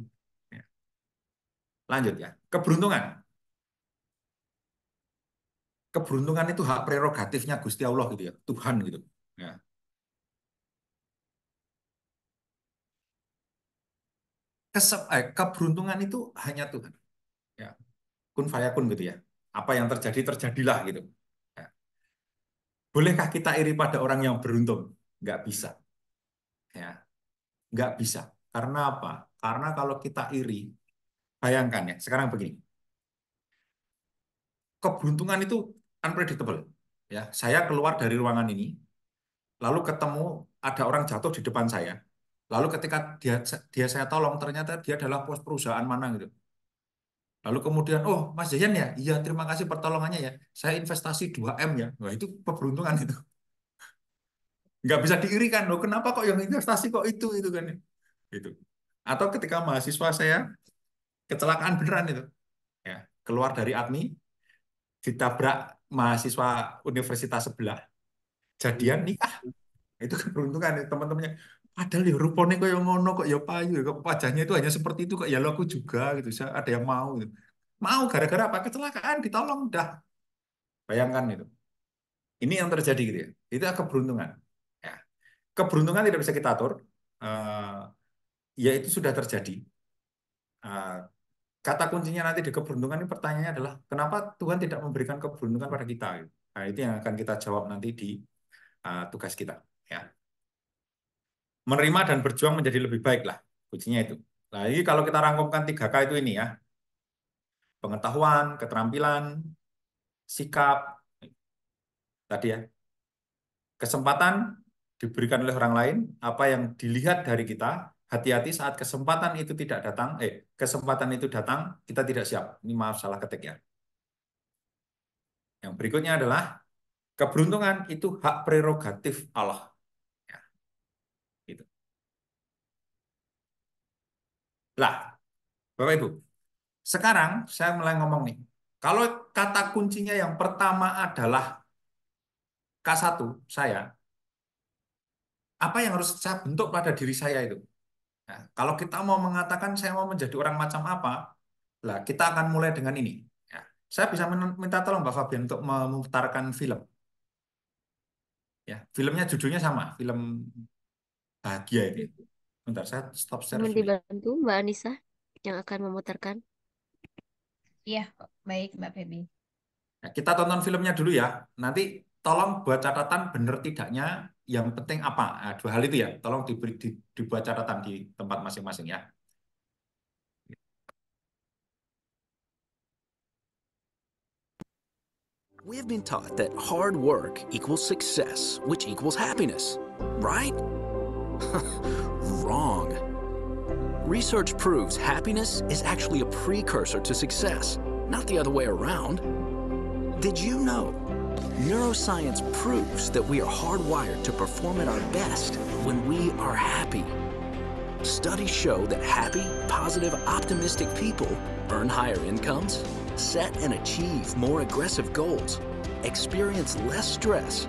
Ya. Lanjut ya. Keberuntungan. Keberuntungan itu hak prerogatifnya Gusti Allah gitu ya, Tuhan gitu. Ya. Kesep, eh, keberuntungan itu hanya Tuhan. Ya. Kun fayakun gitu ya. Apa yang terjadi terjadilah gitu. Bolehkah kita iri pada orang yang beruntung? Nggak bisa. Ya. Nggak bisa. Karena apa? Karena kalau kita iri, bayangkan ya, sekarang begini. Keberuntungan itu unpredictable. Ya, saya keluar dari ruangan ini, lalu ketemu ada orang jatuh di depan saya. Lalu ketika dia dia saya tolong, ternyata dia adalah pos perusahaan mana gitu. Lalu kemudian, oh Mas Jayan ya, iya terima kasih pertolongannya ya. Saya investasi 2M ya. Wah itu keberuntungan itu. Nggak bisa diirikan loh, kenapa kok yang investasi kok itu itu kan. Ya? itu? Atau ketika mahasiswa saya kecelakaan beneran itu. Ya, keluar dari ADMI, ditabrak mahasiswa universitas sebelah, jadian nikah. Itu keberuntungan ya, teman-temannya. Padahal ya rupanya kok yang ngono kok ya payu ya, kok wajahnya itu hanya seperti itu kok ya lo aku juga gitu. Saya ada yang mau gitu. Mau gara-gara apa kecelakaan ditolong dah. Bayangkan itu. Ini yang terjadi gitu ya. Itu keberuntungan. Ya. Keberuntungan tidak bisa kita atur. Uh, ya itu sudah terjadi. Uh, kata kuncinya nanti di keberuntungan ini pertanyaannya adalah kenapa Tuhan tidak memberikan keberuntungan pada kita? Gitu. Nah, itu yang akan kita jawab nanti di uh, tugas kita. Ya menerima dan berjuang menjadi lebih baik lah kuncinya itu. Nah ini kalau kita rangkumkan 3K itu ini ya, pengetahuan, keterampilan, sikap, tadi ya, kesempatan diberikan oleh orang lain, apa yang dilihat dari kita, hati-hati saat kesempatan itu tidak datang, eh kesempatan itu datang, kita tidak siap. Ini maaf salah ketik ya. Yang berikutnya adalah keberuntungan itu hak prerogatif Allah. Lah, Bapak Ibu, sekarang saya mulai ngomong nih. Kalau kata kuncinya yang pertama adalah K1 saya, apa yang harus saya bentuk pada diri saya itu? Nah, kalau kita mau mengatakan saya mau menjadi orang macam apa, lah kita akan mulai dengan ini. Ya, saya bisa minta tolong Mbak Fabian untuk memutarkan film. Ya, filmnya judulnya sama, film bahagia ini. Bentar, saya stop share Mohon ya. dibantu Mbak Anissa yang akan memutarkan. Iya, baik Mbak Feby. Nah, kita tonton filmnya dulu ya. Nanti tolong buat catatan benar tidaknya, yang penting apa. Nah, dua hal itu ya, tolong diberi, di, dibuat catatan di tempat masing-masing ya. We have been taught that hard work equals success, which equals happiness, right? wrong. Research proves happiness is actually a precursor to success, not the other way around. Did you know? Neuroscience proves that we are hardwired to perform at our best when we are happy. Studies show that happy, positive, optimistic people earn higher incomes, set and achieve more aggressive goals, experience less stress,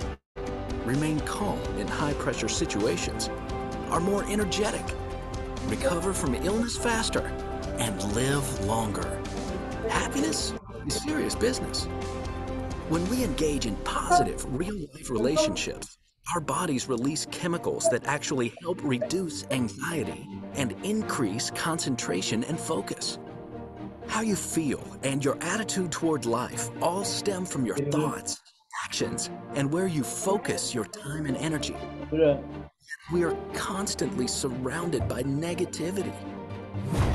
remain calm in high-pressure situations, are more energetic, recover from illness faster, and live longer. Happiness is serious business. When we engage in positive, real-life relationships, our bodies release chemicals that actually help reduce anxiety and increase concentration and focus. How you feel and your attitude toward life all stem from your thoughts actions and where you focus your time and energy. Yeah. We are constantly surrounded by negativity.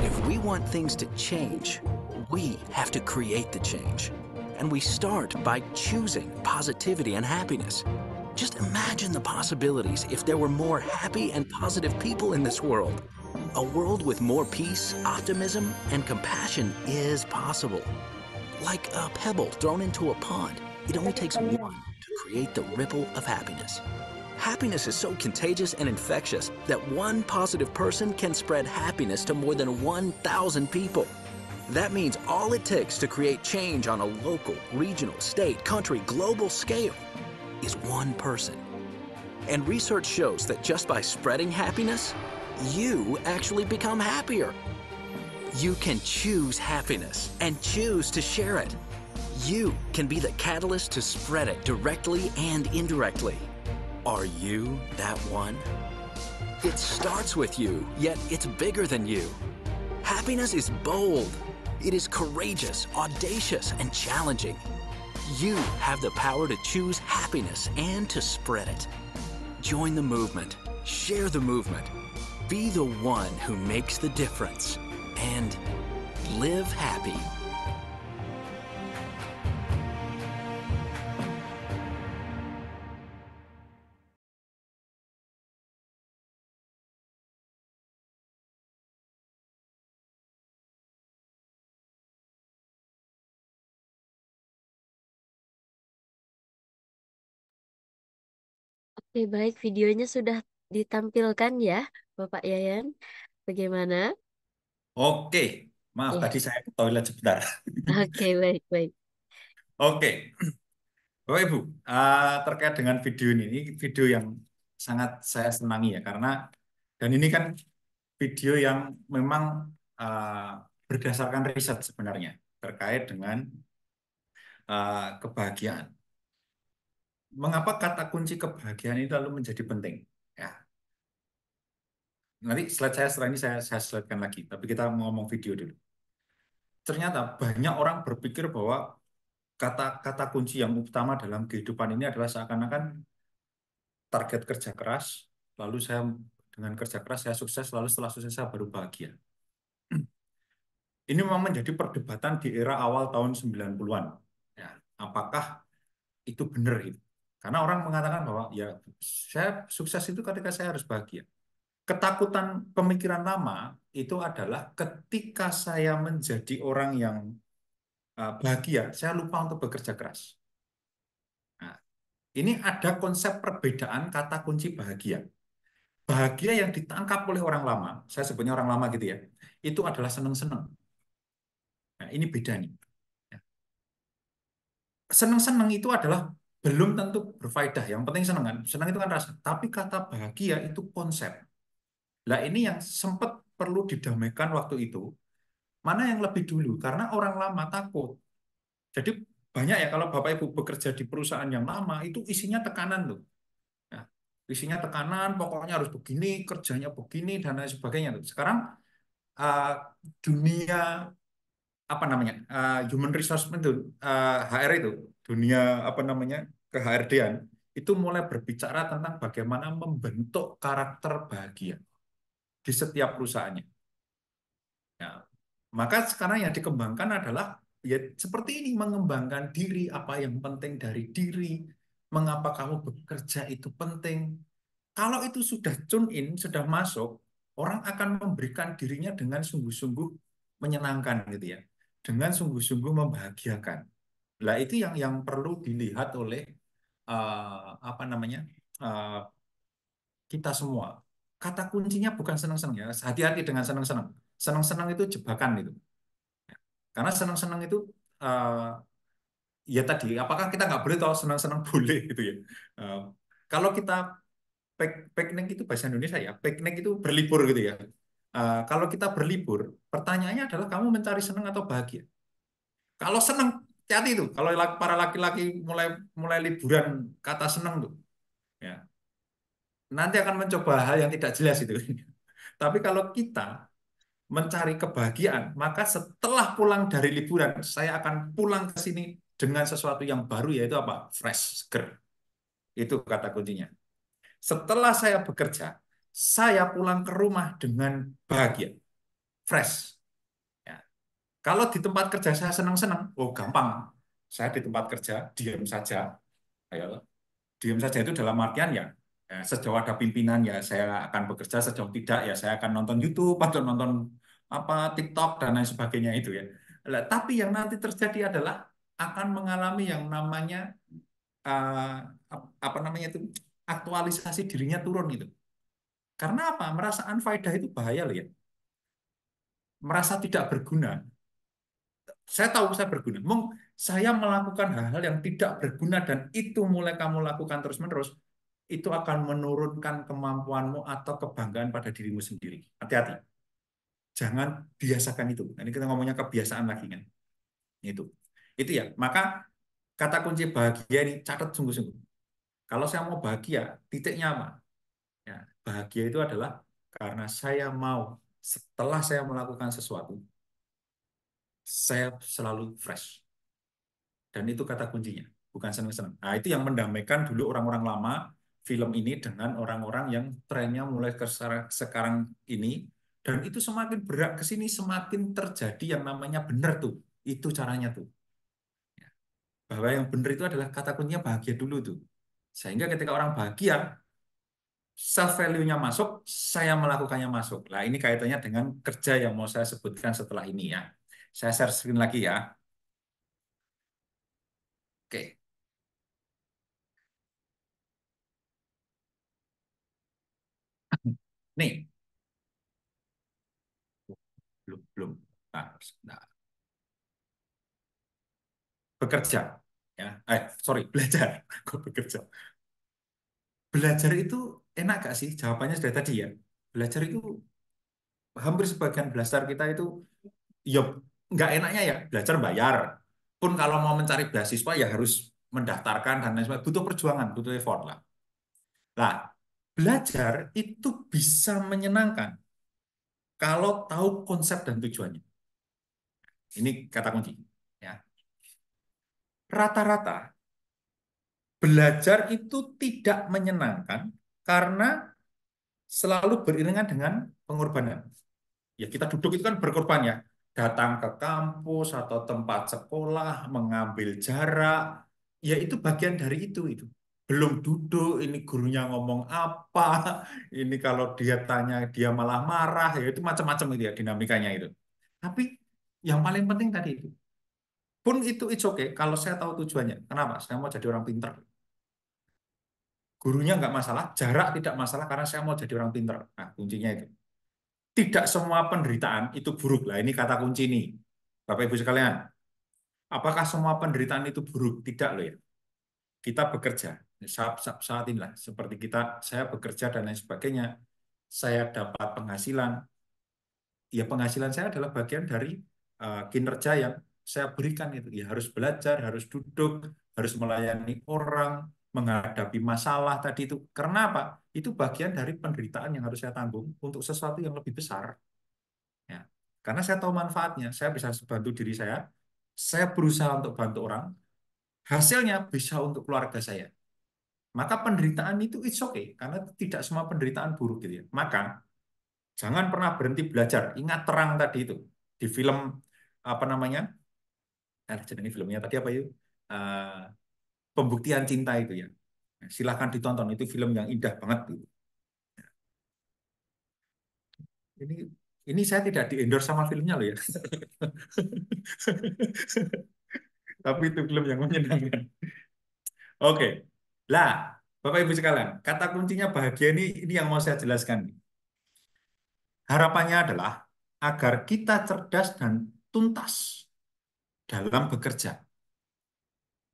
If we want things to change, we have to create the change. And we start by choosing positivity and happiness. Just imagine the possibilities if there were more happy and positive people in this world. A world with more peace, optimism, and compassion is possible. Like a pebble thrown into a pond, it only takes one to create the ripple of happiness. Happiness is so contagious and infectious that one positive person can spread happiness to more than 1,000 people. That means all it takes to create change on a local, regional, state, country, global scale is one person. And research shows that just by spreading happiness, you actually become happier. You can choose happiness and choose to share it. You can be the catalyst to spread it directly and indirectly. Are you that one? It starts with you, yet it's bigger than you. Happiness is bold. It is courageous, audacious, and challenging. You have the power to choose happiness and to spread it. Join the movement. Share the movement. Be the one who makes the difference. And live happy. Oke, baik. Videonya sudah ditampilkan ya, Bapak Yayan. Bagaimana? Oke, maaf Ya. tadi saya ke toilet sebentar. Oke, baik, baik. Oke, Bapak Ibu, uh, terkait dengan video ini, ini video yang sangat saya senangi ya, karena dan ini kan video yang memang uh, berdasarkan riset sebenarnya terkait dengan uh, kebahagiaan mengapa kata kunci kebahagiaan itu lalu menjadi penting? Ya. Nanti slide saya setelah ini saya, saya slidekan lagi, tapi kita mau ngomong video dulu. Ternyata banyak orang berpikir bahwa kata-kata kunci yang utama dalam kehidupan ini adalah seakan-akan target kerja keras, lalu saya dengan kerja keras saya sukses, lalu setelah sukses saya baru bahagia. Ini memang menjadi perdebatan di era awal tahun 90-an. Ya, apakah itu benar gitu. Karena orang mengatakan bahwa ya saya sukses itu ketika saya harus bahagia. Ketakutan pemikiran lama itu adalah ketika saya menjadi orang yang eh, bahagia, saya lupa untuk bekerja keras. Nah, ini ada konsep perbedaan kata kunci bahagia. Bahagia yang ditangkap oleh orang lama, saya sebutnya orang lama gitu ya, itu adalah seneng-seneng. Nah, ini beda nih. Ya. Seneng-seneng itu adalah belum tentu berfaedah. Yang penting senang kan? Senang itu kan rasa. Tapi kata bahagia itu konsep. Lah ini yang sempat perlu didamaikan waktu itu. Mana yang lebih dulu? Karena orang lama takut. Jadi banyak ya kalau Bapak Ibu bekerja di perusahaan yang lama itu isinya tekanan tuh. Ya, isinya tekanan, pokoknya harus begini, kerjanya begini, dan lain sebagainya. Sekarang uh, dunia apa namanya uh, human resource itu uh, eh, HR itu dunia apa namanya ke HRD-an itu mulai berbicara tentang bagaimana membentuk karakter bahagia di setiap perusahaannya. Ya, maka sekarang yang dikembangkan adalah ya seperti ini mengembangkan diri apa yang penting dari diri mengapa kamu bekerja itu penting kalau itu sudah tune in sudah masuk orang akan memberikan dirinya dengan sungguh-sungguh menyenangkan gitu ya dengan sungguh-sungguh membahagiakan. lah itu yang yang perlu dilihat oleh uh, apa namanya? Uh, kita semua. Kata kuncinya bukan senang-senang ya. Hati-hati dengan senang-senang. Senang-senang itu jebakan itu. Karena senang-senang itu uh, ya tadi apakah kita nggak boleh tahu senang-senang boleh gitu ya. Uh, kalau kita piknik itu bahasa Indonesia ya, piknik itu berlibur gitu ya Eh, kalau kita berlibur, pertanyaannya adalah kamu mencari senang atau bahagia. Kalau senang, hati itu. Kalau para laki-laki mulai mulai liburan kata senang tuh, ya nanti akan mencoba hal yang tidak jelas itu. Tapi kalau kita mencari kebahagiaan, maka setelah pulang dari liburan, saya akan pulang ke sini dengan sesuatu yang baru yaitu apa? Fresh, seger. Itu kata kuncinya. Setelah saya bekerja, saya pulang ke rumah dengan bahagia, fresh. Ya. Kalau di tempat kerja saya senang-senang, oh gampang. Saya di tempat kerja diam saja, ayo diam saja itu dalam artian ya, ya sejauh ada pimpinan ya saya akan bekerja, sejauh tidak ya saya akan nonton YouTube atau nonton apa TikTok dan lain sebagainya itu ya. Nah, tapi yang nanti terjadi adalah akan mengalami yang namanya uh, apa namanya itu aktualisasi dirinya turun gitu. Karena apa? Merasa unfaedah itu bahaya loh ya. Merasa tidak berguna. Saya tahu saya berguna. Mung, saya melakukan hal-hal yang tidak berguna dan itu mulai kamu lakukan terus-menerus, itu akan menurunkan kemampuanmu atau kebanggaan pada dirimu sendiri. Hati-hati. Jangan biasakan itu. Ini kita ngomongnya kebiasaan lagi kan. Itu. Itu ya. Maka kata kunci bahagia ini catat sungguh-sungguh. Kalau saya mau bahagia, titiknya apa? bahagia itu adalah karena saya mau setelah saya melakukan sesuatu, saya selalu fresh. Dan itu kata kuncinya, bukan senang-senang. Nah, itu yang mendamaikan dulu orang-orang lama film ini dengan orang-orang yang trennya mulai ke sekarang ini. Dan itu semakin berat ke sini, semakin terjadi yang namanya benar tuh. Itu caranya tuh. Ya. Bahwa yang benar itu adalah kata kuncinya bahagia dulu tuh. Sehingga ketika orang bahagia, self value-nya masuk, saya melakukannya masuk. Nah, ini kaitannya dengan kerja yang mau saya sebutkan setelah ini ya. Saya share screen lagi ya. Oke. Nih. Belum, belum. Nah, nah. Bekerja. Ya. Eh, sorry, belajar. Kok bekerja? Belajar itu enak gak sih jawabannya sudah tadi ya belajar itu hampir sebagian belajar kita itu ya nggak enaknya ya belajar bayar pun kalau mau mencari beasiswa ya harus mendaftarkan dan lain sebagainya butuh perjuangan butuh effort lah lah belajar itu bisa menyenangkan kalau tahu konsep dan tujuannya ini kata kunci ya rata-rata belajar itu tidak menyenangkan karena selalu beriringan dengan pengorbanan. Ya kita duduk itu kan berkorban ya, datang ke kampus atau tempat sekolah, mengambil jarak, ya itu bagian dari itu itu. Belum duduk, ini gurunya ngomong apa, ini kalau dia tanya dia malah marah, ya itu macam-macam itu ya dinamikanya itu. Tapi yang paling penting tadi itu, pun itu it's okay kalau saya tahu tujuannya. Kenapa? Saya mau jadi orang pinter gurunya nggak masalah, jarak tidak masalah karena saya mau jadi orang pinter. Nah, kuncinya itu. Tidak semua penderitaan itu buruk. Lah ini kata kunci ini. Bapak Ibu sekalian, apakah semua penderitaan itu buruk? Tidak loh ya. Kita bekerja. Saat, saat lah, seperti kita saya bekerja dan lain sebagainya. Saya dapat penghasilan. Ya penghasilan saya adalah bagian dari uh, kinerja yang saya berikan itu. Ya harus belajar, harus duduk, harus melayani orang, menghadapi masalah tadi itu. Karena apa? Itu bagian dari penderitaan yang harus saya tanggung untuk sesuatu yang lebih besar. Ya. Karena saya tahu manfaatnya, saya bisa bantu diri saya, saya berusaha untuk bantu orang, hasilnya bisa untuk keluarga saya. Maka penderitaan itu it's okay, karena tidak semua penderitaan buruk gitu ya. Maka jangan pernah berhenti belajar. Ingat terang tadi itu di film apa namanya? Eh, jadi filmnya tadi apa yuk ya? Uh, eh, pembuktian cinta itu ya. Nah, Silahkan ditonton, itu film yang indah banget. tuh. Nah, ini ini saya tidak di sama filmnya loh ya. Tapi itu film yang menyenangkan. Oke. Lah, Bapak Ibu sekalian, kata kuncinya bahagia ini ini yang mau saya jelaskan. Harapannya adalah agar kita cerdas dan tuntas dalam bekerja.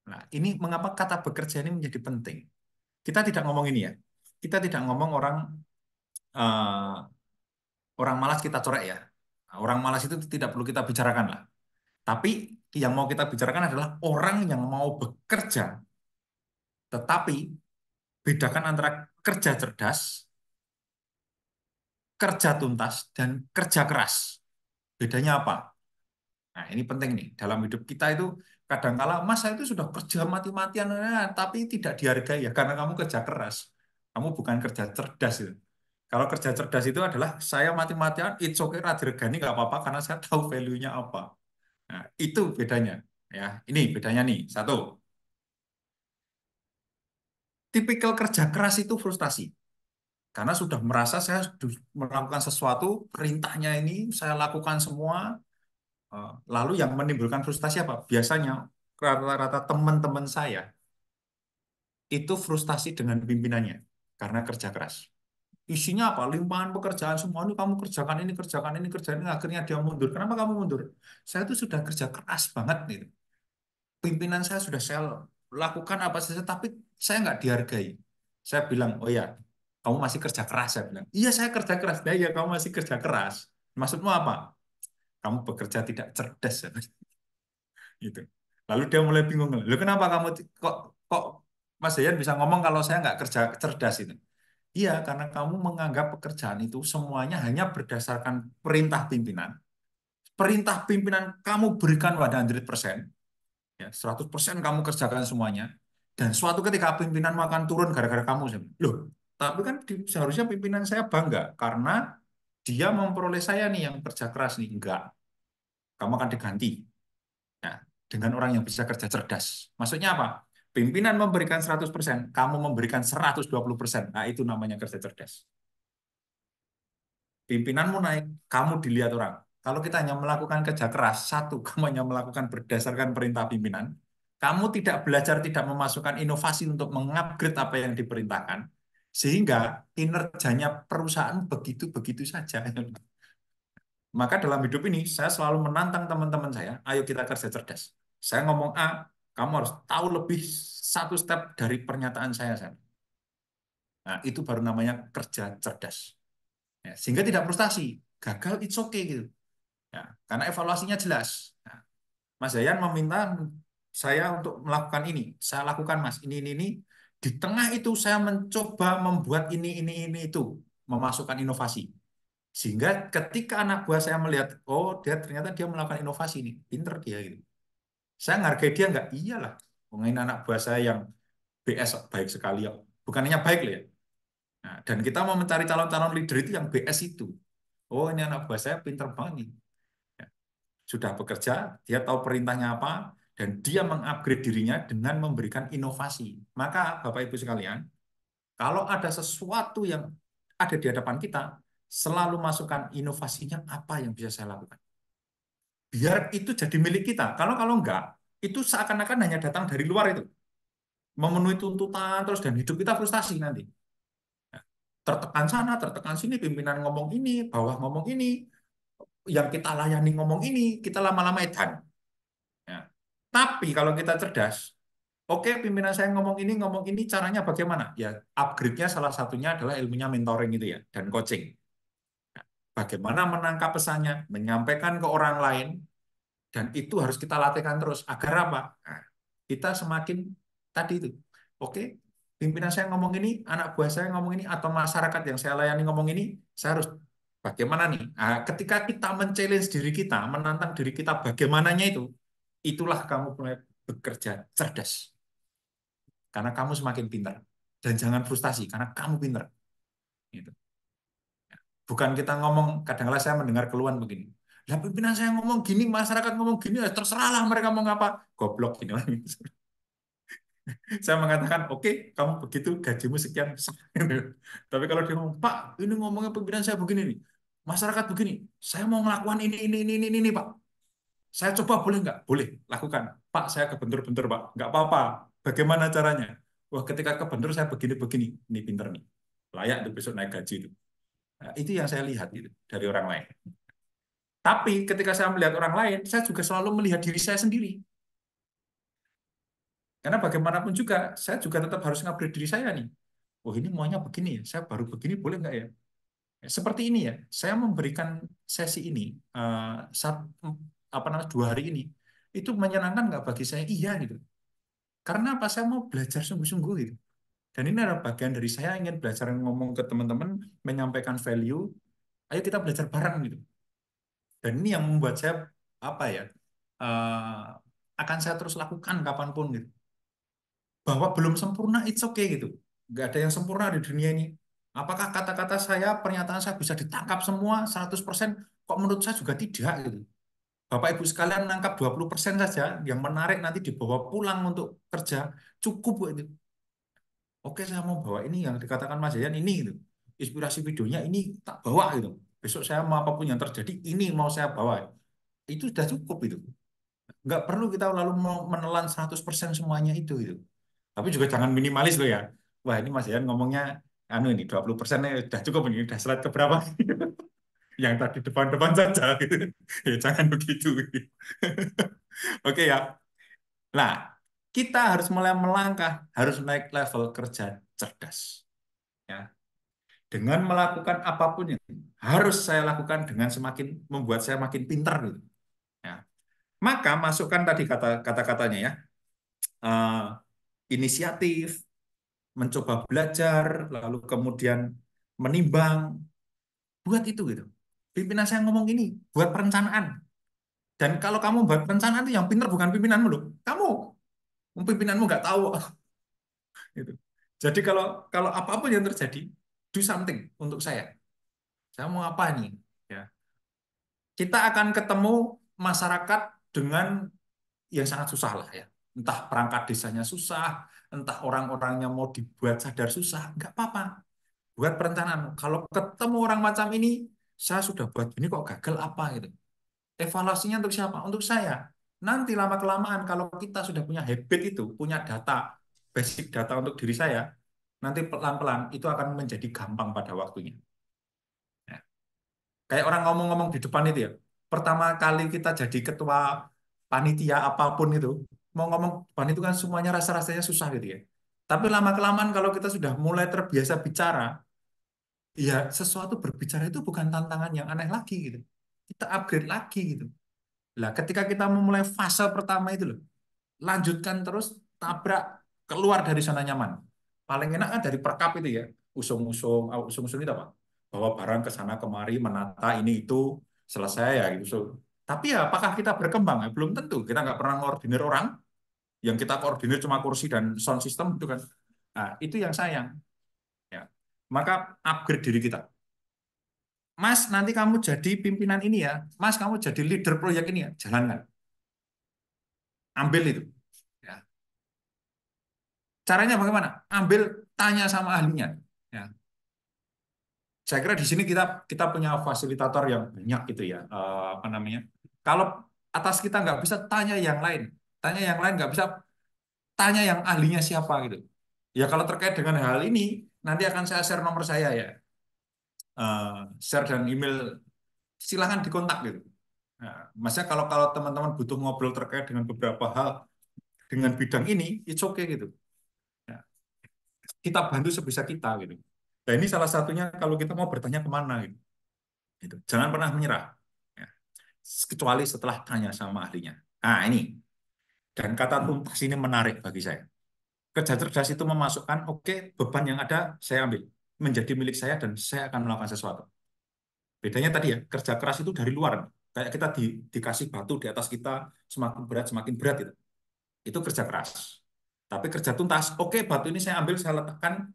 Nah, ini mengapa kata bekerja ini menjadi penting. Kita tidak ngomong ini ya. Kita tidak ngomong orang uh, orang malas kita corek ya. Nah, orang malas itu tidak perlu kita bicarakan lah. Tapi yang mau kita bicarakan adalah orang yang mau bekerja, tetapi bedakan antara kerja cerdas, kerja tuntas, dan kerja keras. Bedanya apa? Nah, ini penting nih. Dalam hidup kita itu kadangkala kala saya itu sudah kerja mati-matian ya, tapi tidak dihargai ya karena kamu kerja keras kamu bukan kerja cerdas itu kalau kerja cerdas itu adalah saya mati-matian it's okay dihargai nggak apa-apa karena saya tahu value-nya apa nah itu bedanya ya ini bedanya nih satu tipikal kerja keras itu frustasi karena sudah merasa saya melakukan sesuatu perintahnya ini saya lakukan semua Eh, lalu yang menimbulkan frustasi apa? Biasanya rata-rata teman-teman saya itu frustasi dengan pimpinannya karena kerja keras. Isinya apa? Limpahan pekerjaan semua ini kamu kerjakan ini kerjakan ini kerjakan ini akhirnya dia mundur. Kenapa kamu mundur? Saya itu sudah kerja keras banget nih. Pimpinan saya sudah saya lakukan apa saja tapi saya nggak dihargai. Saya bilang, oh ya, kamu masih kerja keras. Saya bilang, iya saya kerja keras. Nah, iya kamu masih kerja keras. Maksudmu apa? kamu bekerja tidak cerdas ya. gitu. Lalu dia mulai bingung, lo kenapa kamu kok kok Mas Dayan bisa ngomong kalau saya nggak kerja cerdas ini? Iya, karena kamu menganggap pekerjaan itu semuanya hanya berdasarkan perintah pimpinan. Perintah pimpinan kamu berikan pada 100%. Ya, 100% kamu kerjakan semuanya. Dan suatu ketika pimpinan makan turun gara-gara kamu. Loh, tapi kan seharusnya pimpinan saya bangga karena dia memperoleh saya nih yang kerja keras nih enggak kamu akan diganti nah, dengan orang yang bisa kerja cerdas maksudnya apa pimpinan memberikan 100% kamu memberikan 120% nah itu namanya kerja cerdas pimpinanmu naik kamu dilihat orang kalau kita hanya melakukan kerja keras satu kamu hanya melakukan berdasarkan perintah pimpinan kamu tidak belajar tidak memasukkan inovasi untuk mengupgrade apa yang diperintahkan sehingga kinerjanya perusahaan begitu-begitu saja. Maka dalam hidup ini saya selalu menantang teman-teman saya, ayo kita kerja cerdas. Saya ngomong A, kamu harus tahu lebih satu step dari pernyataan saya. Nah, itu baru namanya kerja cerdas. Ya, sehingga tidak frustasi. Gagal, it's okay. gitu. Ya, karena evaluasinya jelas. Ya, Mas Dayan meminta saya untuk melakukan ini. Saya lakukan, Mas. Ini, ini, ini. Di tengah itu saya mencoba membuat ini, ini, ini, itu. Memasukkan inovasi. Sehingga ketika anak buah saya melihat, oh dia ternyata dia melakukan inovasi ini. Pinter dia gitu. Saya menghargai dia nggak? Iyalah. Mengenai anak buah saya yang BS baik sekali ya. Bukan hanya baik lah ya. Nah, dan kita mau mencari calon-calon leader itu yang BS itu. Oh ini anak buah saya pinter banget nih. Ya. Sudah bekerja, dia tahu perintahnya apa, dan dia mengupgrade dirinya dengan memberikan inovasi. Maka Bapak Ibu sekalian, kalau ada sesuatu yang ada di hadapan kita, selalu masukkan inovasinya apa yang bisa saya lakukan. Biar itu jadi milik kita. Kalau kalau enggak, itu seakan-akan hanya datang dari luar itu. Memenuhi tuntutan terus dan hidup kita frustasi nanti. Nah, tertekan sana, tertekan sini, pimpinan ngomong ini, bawah ngomong ini, yang kita layani ngomong ini, kita lama-lama edan tapi kalau kita cerdas, oke okay, pimpinan saya ngomong ini, ngomong ini, caranya bagaimana? Ya upgrade-nya salah satunya adalah ilmunya mentoring itu ya, dan coaching. Nah, bagaimana menangkap pesannya, menyampaikan ke orang lain, dan itu harus kita latihkan terus. Agar apa? Nah, kita semakin tadi itu, oke, okay, pimpinan saya ngomong ini, anak buah saya ngomong ini, atau masyarakat yang saya layani ngomong ini, saya harus bagaimana nih? Nah, ketika kita men diri kita, menantang diri kita bagaimananya itu, itulah kamu mulai bekerja cerdas. Karena kamu semakin pintar. Dan jangan frustasi, karena kamu pintar. Gitu. Bukan kita ngomong, kadang kadang saya mendengar keluhan begini. Lah pimpinan saya ngomong gini, masyarakat ngomong gini, ya terserahlah mereka mau ngapa. Goblok gini gitu. saya mengatakan, oke, okay, kamu begitu, gajimu sekian. Tapi kalau dia ngomong, Pak, ini ngomongnya pimpinan saya begini nih. Masyarakat begini, saya mau melakukan ini, ini, ini, ini, ini, Pak saya coba boleh nggak? Boleh, lakukan. Pak, saya kebentur-bentur, Pak. Nggak apa-apa. Bagaimana caranya? Wah, ketika kebentur saya begini-begini. Ini pinter nih. Layak untuk besok naik gaji. Itu. Nah, itu yang saya lihat itu dari orang lain. Tapi ketika saya melihat orang lain, saya juga selalu melihat diri saya sendiri. Karena bagaimanapun juga, saya juga tetap harus ngupgrade diri saya nih. Oh ini maunya begini ya? saya baru begini boleh nggak ya? Seperti ini ya, saya memberikan sesi ini uh, apa namanya dua hari ini itu menyenangkan nggak bagi saya iya gitu karena apa saya mau belajar sungguh-sungguh gitu dan ini adalah bagian dari saya ingin belajar ngomong ke teman-teman menyampaikan value ayo kita belajar bareng gitu dan ini yang membuat saya apa ya uh, akan saya terus lakukan kapanpun gitu bahwa belum sempurna it's okay gitu nggak ada yang sempurna di dunia ini apakah kata-kata saya pernyataan saya bisa ditangkap semua 100% kok menurut saya juga tidak gitu Bapak Ibu sekalian nangkap 20% saja yang menarik nanti dibawa pulang untuk kerja cukup bu itu. Oke saya mau bawa ini yang dikatakan Mas Jayan ini itu Inspirasi videonya ini tak bawa gitu. Besok saya mau apapun yang terjadi ini mau saya bawa. Itu sudah cukup itu. Enggak perlu kita lalu mau menelan 100% semuanya itu gitu. Tapi juga jangan minimalis loh ya. Wah ini Mas Jayan ngomongnya anu ini 20% sudah cukup ini sudah slide ke berapa. yang tadi depan-depan saja gitu. ya jangan begitu oke ya nah kita harus mulai melangkah harus naik level kerja cerdas ya dengan melakukan apapun yang harus saya lakukan dengan semakin membuat saya makin pintar gitu. ya maka masukkan tadi kata kata katanya ya uh, inisiatif mencoba belajar lalu kemudian menimbang buat itu gitu pimpinan saya ngomong ini, buat perencanaan. Dan kalau kamu buat perencanaan itu yang pinter bukan pimpinanmu loh. Kamu, pimpinanmu nggak tahu. gitu. Jadi kalau kalau apapun yang terjadi, do something untuk saya. Saya mau apa nih? Ya. Kita akan ketemu masyarakat dengan yang sangat susah lah ya. Entah perangkat desanya susah, entah orang-orangnya mau dibuat sadar susah, nggak apa-apa. Buat perencanaan. Kalau ketemu orang macam ini, saya sudah buat ini kok gagal apa gitu. Evaluasinya untuk siapa? Untuk saya. Nanti lama-kelamaan kalau kita sudah punya habit itu, punya data, basic data untuk diri saya, nanti pelan-pelan itu akan menjadi gampang pada waktunya. Ya. kayak orang ngomong-ngomong di depan itu ya, pertama kali kita jadi ketua panitia apapun itu, mau ngomong depan itu kan semuanya rasa-rasanya susah gitu ya. Tapi lama-kelamaan kalau kita sudah mulai terbiasa bicara, ya sesuatu berbicara itu bukan tantangan yang aneh lagi gitu. Kita upgrade lagi gitu. Lah ketika kita memulai fase pertama itu loh, lanjutkan terus tabrak keluar dari zona nyaman. Paling enak kan dari perkap itu ya, usung-usung, ah, usung-usung itu apa? Bawa barang ke sana kemari, menata ini itu, selesai ya gitu. So, tapi ya apakah kita berkembang? Eh, belum tentu. Kita nggak pernah koordinir orang, yang kita koordinir cuma kursi dan sound system itu kan. Nah, itu yang sayang maka upgrade diri kita. Mas, nanti kamu jadi pimpinan ini ya. Mas, kamu jadi leader proyek ini ya. Jalankan. Ambil itu. Ya. Caranya bagaimana? Ambil, tanya sama ahlinya. Ya. Saya kira di sini kita kita punya fasilitator yang banyak gitu ya. Uh, apa namanya? Kalau atas kita nggak bisa, tanya yang lain. Tanya yang lain nggak bisa, tanya yang ahlinya siapa gitu. Ya kalau terkait dengan hal ini, Nanti akan saya share nomor saya ya. Uh, share dan email silahkan dikontak gitu. Nah, maksudnya kalau kalau teman-teman butuh ngobrol terkait dengan beberapa hal dengan bidang ini, it's okay gitu. Ya. kita bantu sebisa kita gitu. Nah ini salah satunya kalau kita mau bertanya kemana gitu. gitu. Jangan pernah menyerah. Ya. Kecuali setelah tanya sama ahlinya. Nah ini. Dan kata tuntas ini menarik bagi saya kerja cerdas itu memasukkan oke okay, beban yang ada saya ambil menjadi milik saya dan saya akan melakukan sesuatu bedanya tadi ya kerja keras itu dari luar kayak kita di, dikasih batu di atas kita semakin berat semakin berat gitu itu kerja keras tapi kerja tuntas oke okay, batu ini saya ambil saya letakkan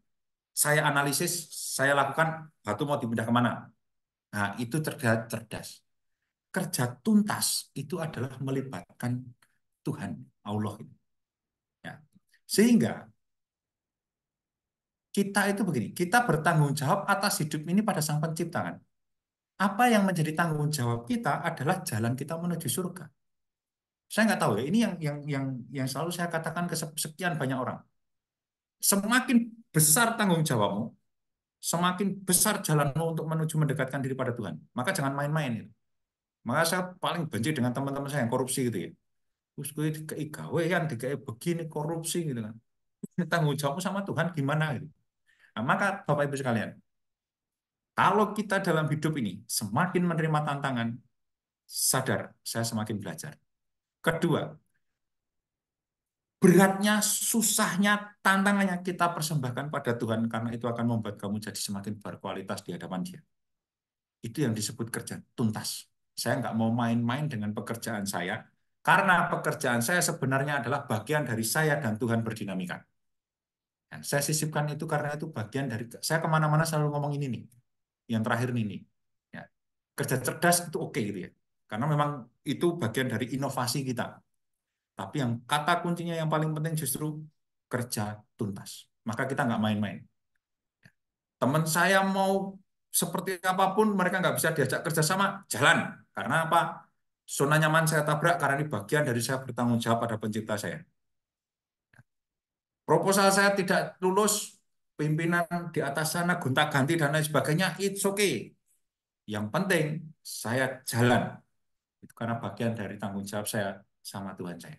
saya analisis saya lakukan batu mau dipindah kemana nah itu kerja cerdas kerja tuntas itu adalah melibatkan Tuhan Allah ini gitu. Sehingga kita itu begini, kita bertanggung jawab atas hidup ini pada Sang Pencipta kan. Apa yang menjadi tanggung jawab kita adalah jalan kita menuju surga. Saya nggak tahu ya, ini yang yang yang yang selalu saya katakan ke sekian banyak orang. Semakin besar tanggung jawabmu, semakin besar jalanmu untuk menuju mendekatkan diri pada Tuhan. Maka jangan main-main. Maka saya paling benci dengan teman-teman saya yang korupsi gitu ya. Terus gue dikei gawean, ya, dikei begini, korupsi gitu kan. Tanggung jawabmu sama Tuhan gimana gitu. Nah, maka Bapak Ibu sekalian, kalau kita dalam hidup ini semakin menerima tantangan, sadar saya semakin belajar. Kedua, beratnya, susahnya, tantangannya kita persembahkan pada Tuhan karena itu akan membuat kamu jadi semakin berkualitas di hadapan Dia. Itu yang disebut kerja tuntas. Saya nggak mau main-main dengan pekerjaan saya karena pekerjaan saya sebenarnya adalah bagian dari saya dan Tuhan berdinamika. Dan nah, saya sisipkan itu karena itu bagian dari saya kemana-mana selalu ngomong ini nih, yang terakhir ini. Ya. Kerja cerdas itu oke okay, gitu ya, karena memang itu bagian dari inovasi kita. Tapi yang kata kuncinya yang paling penting justru kerja tuntas. Maka kita nggak main-main. Ya, teman saya mau seperti apapun mereka nggak bisa diajak kerja sama, jalan. Karena apa? zona nyaman saya tabrak karena ini bagian dari saya bertanggung jawab pada pencipta saya. Proposal saya tidak lulus, pimpinan di atas sana gonta-ganti dan lain sebagainya, it's okay. Yang penting saya jalan. Itu karena bagian dari tanggung jawab saya sama Tuhan saya.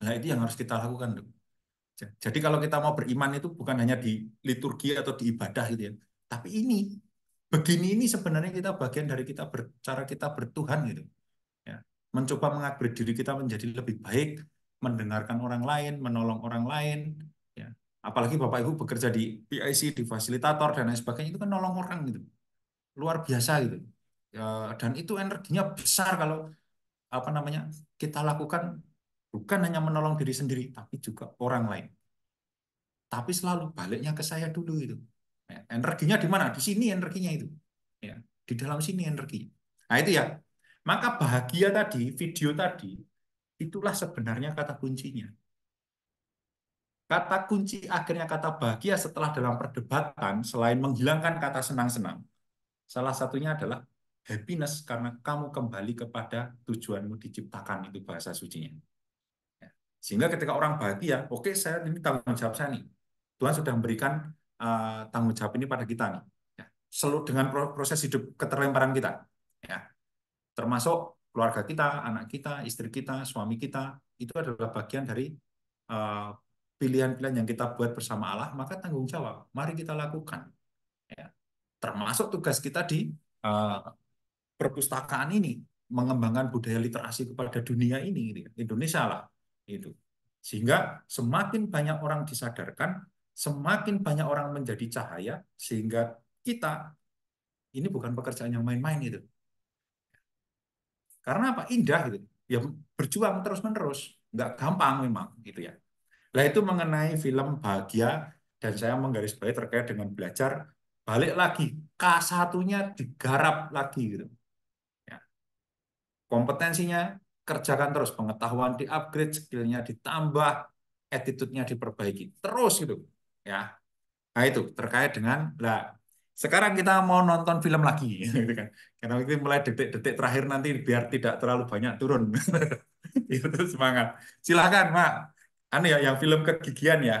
Nah itu yang harus kita lakukan. Jadi kalau kita mau beriman itu bukan hanya di liturgi atau di ibadah gitu ya. Tapi ini, begini ini sebenarnya kita bagian dari kita bercara kita bertuhan gitu mencoba mengupgrade diri kita menjadi lebih baik, mendengarkan orang lain, menolong orang lain, ya. Apalagi Bapak Ibu bekerja di PIC, di fasilitator dan lain sebagainya itu kan nolong orang gitu. Luar biasa gitu. Ya, dan itu energinya besar kalau apa namanya? kita lakukan bukan hanya menolong diri sendiri tapi juga orang lain. Tapi selalu baliknya ke saya dulu itu. Ya, energinya di mana? Di sini energinya itu. Ya, di dalam sini energi Nah itu ya maka bahagia tadi, video tadi, itulah sebenarnya kata kuncinya. Kata kunci akhirnya kata bahagia setelah dalam perdebatan, selain menghilangkan kata senang-senang, salah satunya adalah happiness karena kamu kembali kepada tujuanmu diciptakan, itu bahasa sucinya. Ya. Sehingga ketika orang bahagia, oke okay, saya ini tanggung jawab saya nih. Tuhan sudah memberikan uh, tanggung jawab ini pada kita nih. Ya. Seluruh dengan proses hidup keterlemparan kita. Ya termasuk keluarga kita, anak kita, istri kita, suami kita, itu adalah bagian dari eh, pilihan-pilihan yang kita buat bersama Allah, maka tanggung jawab. Mari kita lakukan. Ya. Termasuk tugas kita di eh, perpustakaan ini, mengembangkan budaya literasi kepada dunia ini, gitu ya. Indonesia lah. Itu. Sehingga semakin banyak orang disadarkan, semakin banyak orang menjadi cahaya, sehingga kita, ini bukan pekerjaan yang main-main itu. Karena apa? Indah gitu. Ya berjuang terus-menerus, nggak gampang memang gitu ya. Lah itu mengenai film Bahagia dan saya menggarisbawahi terkait dengan belajar balik lagi k satunya digarap lagi gitu. Ya. Kompetensinya kerjakan terus, pengetahuan diupgrade, skillnya ditambah, attitude-nya diperbaiki terus gitu. Ya. Nah itu terkait dengan lah sekarang kita mau nonton film lagi gitu kan karena itu mulai detik-detik terakhir nanti biar tidak terlalu banyak turun itu semangat silakan mak anu ya yang film kegigian ya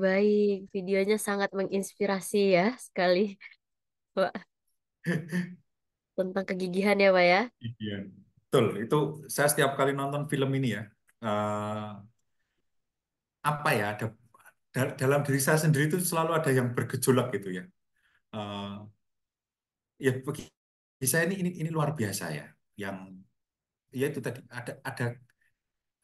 baik. Videonya sangat menginspirasi ya sekali, Pak. Tentang kegigihan ya, Pak ya. Iya. Betul. Itu saya setiap kali nonton film ini ya, uh, apa ya, ada dalam diri saya sendiri itu selalu ada yang bergejolak gitu ya. Uh, ya bagi saya ini ini ini luar biasa ya. Yang ya itu tadi ada ada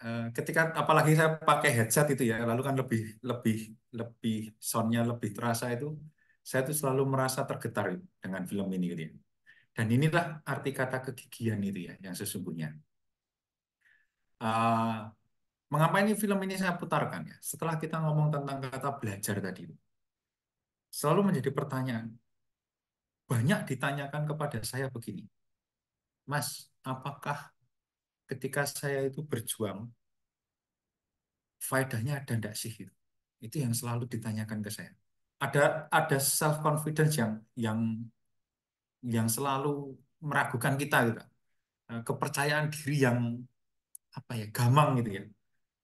Eh, ketika apalagi saya pakai headset itu ya lalu kan lebih lebih lebih soundnya lebih terasa itu saya tuh selalu merasa tergetar dengan film ini gitu ya dan inilah arti kata kegigihan itu ya yang sesungguhnya uh, mengapa ini film ini saya putarkan ya setelah kita ngomong tentang kata belajar tadi selalu menjadi pertanyaan banyak ditanyakan kepada saya begini Mas apakah ketika saya itu berjuang, faedahnya ada enggak sih? Itu, itu yang selalu ditanyakan ke saya. Ada ada self confidence yang yang yang selalu meragukan kita gitu. Eh, kepercayaan diri yang apa ya, gamang gitu ya.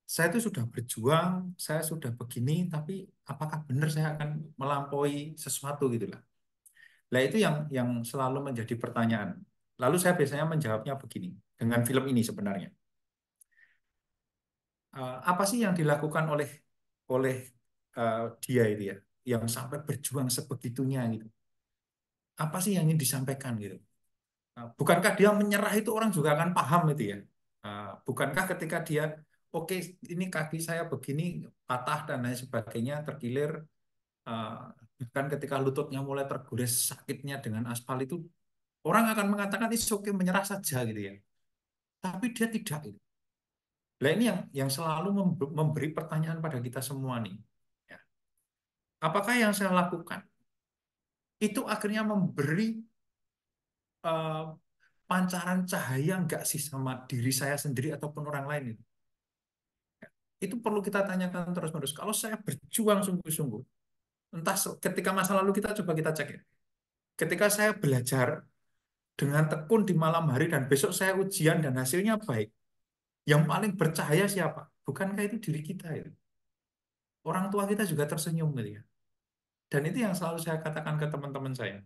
Saya itu sudah berjuang, saya sudah begini, tapi apakah benar saya akan melampaui sesuatu gitu lah. Nah, itu yang yang selalu menjadi pertanyaan. Lalu saya biasanya menjawabnya begini dengan film ini sebenarnya. Eh, apa sih yang dilakukan oleh oleh eh, dia itu ya, yang sampai berjuang sebegitunya gitu? Apa sih yang ingin disampaikan gitu? Nah, bukankah dia menyerah itu orang juga akan paham itu ya? Eh, bukankah ketika dia oke okay, ini kaki saya begini patah dan lain sebagainya terkilir kan ketika lututnya mulai tergores sakitnya dengan aspal itu orang akan mengatakan itu oke okay, menyerah saja gitu ya tapi dia tidak itu. Nah ini yang yang selalu memberi pertanyaan pada kita semua nih. Ya. Apakah yang saya lakukan itu akhirnya memberi uh, pancaran cahaya enggak sih sama diri saya sendiri ataupun orang lain itu? Ya. Itu perlu kita tanyakan terus-menerus. Kalau saya berjuang sungguh-sungguh, entah ketika masa lalu kita coba kita cek ya. Ketika saya belajar dengan tekun di malam hari dan besok saya ujian dan hasilnya baik. Yang paling bercahaya siapa? Bukankah itu diri kita ya? Orang tua kita juga tersenyum gitu ya. Dan itu yang selalu saya katakan ke teman-teman saya.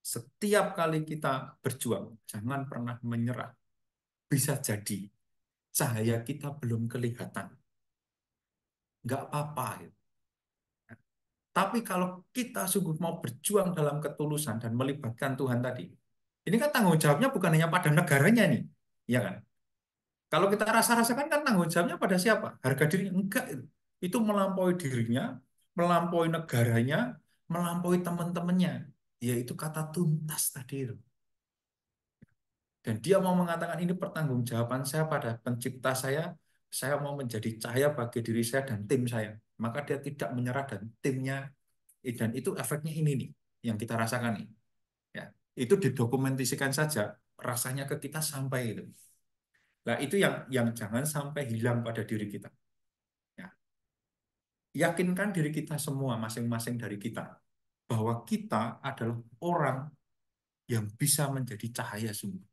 Setiap kali kita berjuang, jangan pernah menyerah. Bisa jadi cahaya kita belum kelihatan. Gak apa-apa. Ya. Tapi kalau kita sungguh mau berjuang dalam ketulusan dan melibatkan Tuhan tadi, ini kan tanggung jawabnya bukan hanya pada negaranya nih, ya kan? Kalau kita rasa-rasakan kan tanggung jawabnya pada siapa? Harga diri enggak itu. melampaui dirinya, melampaui negaranya, melampaui teman-temannya. Yaitu kata tuntas tadi itu. Dan dia mau mengatakan ini pertanggungjawaban saya pada pencipta saya, saya mau menjadi cahaya bagi diri saya dan tim saya. Maka dia tidak menyerah dan timnya, dan itu efeknya ini nih, yang kita rasakan nih itu didokumentasikan saja rasanya ke kita sampai itu. Nah itu yang yang jangan sampai hilang pada diri kita. Ya. Yakinkan diri kita semua masing-masing dari kita bahwa kita adalah orang yang bisa menjadi cahaya sungguh.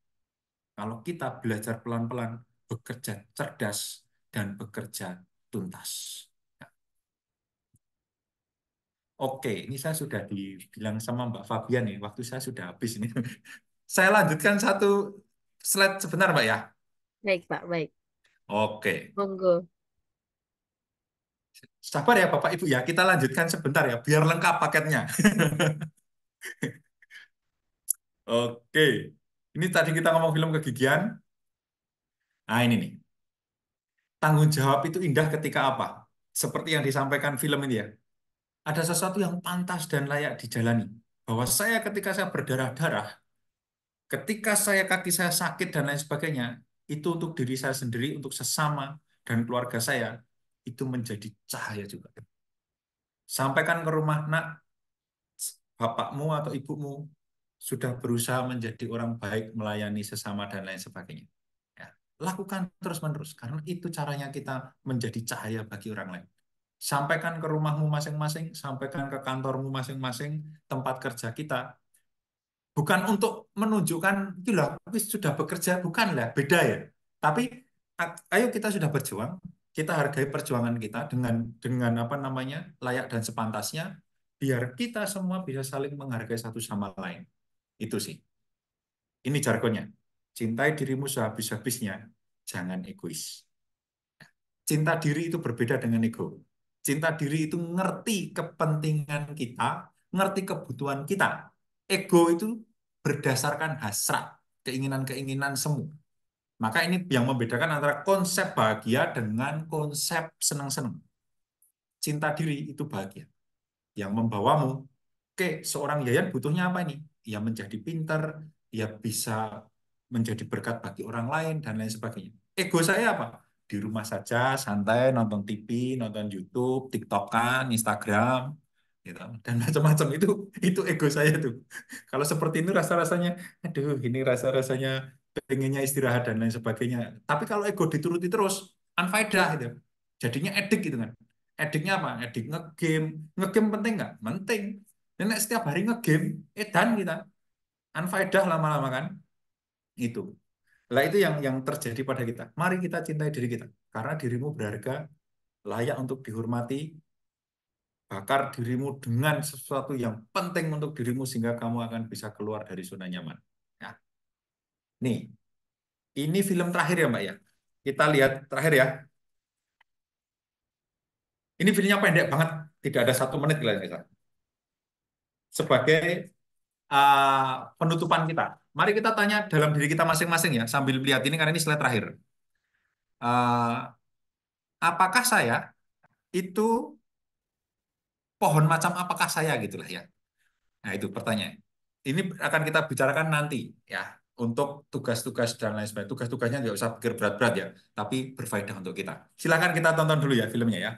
Kalau kita belajar pelan-pelan, bekerja cerdas dan bekerja tuntas. Oke, ini saya sudah dibilang sama Mbak Fabian nih, waktu saya sudah habis ini. saya lanjutkan satu slide sebentar, Mbak ya. Baik, Pak, baik. Oke. Monggo. Sabar ya Bapak Ibu ya, kita lanjutkan sebentar ya, biar lengkap paketnya. Oke. Ini tadi kita ngomong film kegigian. Nah, ini nih. Tanggung jawab itu indah ketika apa? Seperti yang disampaikan film ini ya ada sesuatu yang pantas dan layak dijalani. Bahwa saya ketika saya berdarah-darah, ketika saya kaki saya sakit dan lain sebagainya, itu untuk diri saya sendiri, untuk sesama dan keluarga saya, itu menjadi cahaya juga. Sampaikan ke rumah nak, bapakmu atau ibumu sudah berusaha menjadi orang baik, melayani sesama dan lain sebagainya. Ya, lakukan terus-menerus, karena itu caranya kita menjadi cahaya bagi orang lain sampaikan ke rumahmu masing-masing, sampaikan ke kantormu masing-masing, tempat kerja kita. Bukan untuk menunjukkan, lah, tapi sudah bekerja, bukanlah, beda ya. Tapi ayo kita sudah berjuang, kita hargai perjuangan kita dengan dengan apa namanya layak dan sepantasnya, biar kita semua bisa saling menghargai satu sama lain. Itu sih. Ini jargonnya. Cintai dirimu sehabis-habisnya, jangan egois. Cinta diri itu berbeda dengan ego Cinta diri itu ngerti kepentingan kita, ngerti kebutuhan kita. Ego itu berdasarkan hasrat, keinginan-keinginan semu. Maka ini yang membedakan antara konsep bahagia dengan konsep senang-senang. Cinta diri itu bahagia. Yang membawamu, oke, seorang Yayan butuhnya apa ini? Ia menjadi pintar, ia bisa menjadi berkat bagi orang lain, dan lain sebagainya. Ego saya apa? di rumah saja santai nonton TV, nonton YouTube, TikTokan, Instagram, gitu dan macam-macam itu itu ego saya tuh. Kalau seperti ini rasa-rasanya, aduh ini rasa-rasanya pengennya istirahat dan lain sebagainya. Tapi kalau ego dituruti terus, unfaedah gitu. Jadinya edik gitu kan. Ediknya apa? Edik ngegame. Ngegame penting nggak? Penting. Nenek setiap hari ngegame, edan kita. Unfaedah lama-lama kan. Itu. Lah itu yang yang terjadi pada kita. Mari kita cintai diri kita karena dirimu berharga, layak untuk dihormati. Bakar dirimu dengan sesuatu yang penting untuk dirimu sehingga kamu akan bisa keluar dari zona nyaman. Nah, nih, ini film terakhir ya Mbak ya. Kita lihat terakhir ya. Ini filmnya pendek banget, tidak ada satu menit kira kita. Sebagai uh, penutupan kita Mari kita tanya dalam diri kita masing-masing ya, sambil melihat ini karena ini slide terakhir. Uh, apakah saya itu pohon macam apakah saya gitulah ya. Nah, itu pertanyaan. Ini akan kita bicarakan nanti ya untuk tugas-tugas dan lain sebagainya. Tugas-tugasnya nggak usah pikir berat-berat ya, tapi berfaedah untuk kita. Silakan kita tonton dulu ya filmnya ya.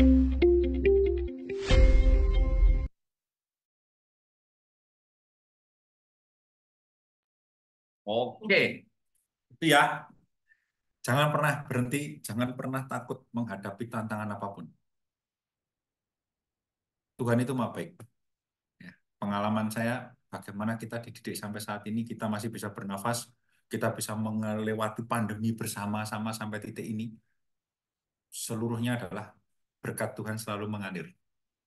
Oke, itu ya. Jangan pernah berhenti, jangan pernah takut menghadapi tantangan apapun. Tuhan itu maha baik. Ya, pengalaman saya, bagaimana kita dididik sampai saat ini, kita masih bisa bernafas, kita bisa melewati pandemi bersama-sama sampai titik ini, seluruhnya adalah berkat Tuhan selalu mengalir.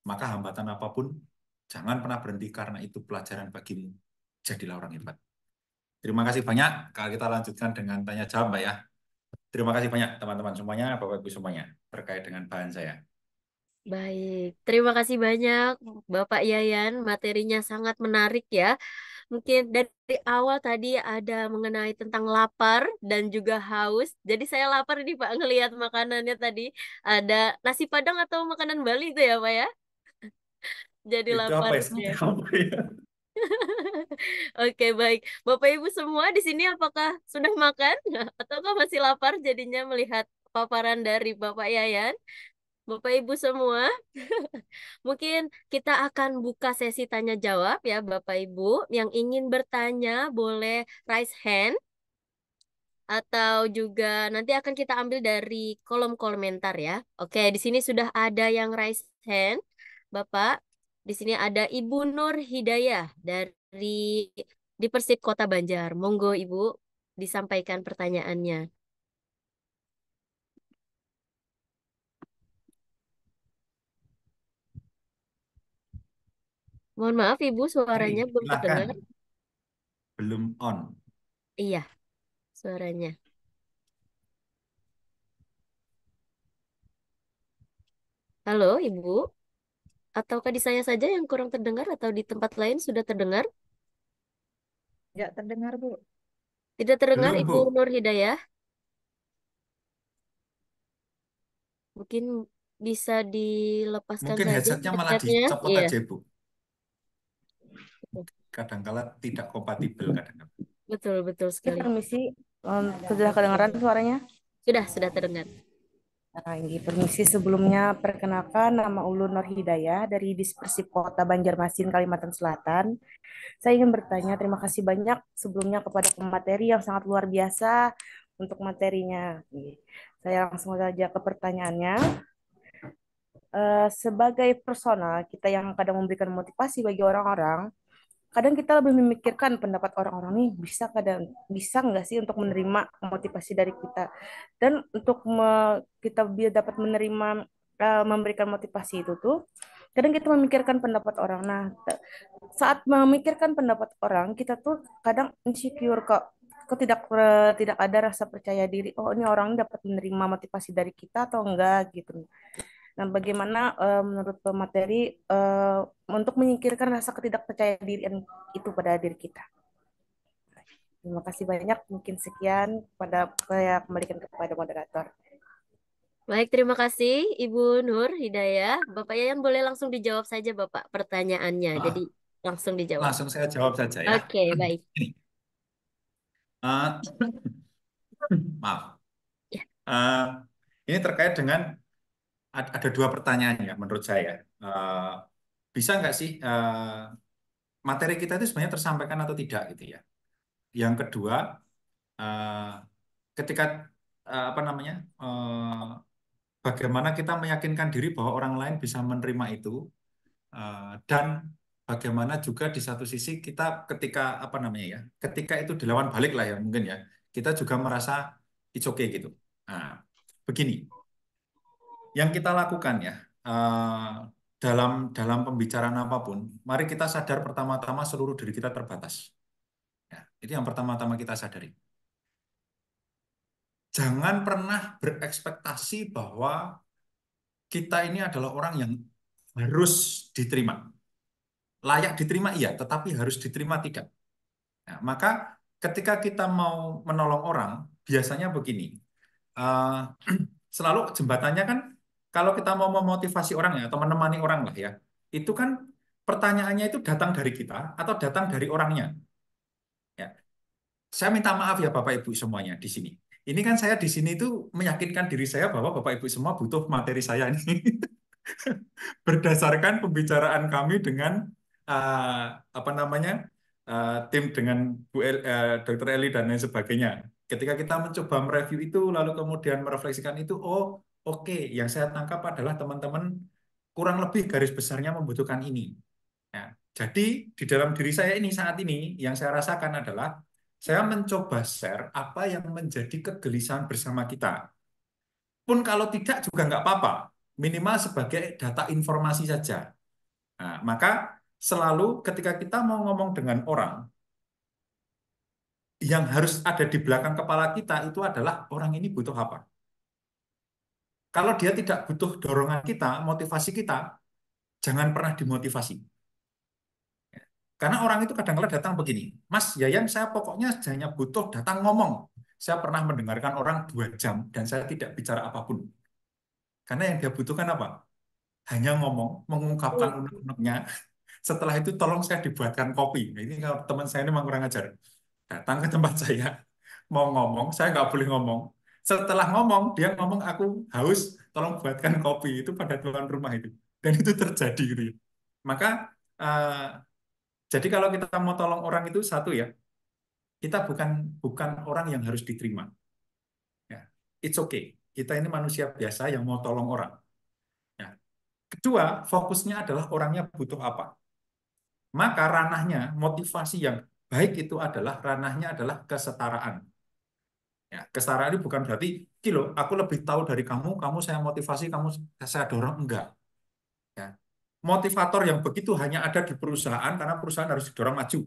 Maka hambatan apapun, jangan pernah berhenti karena itu pelajaran bagimu. Jadilah orang hebat. Terima kasih banyak. Kalau kita lanjutkan dengan tanya jawab, Mbak ya. Terima kasih banyak teman-teman semuanya, Bapak Ibu semuanya terkait dengan bahan saya. Baik, terima kasih banyak Bapak Yayan, materinya sangat menarik ya. Mungkin dari awal tadi ada mengenai tentang lapar dan juga haus. Jadi saya lapar nih Pak ngelihat makanannya tadi ada nasi Padang atau makanan Bali itu ya Pak ya. Jadi itu lapar. Ya? Gitu ya. Apa ya? Oke, baik. Bapak Ibu semua di sini apakah sudah makan ataukah masih lapar jadinya melihat paparan dari Bapak Yayan? Bapak Ibu semua. Mungkin kita akan buka sesi tanya jawab ya Bapak Ibu. Yang ingin bertanya boleh raise hand atau juga nanti akan kita ambil dari kolom komentar ya. Oke, di sini sudah ada yang raise hand. Bapak, di sini ada Ibu Nur Hidayah dari di Persib Kota Banjar. Monggo Ibu disampaikan pertanyaannya. Mohon maaf Ibu, suaranya belum terdengar. Belum on. Iya, suaranya. Halo Ibu, ataukah di saya saja yang kurang terdengar atau di tempat lain sudah terdengar? Tidak terdengar, Bu. Tidak terdengar Belum, Ibu Bu. Nur Hidayah. Mungkin bisa dilepaskan Mungkin saja headsetnya malah dicopot Iya. aja, Bu kadangkala tidak kompatibel mm-hmm. kadang-kadang. Betul, betul sekali. Permisi, um, sudah kedengaran suaranya? Sudah, sudah terdengar. Nah ini, permisi sebelumnya perkenalkan nama Ulu Nur Hidayah dari Dispersi Kota Banjarmasin, Kalimantan Selatan. Saya ingin bertanya, terima kasih banyak sebelumnya kepada pemateri yang sangat luar biasa untuk materinya. Saya langsung saja ke pertanyaannya. Eh, sebagai personal, kita yang kadang memberikan motivasi bagi orang-orang, kadang kita lebih memikirkan pendapat orang-orang nih bisa kadang bisa nggak sih untuk menerima motivasi dari kita dan untuk me, kita biar dapat menerima uh, memberikan motivasi itu tuh kadang kita memikirkan pendapat orang nah saat memikirkan pendapat orang kita tuh kadang insecure kok kok tidak eh, tidak ada rasa percaya diri oh ini orang dapat menerima motivasi dari kita atau enggak gitu Nah, bagaimana uh, menurut pemateri uh, eh, untuk menyingkirkan rasa ketidakpercayaan diri itu pada diri kita? Terima kasih banyak. Mungkin sekian pada saya kembalikan kepada moderator. Baik, terima kasih Ibu Nur Hidayah. Bapak Yayan boleh langsung dijawab saja Bapak pertanyaannya. Ah, Jadi langsung dijawab. Langsung saya jawab saja ya. Oke, okay, baik. Uh, maaf. Uh, ini terkait dengan ada dua pertanyaan ya menurut saya. Uh, bisa nggak sih uh, materi kita itu sebenarnya tersampaikan atau tidak gitu ya. Yang kedua, uh, ketika uh, apa namanya, uh, bagaimana kita meyakinkan diri bahwa orang lain bisa menerima itu uh, dan bagaimana juga di satu sisi kita ketika apa namanya ya, ketika itu dilawan balik lah ya mungkin ya, kita juga merasa it's okay gitu. Nah, begini yang kita lakukan ya eh, dalam dalam pembicaraan apapun, mari kita sadar pertama-tama seluruh diri kita terbatas. Ya, itu yang pertama-tama kita sadari. Jangan pernah berekspektasi bahwa kita ini adalah orang yang harus diterima. Layak diterima iya, tetapi harus diterima tidak. Nah, maka ketika kita mau menolong orang, biasanya begini. Uh, selalu jembatannya kan kalau kita mau memotivasi orang ya atau menemani orang lah ya, itu kan pertanyaannya itu datang dari kita atau datang dari orangnya. Ya. Saya minta maaf ya Bapak Ibu semuanya di sini. Ini kan saya di sini itu meyakinkan diri saya bahwa Bapak Ibu semua butuh materi saya ini. Berdasarkan pembicaraan kami dengan uh, apa namanya? Uh, tim dengan Bu El, uh, eh, Dr. Eli dan lain sebagainya. Ketika kita mencoba mereview itu lalu kemudian merefleksikan itu, oh oke, yang saya tangkap adalah teman-teman kurang lebih garis besarnya membutuhkan ini. Ya, jadi di dalam diri saya ini saat ini yang saya rasakan adalah saya mencoba share apa yang menjadi kegelisahan bersama kita. Pun kalau tidak juga nggak apa-apa, minimal sebagai data informasi saja. Nah, maka selalu ketika kita mau ngomong dengan orang, yang harus ada di belakang kepala kita itu adalah orang ini butuh apa kalau dia tidak butuh dorongan kita, motivasi kita, jangan pernah dimotivasi. Karena orang itu kadang-kadang datang begini, Mas Yayan, saya pokoknya hanya butuh datang ngomong. Saya pernah mendengarkan orang dua jam dan saya tidak bicara apapun. Karena yang dia butuhkan apa? Hanya ngomong, mengungkapkan oh. unek-uneknya. Setelah itu tolong saya dibuatkan kopi. Nah, ini kalau teman saya ini memang kurang ajar. Datang ke tempat saya, mau ngomong, saya nggak boleh ngomong setelah ngomong dia ngomong aku haus tolong buatkan kopi itu pada tuan rumah itu dan itu terjadi gitu ya. maka uh, jadi kalau kita mau tolong orang itu satu ya kita bukan bukan orang yang harus diterima ya, it's okay kita ini manusia biasa yang mau tolong orang ya. kedua fokusnya adalah orangnya butuh apa maka ranahnya motivasi yang baik itu adalah ranahnya adalah kesetaraan Ya, kesetaraan itu bukan berarti kilo, aku lebih tahu dari kamu, kamu saya motivasi, kamu saya dorong enggak. Ya. Motivator yang begitu hanya ada di perusahaan karena perusahaan harus didorong maju.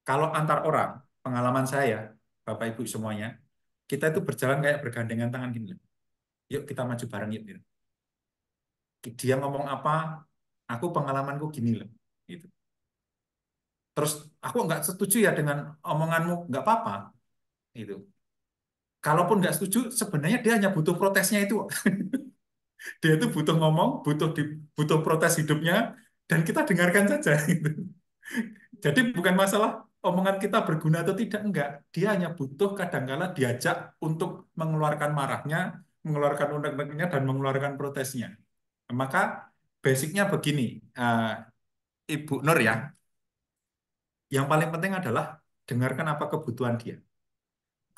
Kalau antar orang, pengalaman saya, Bapak Ibu semuanya, kita itu berjalan kayak bergandengan tangan gini. Yuk kita maju bareng yuk. Gitu. Dia ngomong apa, aku pengalamanku gini loh. Gitu. Terus aku nggak setuju ya dengan omonganmu, nggak apa-apa. Itu kalaupun nggak setuju, sebenarnya dia hanya butuh protesnya itu. dia itu butuh ngomong, butuh di, butuh protes hidupnya, dan kita dengarkan saja. Gitu. Jadi bukan masalah omongan kita berguna atau tidak, enggak. Dia hanya butuh kadangkala diajak untuk mengeluarkan marahnya, mengeluarkan undang-undangnya, dan mengeluarkan protesnya. Maka basicnya begini, uh, Ibu Nur ya, yang paling penting adalah dengarkan apa kebutuhan dia.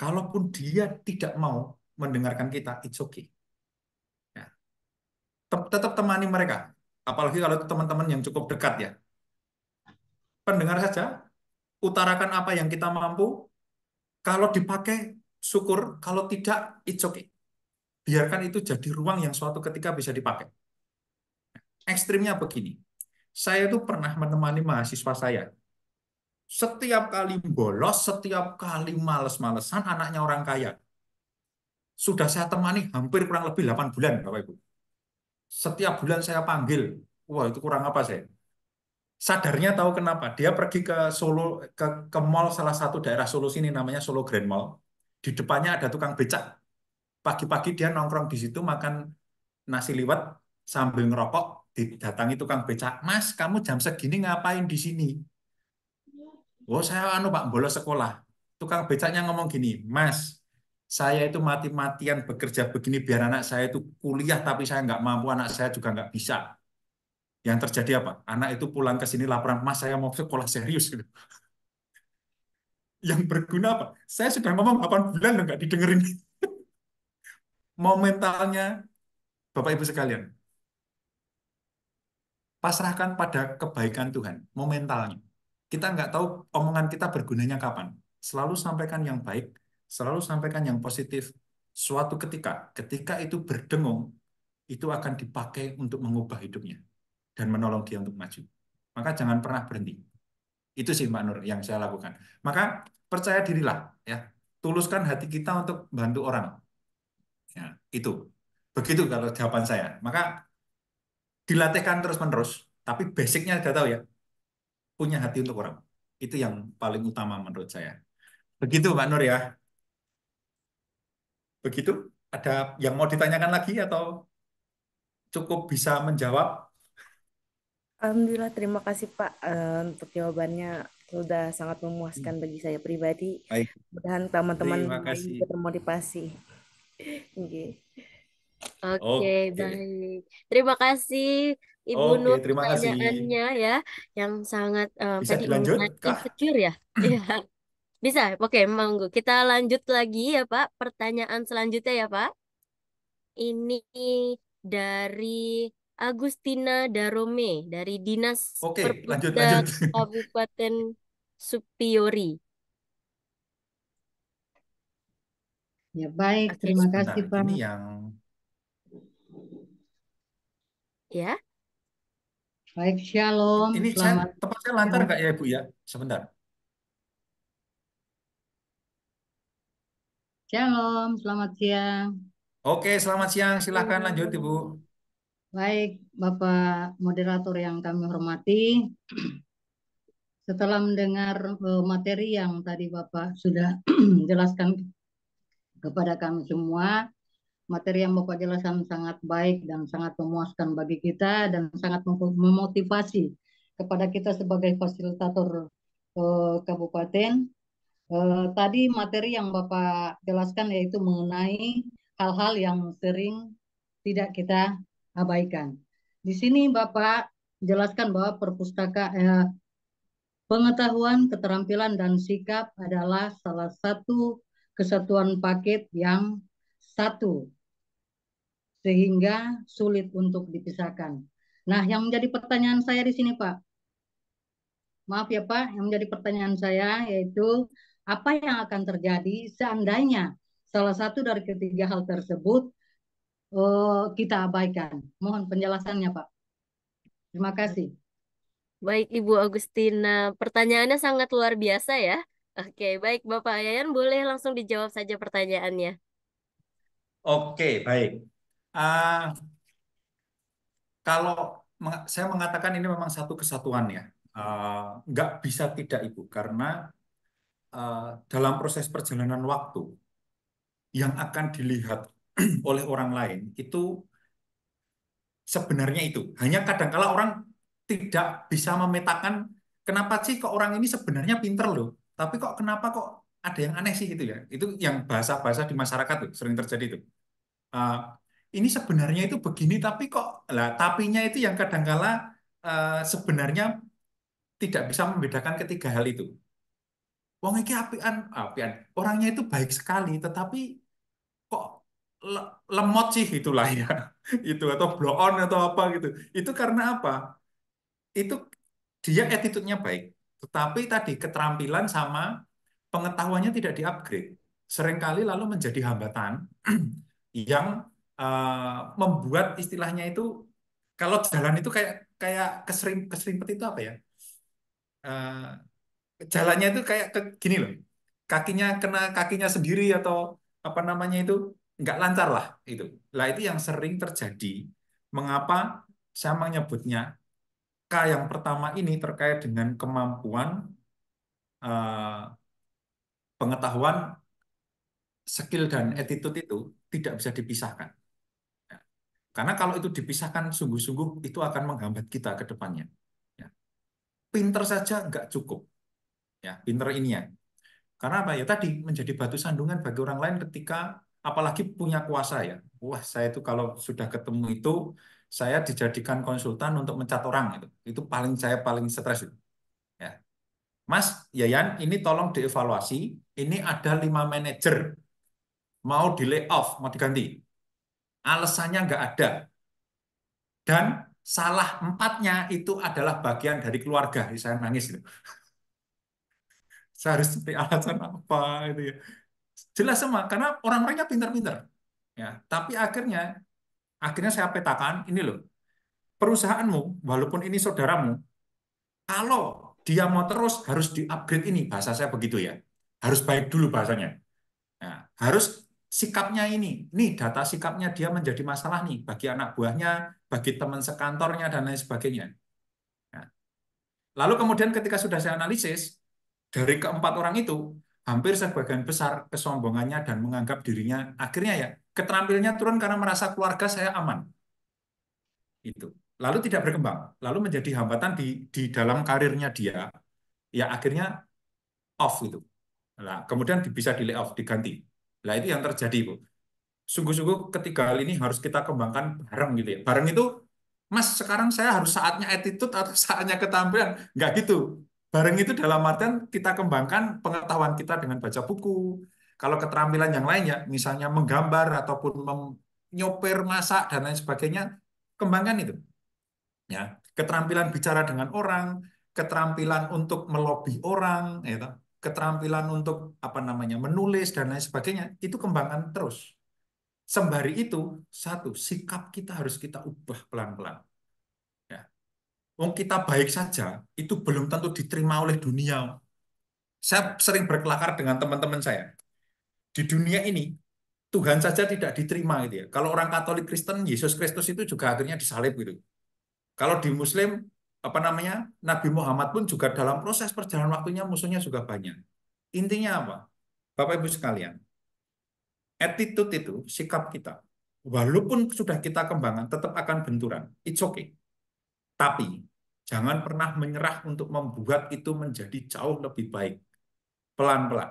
Kalaupun dia tidak mau mendengarkan kita, it's okay. Ya. Tetap temani mereka. Apalagi kalau itu teman-teman yang cukup dekat ya. Pendengar saja, utarakan apa yang kita mampu. Kalau dipakai, syukur. Kalau tidak, it's okay. Biarkan itu jadi ruang yang suatu ketika bisa dipakai. Ekstrimnya begini. Saya itu pernah menemani mahasiswa saya setiap kali bolos, setiap kali males-malesan, anaknya orang kaya. Sudah saya temani hampir kurang lebih 8 bulan, Bapak Ibu. Setiap bulan saya panggil. Wah, itu kurang apa saya? Sadarnya tahu kenapa. Dia pergi ke Solo, ke, ke mall salah satu daerah Solo sini, namanya Solo Grand Mall. Di depannya ada tukang becak. Pagi-pagi dia nongkrong di situ, makan nasi liwet sambil ngerokok, didatangi tukang becak. Mas, kamu jam segini ngapain di sini? oh saya anu Pak bolos sekolah. Tukang becaknya ngomong gini, Mas, saya itu mati-matian bekerja begini biar anak saya itu kuliah tapi saya nggak mampu, anak saya juga nggak bisa. Yang terjadi apa? Anak itu pulang ke sini laporan, Mas saya mau sekolah serius. Gitu. Yang berguna apa? Saya sudah ngomong 8 bulan nggak didengerin. Momentalnya, Bapak Ibu sekalian, pasrahkan pada kebaikan Tuhan, momentalnya. Kita nggak tahu omongan kita bergunanya kapan. Selalu sampaikan yang baik, selalu sampaikan yang positif. Suatu ketika, ketika itu berdengung, itu akan dipakai untuk mengubah hidupnya dan menolong dia untuk maju. Maka jangan pernah berhenti. Itu sih Mbak Nur yang saya lakukan. Maka percaya dirilah ya. Tuluskan hati kita untuk bantu orang. Ya, itu. Begitu kalau jawaban saya. Maka dilatihkan terus-menerus, tapi basicnya sudah tahu ya punya hati untuk orang. Itu yang paling utama menurut saya. Begitu Pak Nur ya. Begitu? Ada yang mau ditanyakan lagi atau cukup bisa menjawab? Alhamdulillah terima kasih Pak eh, untuk jawabannya sudah sangat memuaskan hmm. bagi saya pribadi. Baik. Mudahan teman-teman termotivasi. Oke, okay, okay. baik. Terima kasih Ibu Oke, Nur terima kasih. pertanyaannya ya yang sangat um, Bisa tadi dilanjut, insecure ya. Iya. Bisa. Oke, monggo. Kita lanjut lagi ya, Pak. Pertanyaan selanjutnya ya, Pak. Ini dari Agustina Darome dari Dinas Oke, lanjut, Kabupaten Supiori. Ya, baik. Terima kasih, Pak. ini yang Ya. Baik, shalom. Ini saya, tempat saya lantar nggak ya Ibu ya? Sebentar. Shalom, selamat siang. Oke, selamat siang. Silahkan lanjut Ibu. Baik, Bapak moderator yang kami hormati. Setelah mendengar eh, materi yang tadi Bapak sudah jelaskan kepada kami semua, materi yang Bapak jelaskan sangat baik dan sangat memuaskan bagi kita dan sangat memotivasi kepada kita sebagai fasilitator eh, kabupaten. Eh, tadi materi yang Bapak jelaskan yaitu mengenai hal-hal yang sering tidak kita abaikan. Di sini Bapak jelaskan bahwa perpustakaan eh, pengetahuan, keterampilan dan sikap adalah salah satu kesatuan paket yang satu sehingga sulit untuk dipisahkan. Nah, yang menjadi pertanyaan saya di sini, Pak. Maaf ya, Pak. Yang menjadi pertanyaan saya yaitu apa yang akan terjadi seandainya salah satu dari ketiga hal tersebut uh, kita abaikan. Mohon penjelasannya, Pak. Terima kasih. Baik, Ibu Agustina. Pertanyaannya sangat luar biasa ya. Oke, baik Bapak Yayan boleh langsung dijawab saja pertanyaannya. Oke, baik uh, kalau saya mengatakan ini memang satu kesatuan ya, uh, nggak bisa tidak Ibu, karena uh, dalam proses perjalanan waktu yang akan dilihat oleh orang lain itu sebenarnya itu. Hanya kadangkala orang tidak bisa memetakan kenapa sih kok orang ini sebenarnya pinter loh, tapi kok kenapa kok ada yang aneh sih gitu ya. Itu yang bahasa-bahasa di masyarakat tuh sering terjadi itu. Uh, ini sebenarnya itu begini tapi kok lah tapinya itu yang kadangkala uh, eh, sebenarnya tidak bisa membedakan ketiga hal itu. Wong iki apian, apian. Orangnya itu baik sekali tetapi kok le lemot sih itulah ya. itu atau blow on atau apa gitu. Itu karena apa? Itu dia attitude-nya baik, tetapi tadi keterampilan sama pengetahuannya tidak di-upgrade. Seringkali lalu menjadi hambatan yang Eh, membuat istilahnya itu kalau jalan itu kayak kayak kesering keserimpet itu apa ya? Uh, jalannya itu kayak ke, gini loh. Kakinya kena kakinya sendiri atau apa namanya itu nggak lancar lah itu. Lah itu yang sering terjadi. Mengapa saya menyebutnya K yang pertama ini terkait dengan kemampuan uh, pengetahuan skill dan attitude itu tidak bisa dipisahkan. Karena kalau itu dipisahkan sungguh-sungguh, itu akan menghambat kita ke depannya. Ya. Pinter saja nggak cukup. Ya, pinter ini ya. Karena apa ya tadi menjadi batu sandungan bagi orang lain ketika apalagi punya kuasa ya. Wah saya itu kalau sudah ketemu itu saya dijadikan konsultan untuk mencat orang itu. Itu paling saya paling stres itu. Ya. Mas Yayan, ini tolong dievaluasi. Ini ada lima manajer mau di off mau diganti alasannya nggak ada. Dan salah empatnya itu adalah bagian dari keluarga. Saya nangis. Itu. Saya harus cari alasan apa. Itu ya. Jelas semua, karena orang-orangnya pinter-pinter. Ya, tapi akhirnya, akhirnya saya petakan, ini loh, perusahaanmu, walaupun ini saudaramu, kalau dia mau terus harus di-upgrade ini, bahasa saya begitu ya. Harus baik dulu bahasanya. Nah, harus sikapnya ini. nih data sikapnya dia menjadi masalah nih bagi anak buahnya, bagi teman sekantornya, dan lain sebagainya. Ya. Lalu kemudian ketika sudah saya analisis, dari keempat orang itu, hampir sebagian besar kesombongannya dan menganggap dirinya, akhirnya ya, keterampilannya turun karena merasa keluarga saya aman. Itu. Lalu tidak berkembang. Lalu menjadi hambatan di, di dalam karirnya dia. Ya akhirnya off itu. Nah, kemudian bisa di layoff, diganti Nah, itu yang terjadi, Bu. Sungguh-sungguh ketiga hal ini harus kita kembangkan bareng gitu ya. Bareng itu, Mas, sekarang saya harus saatnya attitude atau saatnya ketampilan. Enggak gitu. Bareng itu dalam artian kita kembangkan pengetahuan kita dengan baca buku. Kalau keterampilan yang lainnya, misalnya menggambar ataupun menyopir masak, dan lain sebagainya, kembangkan itu. Ya, keterampilan bicara dengan orang, keterampilan untuk melobi orang, gitu keterampilan untuk apa namanya menulis dan lain sebagainya itu kembangkan terus. Sembari itu satu sikap kita harus kita ubah pelan-pelan. Ya. Wong kita baik saja itu belum tentu diterima oleh dunia. Saya sering berkelakar dengan teman-teman saya. Di dunia ini Tuhan saja tidak diterima gitu ya. Kalau orang Katolik Kristen Yesus Kristus itu juga akhirnya disalib gitu. Kalau di Muslim apa namanya Nabi Muhammad pun juga dalam proses perjalanan waktunya musuhnya juga banyak. Intinya apa? Bapak Ibu sekalian, attitude itu sikap kita. Walaupun sudah kita kembangkan, tetap akan benturan. It's okay. Tapi jangan pernah menyerah untuk membuat itu menjadi jauh lebih baik. Pelan-pelan.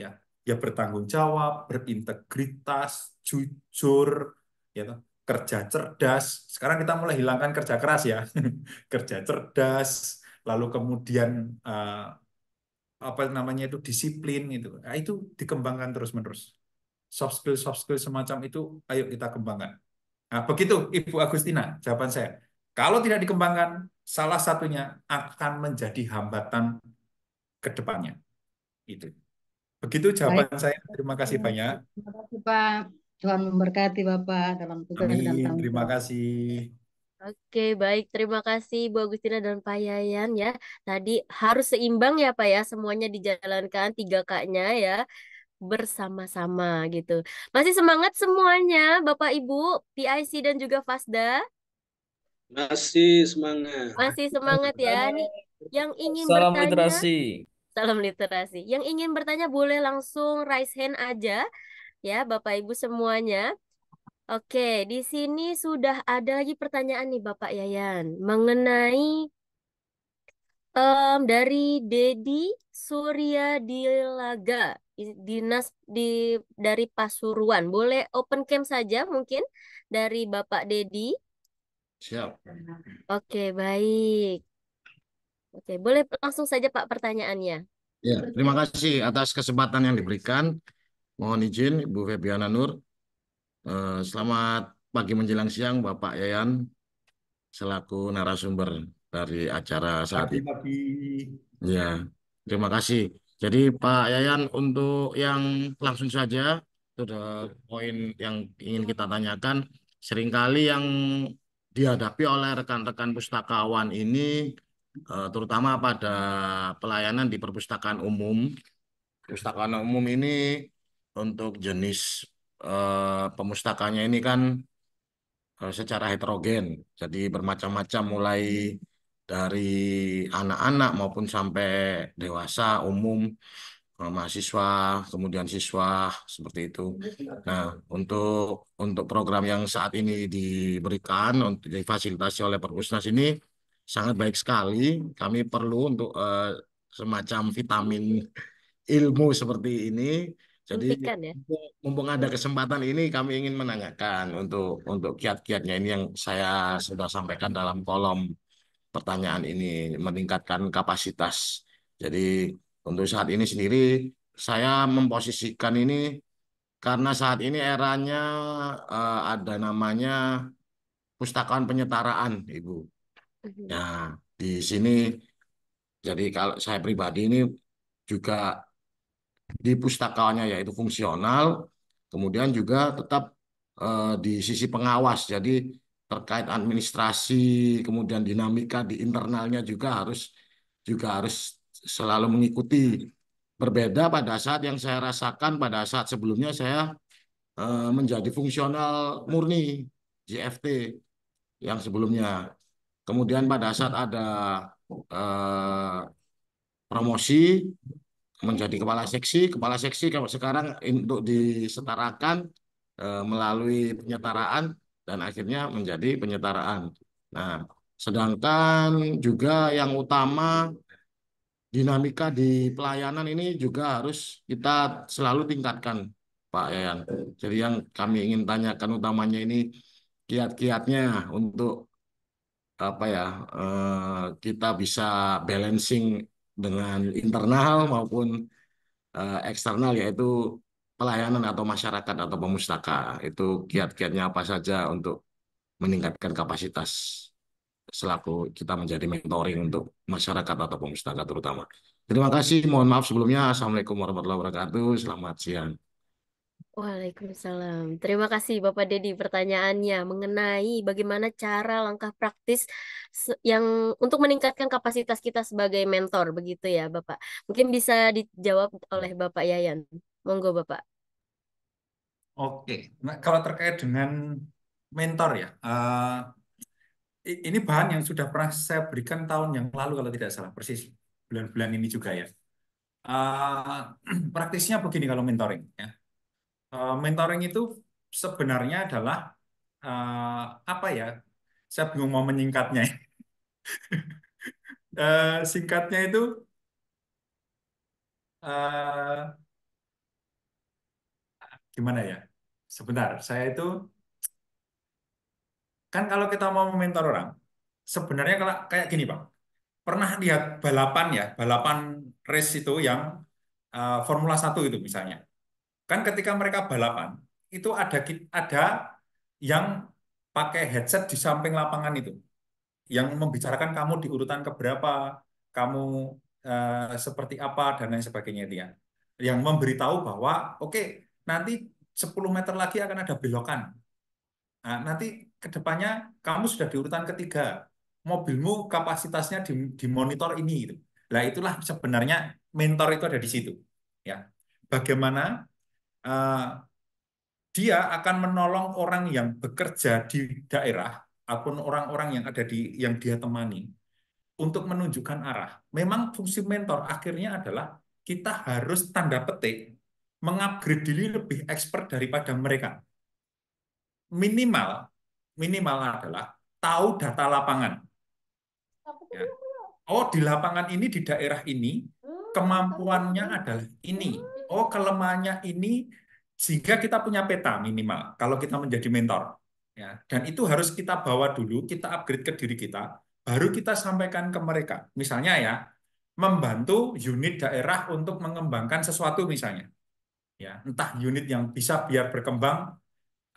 Ya, ya bertanggung jawab, berintegritas, jujur, ya kerja cerdas. Sekarang kita mulai hilangkan kerja keras ya, kerja cerdas, lalu kemudian uh, apa namanya itu disiplin gitu. Nah, itu dikembangkan terus-menerus. Soft skill soft skill semacam itu ayo kita kembangkan. Nah, begitu Ibu Agustina jawaban saya. Kalau tidak dikembangkan salah satunya akan menjadi hambatan ke depannya. Itu. Begitu jawaban Baik. saya. Terima kasih banyak. Terima kasih Pak Tuhan memberkati Bapak dalam tugas Amin. dan tanggung Terima kasih. Oke, baik. Terima kasih Bu Agustina dan Pak Yayan ya. Tadi harus seimbang ya Pak ya, semuanya dijalankan tiga kaknya ya bersama-sama gitu. Masih semangat semuanya Bapak Ibu, PIC dan juga Fasda? Masih semangat. Masih semangat ya. Nih, yang ingin Salam bertanya, literasi. Salam literasi. Yang ingin bertanya boleh langsung raise hand aja ya Bapak Ibu semuanya. Oke, di sini sudah ada lagi pertanyaan nih Bapak Yayan mengenai um, dari Dedi Surya Dilaga dinas di dari Pasuruan. Boleh open cam saja mungkin dari Bapak Dedi. Siap. Oke, baik. Oke, boleh langsung saja Pak pertanyaannya. Ya, terima kasih atas kesempatan yang diberikan. Mohon izin Ibu Febiana Nur. Eh, selamat pagi menjelang siang Bapak Yayan selaku narasumber dari acara saat ini. Ya, terima kasih. Jadi Pak Yayan untuk yang langsung saja itu poin yang ingin kita tanyakan seringkali yang dihadapi oleh rekan-rekan pustakawan ini eh, terutama pada pelayanan di perpustakaan umum. Perpustakaan umum ini untuk jenis uh, eh, pemustakanya ini kan uh, secara heterogen, jadi bermacam-macam mulai dari anak-anak maupun sampai dewasa umum eh, mahasiswa kemudian siswa seperti itu. Nah untuk untuk program yang saat ini diberikan untuk difasilitasi oleh Perpusnas ini sangat baik sekali. Kami perlu untuk uh, semacam vitamin ilmu seperti ini jadi ya. Mumpung, mumpung ada kesempatan ini kami ingin menanyakan untuk untuk kiat-kiatnya ini yang saya sudah sampaikan dalam kolom pertanyaan ini meningkatkan kapasitas. Jadi untuk saat ini sendiri saya memposisikan ini karena saat ini eranya uh, ada namanya pustakaan penyetaraan, Ibu. Mm-hmm. Nah, di sini jadi kalau saya pribadi ini juga di pustakanya yaitu fungsional, kemudian juga tetap uh, di sisi pengawas. Jadi terkait administrasi, kemudian dinamika di internalnya juga harus juga harus selalu mengikuti. Berbeda pada saat yang saya rasakan pada saat sebelumnya saya uh, menjadi fungsional murni JFT yang sebelumnya. Kemudian pada saat ada uh, promosi menjadi kepala seksi. Kepala seksi kalau sekarang untuk disetarakan eh, melalui penyetaraan dan akhirnya menjadi penyetaraan. Nah, sedangkan juga yang utama dinamika di pelayanan ini juga harus kita selalu tingkatkan, Pak Yayan. Jadi yang kami ingin tanyakan utamanya ini kiat-kiatnya untuk apa ya eh, kita bisa balancing dengan internal maupun uh, eksternal yaitu pelayanan atau masyarakat atau pemustaka itu kiat-kiatnya apa saja untuk meningkatkan kapasitas selaku kita menjadi mentoring untuk masyarakat atau pemustaka terutama. Terima kasih, mohon maaf sebelumnya. Assalamualaikum warahmatullahi wabarakatuh. Selamat siang. Waalaikumsalam. Terima kasih Bapak Dedi pertanyaannya mengenai bagaimana cara langkah praktis yang untuk meningkatkan kapasitas kita sebagai mentor begitu ya Bapak. Mungkin bisa dijawab oleh Bapak Yayan. Monggo Bapak. Oke, nah, kalau terkait dengan mentor ya, uh, ini bahan yang sudah pernah saya berikan tahun yang lalu kalau tidak salah, persis bulan-bulan ini juga ya. Uh, praktisnya begini kalau mentoring ya Eh, mentoring itu sebenarnya adalah uh, apa ya? Saya bingung mau menyingkatnya. uh, singkatnya itu uh, gimana ya? Sebentar, saya itu kan kalau kita mau mentor orang, sebenarnya kalau kayak gini, Bang. Pernah lihat balapan ya, balapan race itu yang Formula 1 itu misalnya. Kan ketika mereka balapan, itu ada ada yang pakai headset di samping lapangan itu. Yang membicarakan kamu di urutan keberapa, kamu uh, seperti apa, dan lain sebagainya itu ya. Yang memberitahu bahwa, oke, okay, nanti 10 meter lagi akan ada belokan. Nah, nanti kedepannya kamu sudah di urutan ketiga, mobilmu kapasitasnya di, di monitor ini. Gitu. Nah itulah sebenarnya mentor itu ada di situ. Ya, bagaimana Eh, dia akan menolong orang yang bekerja di daerah ataupun orang-orang yang ada di yang dia temani untuk menunjukkan arah. Memang fungsi mentor akhirnya adalah kita harus tanda petik mengupgrade diri lebih expert daripada mereka. Minimal minimal adalah tahu data lapangan. Ya. Oh, di lapangan ini di daerah ini hmm, kemampuannya adalah ini hmm oh kelemahannya ini sehingga kita punya peta minimal kalau kita menjadi mentor ya dan itu harus kita bawa dulu kita upgrade ke diri kita baru kita sampaikan ke mereka misalnya ya membantu unit daerah untuk mengembangkan sesuatu misalnya ya entah unit yang bisa biar berkembang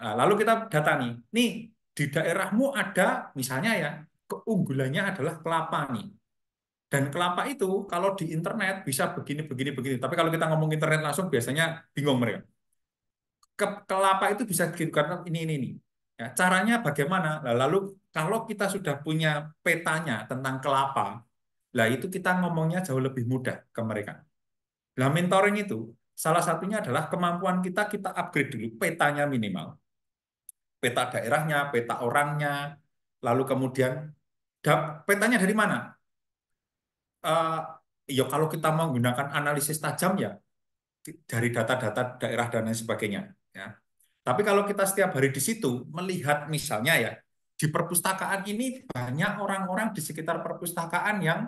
eh, lalu kita nih nih di daerahmu ada misalnya ya keunggulannya adalah kelapa nih dan kelapa itu kalau di internet bisa begini, begini, begini. Tapi kalau kita ngomong internet langsung biasanya bingung mereka. Ke, kelapa itu bisa gitu karena ini, ini, ini. Ya, caranya bagaimana? Nah, lalu kalau kita sudah punya petanya tentang kelapa, lah itu kita ngomongnya jauh lebih mudah ke mereka. Nah, mentoring itu salah satunya adalah kemampuan kita kita upgrade dulu petanya minimal. Peta daerahnya, peta orangnya, lalu kemudian petanya dari mana? uh, ya kalau kita menggunakan analisis tajam ya dari data-data daerah dan lain sebagainya. Ya. Tapi kalau kita setiap hari di situ melihat misalnya ya di perpustakaan ini banyak orang-orang di sekitar perpustakaan yang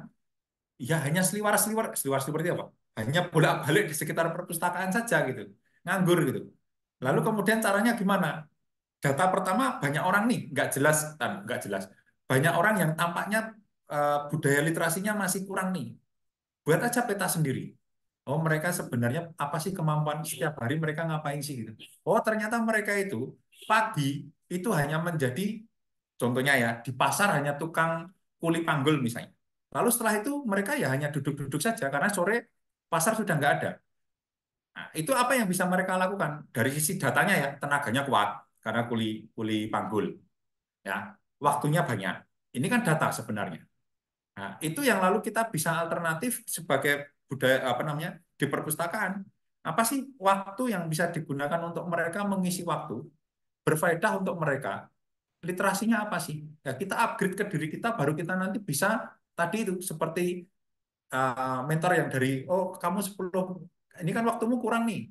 ya hanya seliwar-seliwar, seliwar seperti apa? Hanya bolak-balik di sekitar perpustakaan saja gitu, nganggur gitu. Lalu kemudian caranya gimana? Data pertama banyak orang nih nggak jelas, nggak jelas. Banyak orang yang tampaknya Eh, budaya literasinya masih kurang nih. Buat aja peta sendiri. Oh, mereka sebenarnya apa sih kemampuan setiap hari mereka ngapain sih gitu. Oh, ternyata mereka itu pagi itu hanya menjadi contohnya ya, di pasar hanya tukang kuli panggul misalnya. Lalu setelah itu mereka ya hanya duduk-duduk saja karena sore pasar sudah nggak ada. Nah, itu apa yang bisa mereka lakukan dari sisi datanya ya tenaganya kuat karena kuli kuli panggul ya waktunya banyak ini kan data sebenarnya Nah, itu yang lalu kita bisa alternatif sebagai budaya apa namanya di perpustakaan. Apa sih waktu yang bisa digunakan untuk mereka mengisi waktu berfaedah untuk mereka? Literasinya apa sih? Ya kita upgrade ke diri kita baru kita nanti bisa tadi itu seperti uh, mentor yang dari oh kamu 10 ini kan waktumu kurang nih.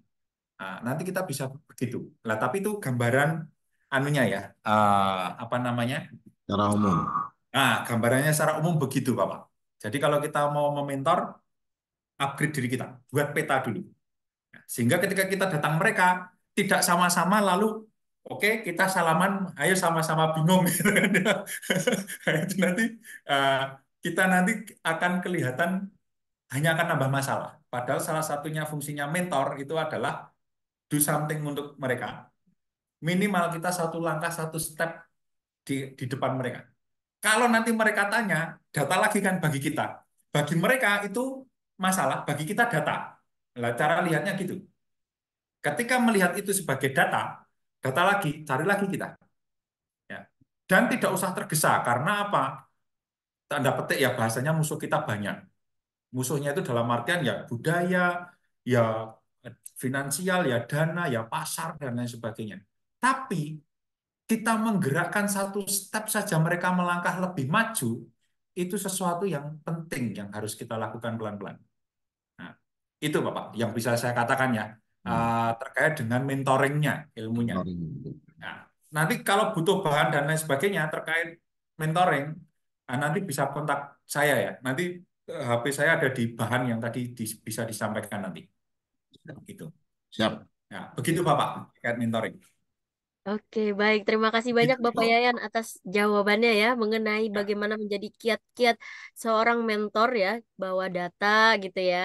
Nah, nanti kita bisa begitu. Lah tapi itu gambaran anunya ya uh, apa namanya? Cara umum Nah, gambarannya secara umum begitu, Bapak. Jadi kalau kita mau mementor, upgrade diri kita, buat peta dulu. Nah, sehingga ketika kita datang mereka, tidak sama-sama lalu Oke, kita salaman, ayo sama-sama bingung. Nah, nanti eh, kita nanti akan kelihatan hanya akan nambah masalah. Padahal salah satunya fungsinya mentor itu adalah do something untuk mereka. Minimal kita satu langkah, satu step di, di depan mereka. Kalau nanti mereka tanya, data lagi kan bagi kita. Bagi mereka itu masalah, bagi kita data. Nah, cara lihatnya gitu. Ketika melihat itu sebagai data, data lagi, cari lagi kita. Ya. Dan tidak usah tergesa, karena apa? Tanda petik ya bahasanya musuh kita banyak. Musuhnya itu dalam artian ya budaya, ya eh, finansial, ya dana, ya pasar, dan lain sebagainya. Tapi kita menggerakkan satu step saja mereka melangkah lebih maju, itu sesuatu yang penting yang harus kita lakukan pelan-pelan. Nah, itu Bapak yang bisa saya katakan ya hmm. Eh, terkait dengan mentoringnya ilmunya. Nah, nanti kalau butuh bahan dan lain sebagainya terkait mentoring, nah nanti bisa kontak saya ya. Nanti HP eh, saya ada di bahan yang tadi bisa disampaikan nanti. Gitu. Siap. Ya, begitu Bapak terkait mentoring. Oke, baik. Terima kasih iya. banyak Bapak Yayan atas jawabannya ya mengenai ya. bagaimana menjadi kiat-kiat seorang mentor ya, bawa data gitu ya.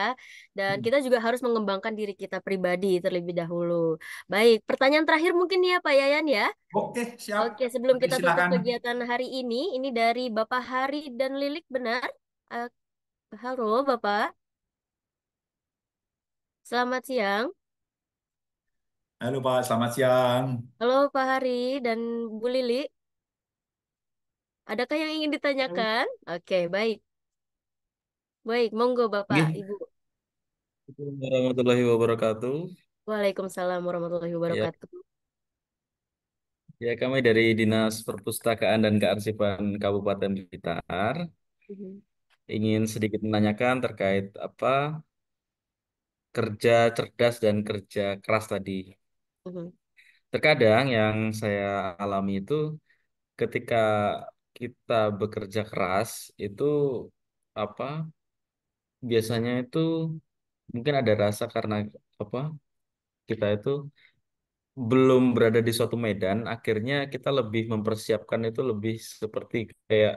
Dan hmm. kita juga harus mengembangkan diri kita pribadi terlebih dahulu. Baik, pertanyaan terakhir mungkin ya Pak Yayan ya. Oke, siap. Oke, sebelum kita kita tutup kegiatan hari ini, ini dari Bapak Hari dan Lilik benar? Eh, halo Bapak, selamat siang. Halo Pak, selamat siang. Halo Pak Hari dan Bu Lili, adakah yang ingin ditanyakan? Oke, baik. Baik, monggo Bapak, Ibu. Assalamualaikum warahmatullahi wabarakatuh. Waalaikumsalam warahmatullahi ya. wabarakatuh. ya kami dari Dinas Perpustakaan dan Kearsipan Kabupaten Blitar mhm. ingin sedikit menanyakan terkait apa kerja cerdas dan kerja keras tadi. Terkadang yang saya alami itu ketika kita bekerja keras itu apa biasanya itu mungkin ada rasa karena apa kita itu belum berada di suatu medan, akhirnya kita lebih mempersiapkan itu lebih seperti kayak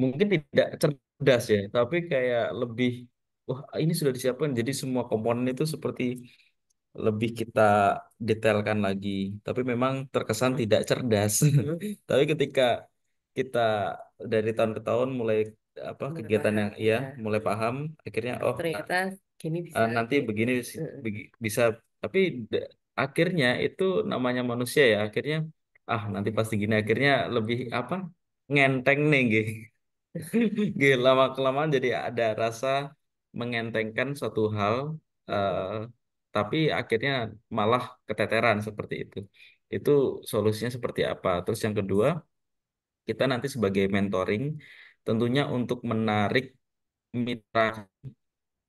mungkin tidak cerdas ya, tapi kayak lebih wah ini sudah disiapkan jadi semua komponen itu seperti lebih kita detailkan lagi tapi memang terkesan tidak cerdas hmm. tapi ketika kita dari tahun ke tahun mulai apa mulai kegiatan paham, yang ya. mulai paham akhirnya oh ternyata gini bisa uh, nanti begini begi, bisa tapi akhirnya itu namanya manusia ya akhirnya ah nanti pasti gini akhirnya lebih apa ngenteng nih gih gih lama kelamaan jadi ada rasa mengentengkan suatu hal uh, tapi akhirnya malah keteteran seperti itu. Itu solusinya seperti apa? Terus yang kedua, kita nanti sebagai mentoring tentunya untuk menarik mitra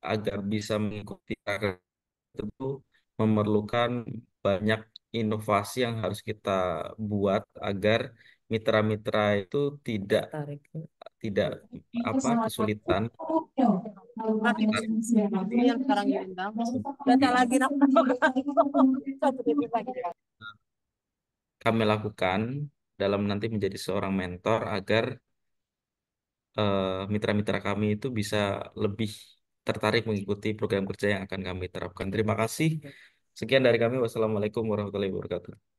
agar bisa mengikuti itu memerlukan banyak inovasi yang harus kita buat agar mitra-mitra itu tidak tidak apa kesulitan Kan yang sekarang diundang. Data lagi kami lakukan dalam nanti menjadi seorang mentor agar eh, mitra-mitra uh, kami itu bisa lebih tertarik mengikuti program kerja yang akan kami terapkan. Terima kasih. Sekian dari kami. Wassalamualaikum warahmatullahi wabarakatuh.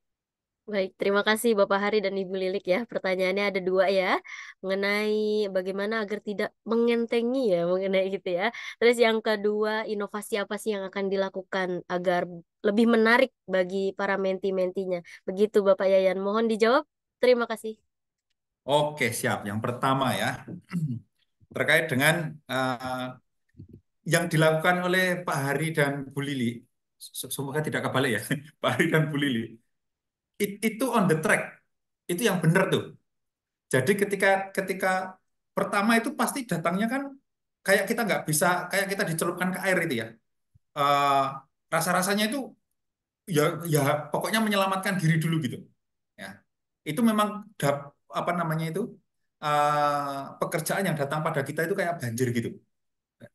Baik, terima kasih Bapak Hari dan Ibu Lilik ya. Pertanyaannya ada dua ya, mengenai bagaimana agar tidak mengentengi ya, mengenai gitu ya. Terus yang kedua, inovasi apa sih yang akan dilakukan agar lebih menarik bagi para menti-mentinya. Begitu Bapak Yayan, mohon dijawab. Terima kasih. Oke, siap. Yang pertama ya, terkait dengan uh, yang dilakukan oleh Pak Hari dan Bu Lili, semoga tidak kebalik ya, Pak Hari dan Bu Lili it, itu on the track itu yang benar tuh jadi ketika ketika pertama itu pasti datangnya kan kayak kita nggak bisa kayak kita dicelupkan ke air itu ya uh, eh, rasa rasanya itu ya ya pokoknya menyelamatkan diri dulu gitu ya itu memang dap, apa namanya itu uh, pekerjaan yang datang pada kita itu kayak banjir gitu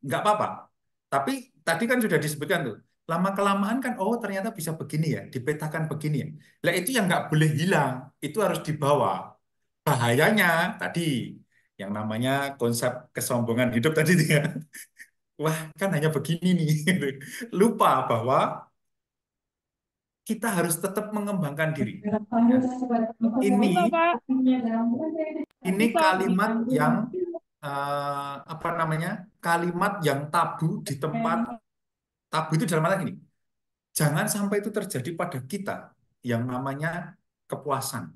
nggak apa-apa tapi tadi kan sudah disebutkan tuh lama kelamaan kan oh ternyata bisa begini ya dipetakan begini ya lah itu yang nggak boleh hilang itu harus dibawa bahayanya tadi yang namanya konsep kesombongan hidup tadi ya wah kan hanya begini nih gitu. lupa bahwa kita harus tetap mengembangkan diri ini ini kalimat yang eh, apa namanya kalimat yang tabu di tempat Tabu itu dalam arti gini, jangan sampai itu terjadi pada kita yang namanya kepuasan.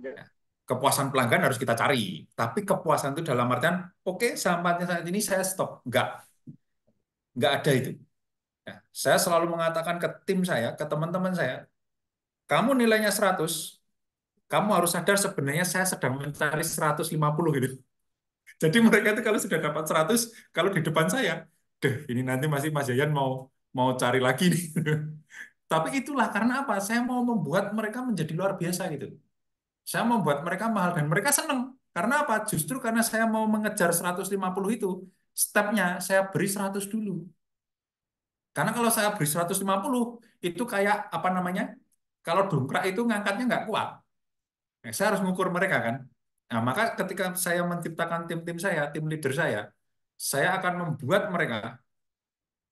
Ya, kepuasan pelanggan harus kita cari, tapi kepuasan itu dalam artian, oke okay, sampai saat ini saya stop, enggak, enggak ada itu. Ya, saya selalu mengatakan ke tim saya, ke teman-teman saya, kamu nilainya 100, kamu harus sadar sebenarnya saya sedang mencari 150 gitu. Jadi mereka itu kalau sudah dapat 100, kalau di depan saya, deh ini nanti masih Mas Yayan mau mau cari lagi nih. Tapi itulah karena apa? Saya mau membuat mereka menjadi luar biasa gitu. Saya membuat mereka mahal dan mereka senang. Karena apa? Justru karena saya mau mengejar 150 itu, stepnya saya beri 100 dulu. Karena kalau saya beri 150, itu kayak apa namanya? Kalau dongkrak itu ngangkatnya nggak kuat. Nah, saya harus mengukur mereka kan. Nah, maka ketika saya menciptakan tim-tim saya, tim leader saya, saya akan membuat mereka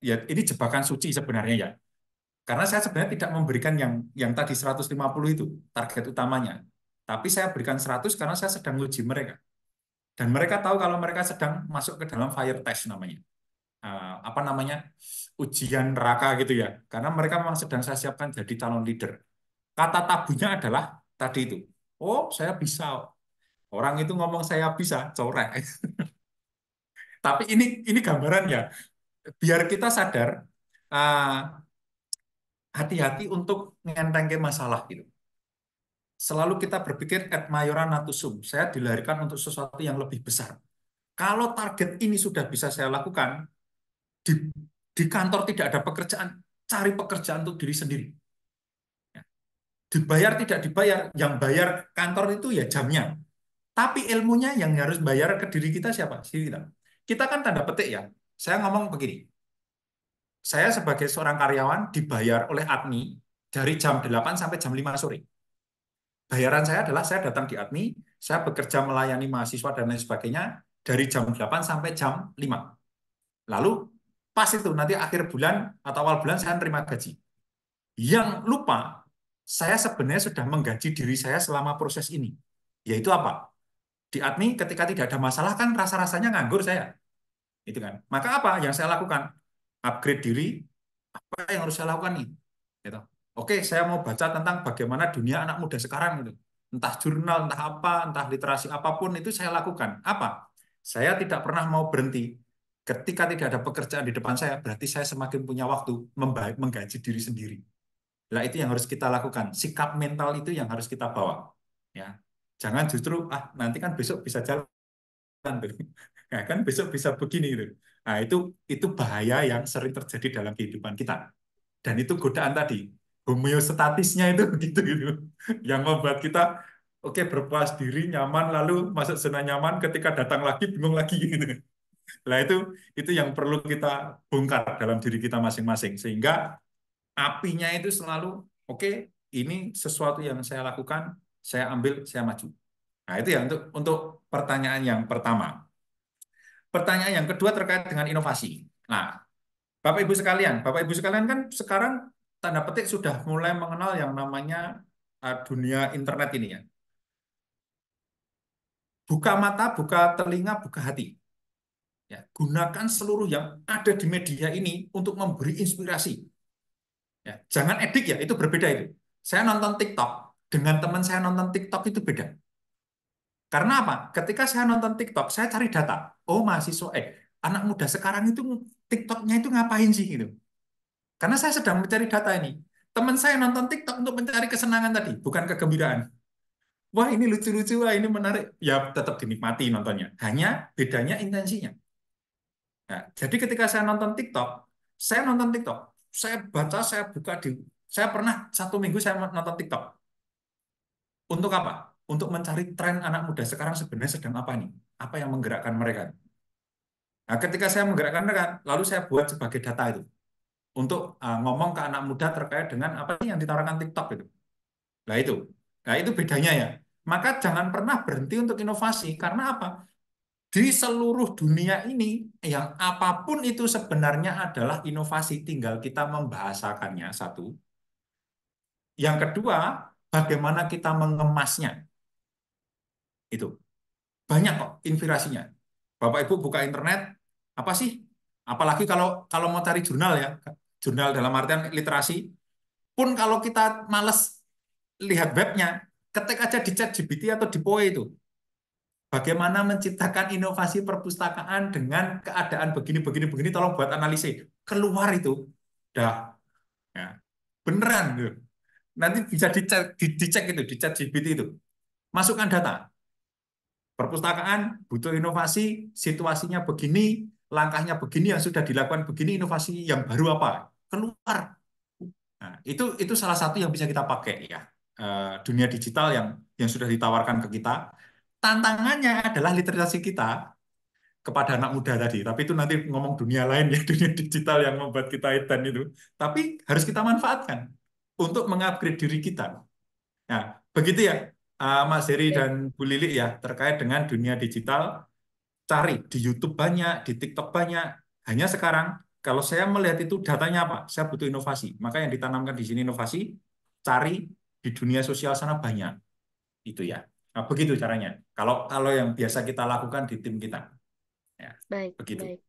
ya ini jebakan suci sebenarnya ya. Karena saya sebenarnya tidak memberikan yang yang tadi 150 itu target utamanya. Tapi saya berikan 100 karena saya sedang uji mereka. Dan mereka tahu kalau mereka sedang masuk ke dalam fire test namanya. Ah, apa namanya? ujian neraka gitu ya. Karena mereka memang sedang saya siapkan jadi calon leader. Kata tabunya adalah tadi itu. Oh, saya bisa. Orang itu ngomong saya bisa, corek. Tapi ini ini gambarannya. Biar kita sadar hati eh, hati-hati untuk ngentengke masalah gitu. Selalu kita berpikir at maiora natusum, saya dilarikan untuk sesuatu yang lebih besar. Kalau target ini sudah bisa saya lakukan, di, di kantor tidak ada pekerjaan, cari pekerjaan untuk diri sendiri. Ya. Dibayar tidak dibayar, yang bayar kantor itu ya jamnya. Tapi ilmunya yang harus bayar ke diri kita siapa? Sih kita kan tanda petik ya. Saya ngomong begini. Saya sebagai seorang karyawan dibayar oleh ADMI dari jam 8 sampai jam 5 sore. Bayaran saya adalah saya datang di ADMI, saya bekerja melayani mahasiswa dan lain sebagainya dari jam 8 sampai jam 5. Lalu pas itu nanti akhir bulan atau awal bulan saya terima gaji. Yang lupa saya sebenarnya sudah menggaji diri saya selama proses ini. Yaitu apa? di admin ketika tidak ada masalah kan rasa-rasanya nganggur saya. Itu kan. Maka apa yang saya lakukan? Upgrade diri. Apa yang harus saya lakukan nih? Gitu. Oke, saya mau baca tentang bagaimana dunia anak muda sekarang itu. Entah jurnal, entah apa, entah literasi apapun itu saya lakukan. Apa? Saya tidak pernah mau berhenti. Ketika tidak ada pekerjaan di depan saya, berarti saya semakin punya waktu membaik menggaji diri sendiri. Nah, itu yang harus kita lakukan. Sikap mental itu yang harus kita bawa. Ya, Jangan justru ah nanti kan besok bisa jalan tuh. ya kan besok bisa begini gitu. Nah, itu itu bahaya yang sering terjadi dalam kehidupan kita. Dan itu godaan tadi. Homeostatisnya itu gitu gitu. Yang membuat kita oke okay, berpuas diri nyaman lalu masuk zona nyaman ketika datang lagi bingung lagi gitu. Nah itu itu yang perlu kita bongkar dalam diri kita masing-masing sehingga apinya itu selalu oke okay, ini sesuatu yang saya lakukan saya ambil, saya maju. Nah, itu ya untuk untuk pertanyaan yang pertama. Pertanyaan yang kedua terkait dengan inovasi. Nah, Bapak Ibu sekalian, Bapak Ibu sekalian kan sekarang tanda petik sudah mulai mengenal yang namanya eh, dunia internet ini ya. Buka mata, buka telinga, buka hati. Ya, gunakan seluruh yang ada di media ini untuk memberi inspirasi. Ya, jangan edik ya, itu berbeda itu. Saya nonton TikTok, dengan teman saya nonton TikTok itu beda. Karena apa? Ketika saya nonton TikTok, saya cari data. Oh, mahasiswa, eh, anak muda sekarang itu TikToknya itu ngapain sih gitu? Karena saya sedang mencari data ini. Teman saya nonton TikTok untuk mencari kesenangan tadi, bukan kegembiraan. Wah, ini lucu-lucu, wah, ini menarik. Ya, tetap dinikmati nontonnya. Hanya bedanya intensinya. Nah, jadi ketika saya nonton TikTok, saya nonton TikTok, saya baca, saya buka di, saya pernah satu minggu saya nonton TikTok, untuk apa? Untuk mencari tren anak muda sekarang sebenarnya sedang apa nih? Apa yang menggerakkan mereka? Nah, ketika saya menggerakkan mereka, lalu saya buat sebagai data itu untuk uh, ngomong ke anak muda terkait dengan apa yang ditawarkan TikTok itu. Nah itu, nah itu bedanya ya. Maka jangan pernah berhenti untuk inovasi karena apa? Di seluruh dunia ini, yang apapun itu sebenarnya adalah inovasi, tinggal kita membahasakannya satu. Yang kedua, bagaimana kita mengemasnya. Itu. Banyak kok inspirasinya. Bapak Ibu buka internet, apa sih? Apalagi kalau kalau mau cari jurnal ya, jurnal dalam artian literasi. Pun kalau kita males lihat webnya, ketik aja di chat GPT atau di POE itu. Bagaimana menciptakan inovasi perpustakaan dengan keadaan begini, begini, begini, tolong buat analisis. Keluar itu. Dah. Ya. Beneran. Gitu nanti bisa dicek, di, dicek itu, di chat GPT itu. Masukkan data. Perpustakaan butuh inovasi, situasinya begini, langkahnya begini yang sudah dilakukan begini, inovasi yang baru apa? Keluar. Nah, itu itu salah satu yang bisa kita pakai ya. Eh, dunia digital yang yang sudah ditawarkan ke kita. Tantangannya adalah literasi kita kepada anak muda tadi, tapi itu nanti ngomong dunia lain ya, dunia digital yang membuat kita edan itu. Tapi harus kita manfaatkan untuk mengupgrade diri kita. Nah, begitu ya eh, Mas Heri dan Bu Lili ya terkait dengan dunia digital. Cari di YouTube banyak, di TikTok banyak. Hanya sekarang kalau saya melihat itu datanya apa? Saya butuh inovasi. Maka yang ditanamkan di sini inovasi, cari di dunia sosial sana banyak. Itu ya. Nah, begitu caranya. Kalau kalau yang biasa kita lakukan di tim kita. Ya, baik, begitu. Baik.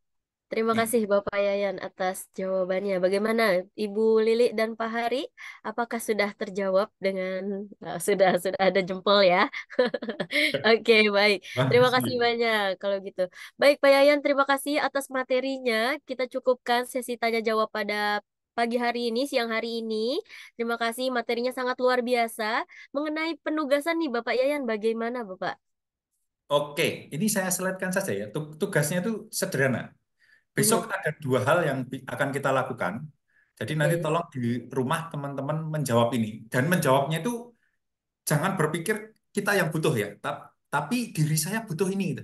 Terima hmm. kasih Bapak Yayan atas jawabannya. Bagaimana Ibu Lili dan Pak Hari? Apakah sudah terjawab dengan nah, sudah sudah ada jempol ya? Oke, okay, baik. Terima iya. kasih banyak kalau gitu. Baik Pak Yayan, terima kasih atas materinya. Kita cukupkan sesi tanya jawab pada pagi hari ini, siang hari ini. Terima kasih materinya sangat luar biasa. Mengenai penugasan nih Bapak Yayan, bagaimana Bapak? Oke, ini saya selatkan saja ya. Tugasnya itu sederhana Besok iya. ada dua hal yang akan kita lakukan. Jadi nanti tolong di rumah teman-teman menjawab ini dan menjawabnya itu jangan berpikir kita yang butuh ya, tapi diri saya butuh ini gitu.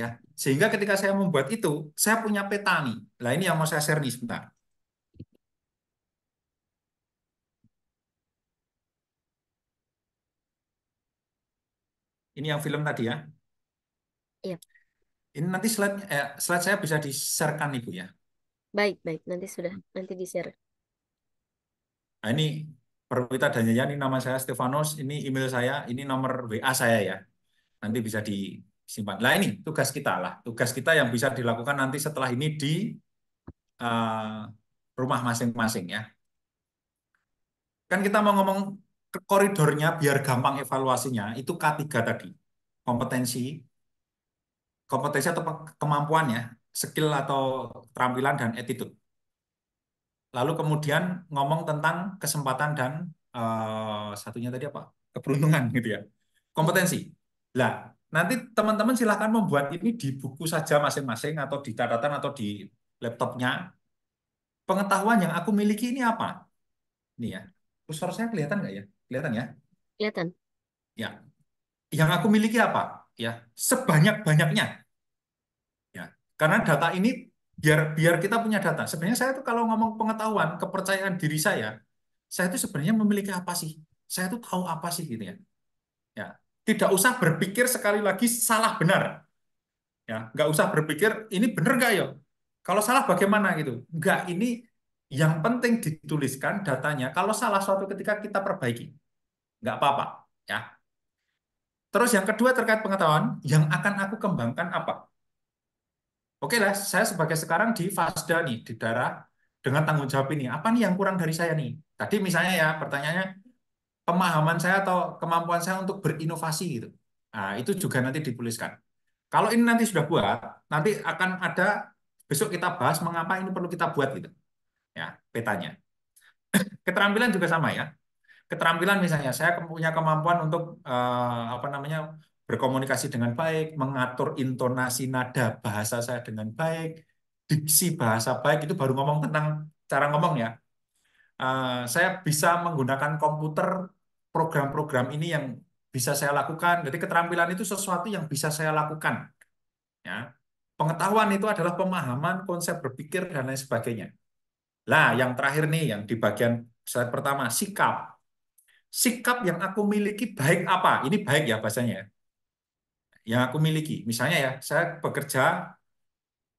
Ya, sehingga ketika saya membuat itu, saya punya peta nih. Nah, ini yang mau saya share nih sebentar. Ini yang film tadi ya. Iya. Yeah. Ini nanti slide eh, slide saya bisa di-sharekan Ibu ya. Baik, baik. Nanti sudah hmm. nanti di-share. Nah, ini Perwita dan ini nama saya Stefanos, ini email saya, ini nomor WA saya ya. Nanti bisa disimpan. Nah ini tugas kita lah, tugas kita yang bisa dilakukan nanti setelah ini di uh, rumah masing-masing ya. Kan kita mau ngomong koridornya biar gampang evaluasinya, itu K3 tadi. Kompetensi, kompetensi atau kemampuannya, skill atau keterampilan dan attitude. Lalu kemudian ngomong tentang kesempatan dan uh, satunya tadi apa? Keberuntungan gitu ya. Kompetensi. Lah, nanti teman-teman silahkan membuat ini di buku saja masing-masing atau di catatan atau di laptopnya. Pengetahuan yang aku miliki ini apa? Nih ya. Kursor saya kelihatan nggak ya? Kelihatan ya? Kelihatan. Ya. Yang aku miliki apa? ya sebanyak-banyaknya. Ya, karena data ini biar biar kita punya data. Sebenarnya saya tuh kalau ngomong pengetahuan, kepercayaan diri saya, saya tuh sebenarnya memiliki apa sih? Saya tuh tahu apa sih gitu ya. Ya, tidak usah berpikir sekali lagi salah benar. Ya, nggak usah berpikir ini benar nggak ya? Kalau salah bagaimana gitu? Nggak, ini yang penting dituliskan datanya. Kalau salah suatu ketika kita perbaiki. Nggak apa-apa. Ya, Terus yang kedua terkait pengetahuan, yang akan aku kembangkan apa? Oke lah, saya sebagai sekarang di FASDA nih, di daerah dengan tanggung jawab ini. Apa nih yang kurang dari saya nih? Tadi misalnya ya, pertanyaannya, pemahaman saya atau kemampuan saya untuk berinovasi gitu. Nah, itu juga nanti dituliskan. Kalau ini nanti sudah buat, nanti akan ada besok kita bahas mengapa ini perlu kita buat gitu. Ya, petanya. Keterampilan juga sama ya keterampilan misalnya saya punya kemampuan untuk uh, apa namanya berkomunikasi dengan baik, mengatur intonasi nada bahasa saya dengan baik, diksi bahasa baik itu baru ngomong tentang cara ngomong ya. Uh, saya bisa menggunakan komputer program-program ini yang bisa saya lakukan. Jadi keterampilan itu sesuatu yang bisa saya lakukan. Ya. Pengetahuan itu adalah pemahaman konsep berpikir dan lain sebagainya. Lah yang terakhir nih yang di bagian slide pertama sikap sikap yang aku miliki baik apa? Ini baik ya bahasanya ya. Yang aku miliki. Misalnya ya, saya bekerja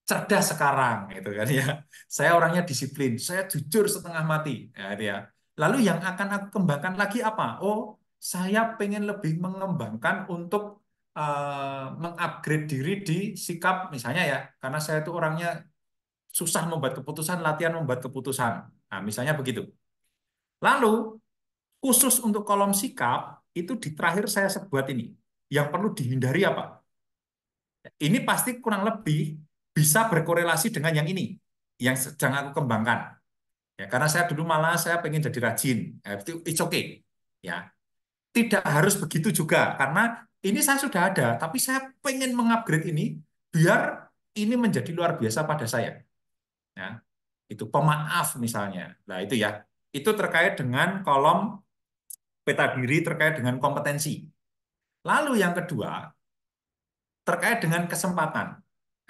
cerdas sekarang gitu kan ya. Saya orangnya disiplin, saya jujur setengah mati ya gitu ya. Lalu yang akan aku kembangkan lagi apa? Oh, saya pengen lebih mengembangkan untuk uh, mengupgrade diri di sikap misalnya ya, karena saya itu orangnya susah membuat keputusan, latihan membuat keputusan. Nah, misalnya begitu. Lalu Khusus untuk kolom sikap, itu di terakhir saya sebut ini. Yang perlu dihindari apa? Ini pasti kurang lebih bisa berkorelasi dengan yang ini, yang sedang aku kembangkan. Ya, karena saya dulu malah saya pengen jadi rajin. Ya, itu it's okay. Ya. Tidak harus begitu juga, karena ini saya sudah ada, tapi saya pengen mengupgrade ini biar ini menjadi luar biasa pada saya. Ya, itu pemaaf misalnya. Nah, itu ya. Itu terkait dengan kolom peta diri terkait dengan kompetensi. Lalu yang kedua, terkait dengan kesempatan.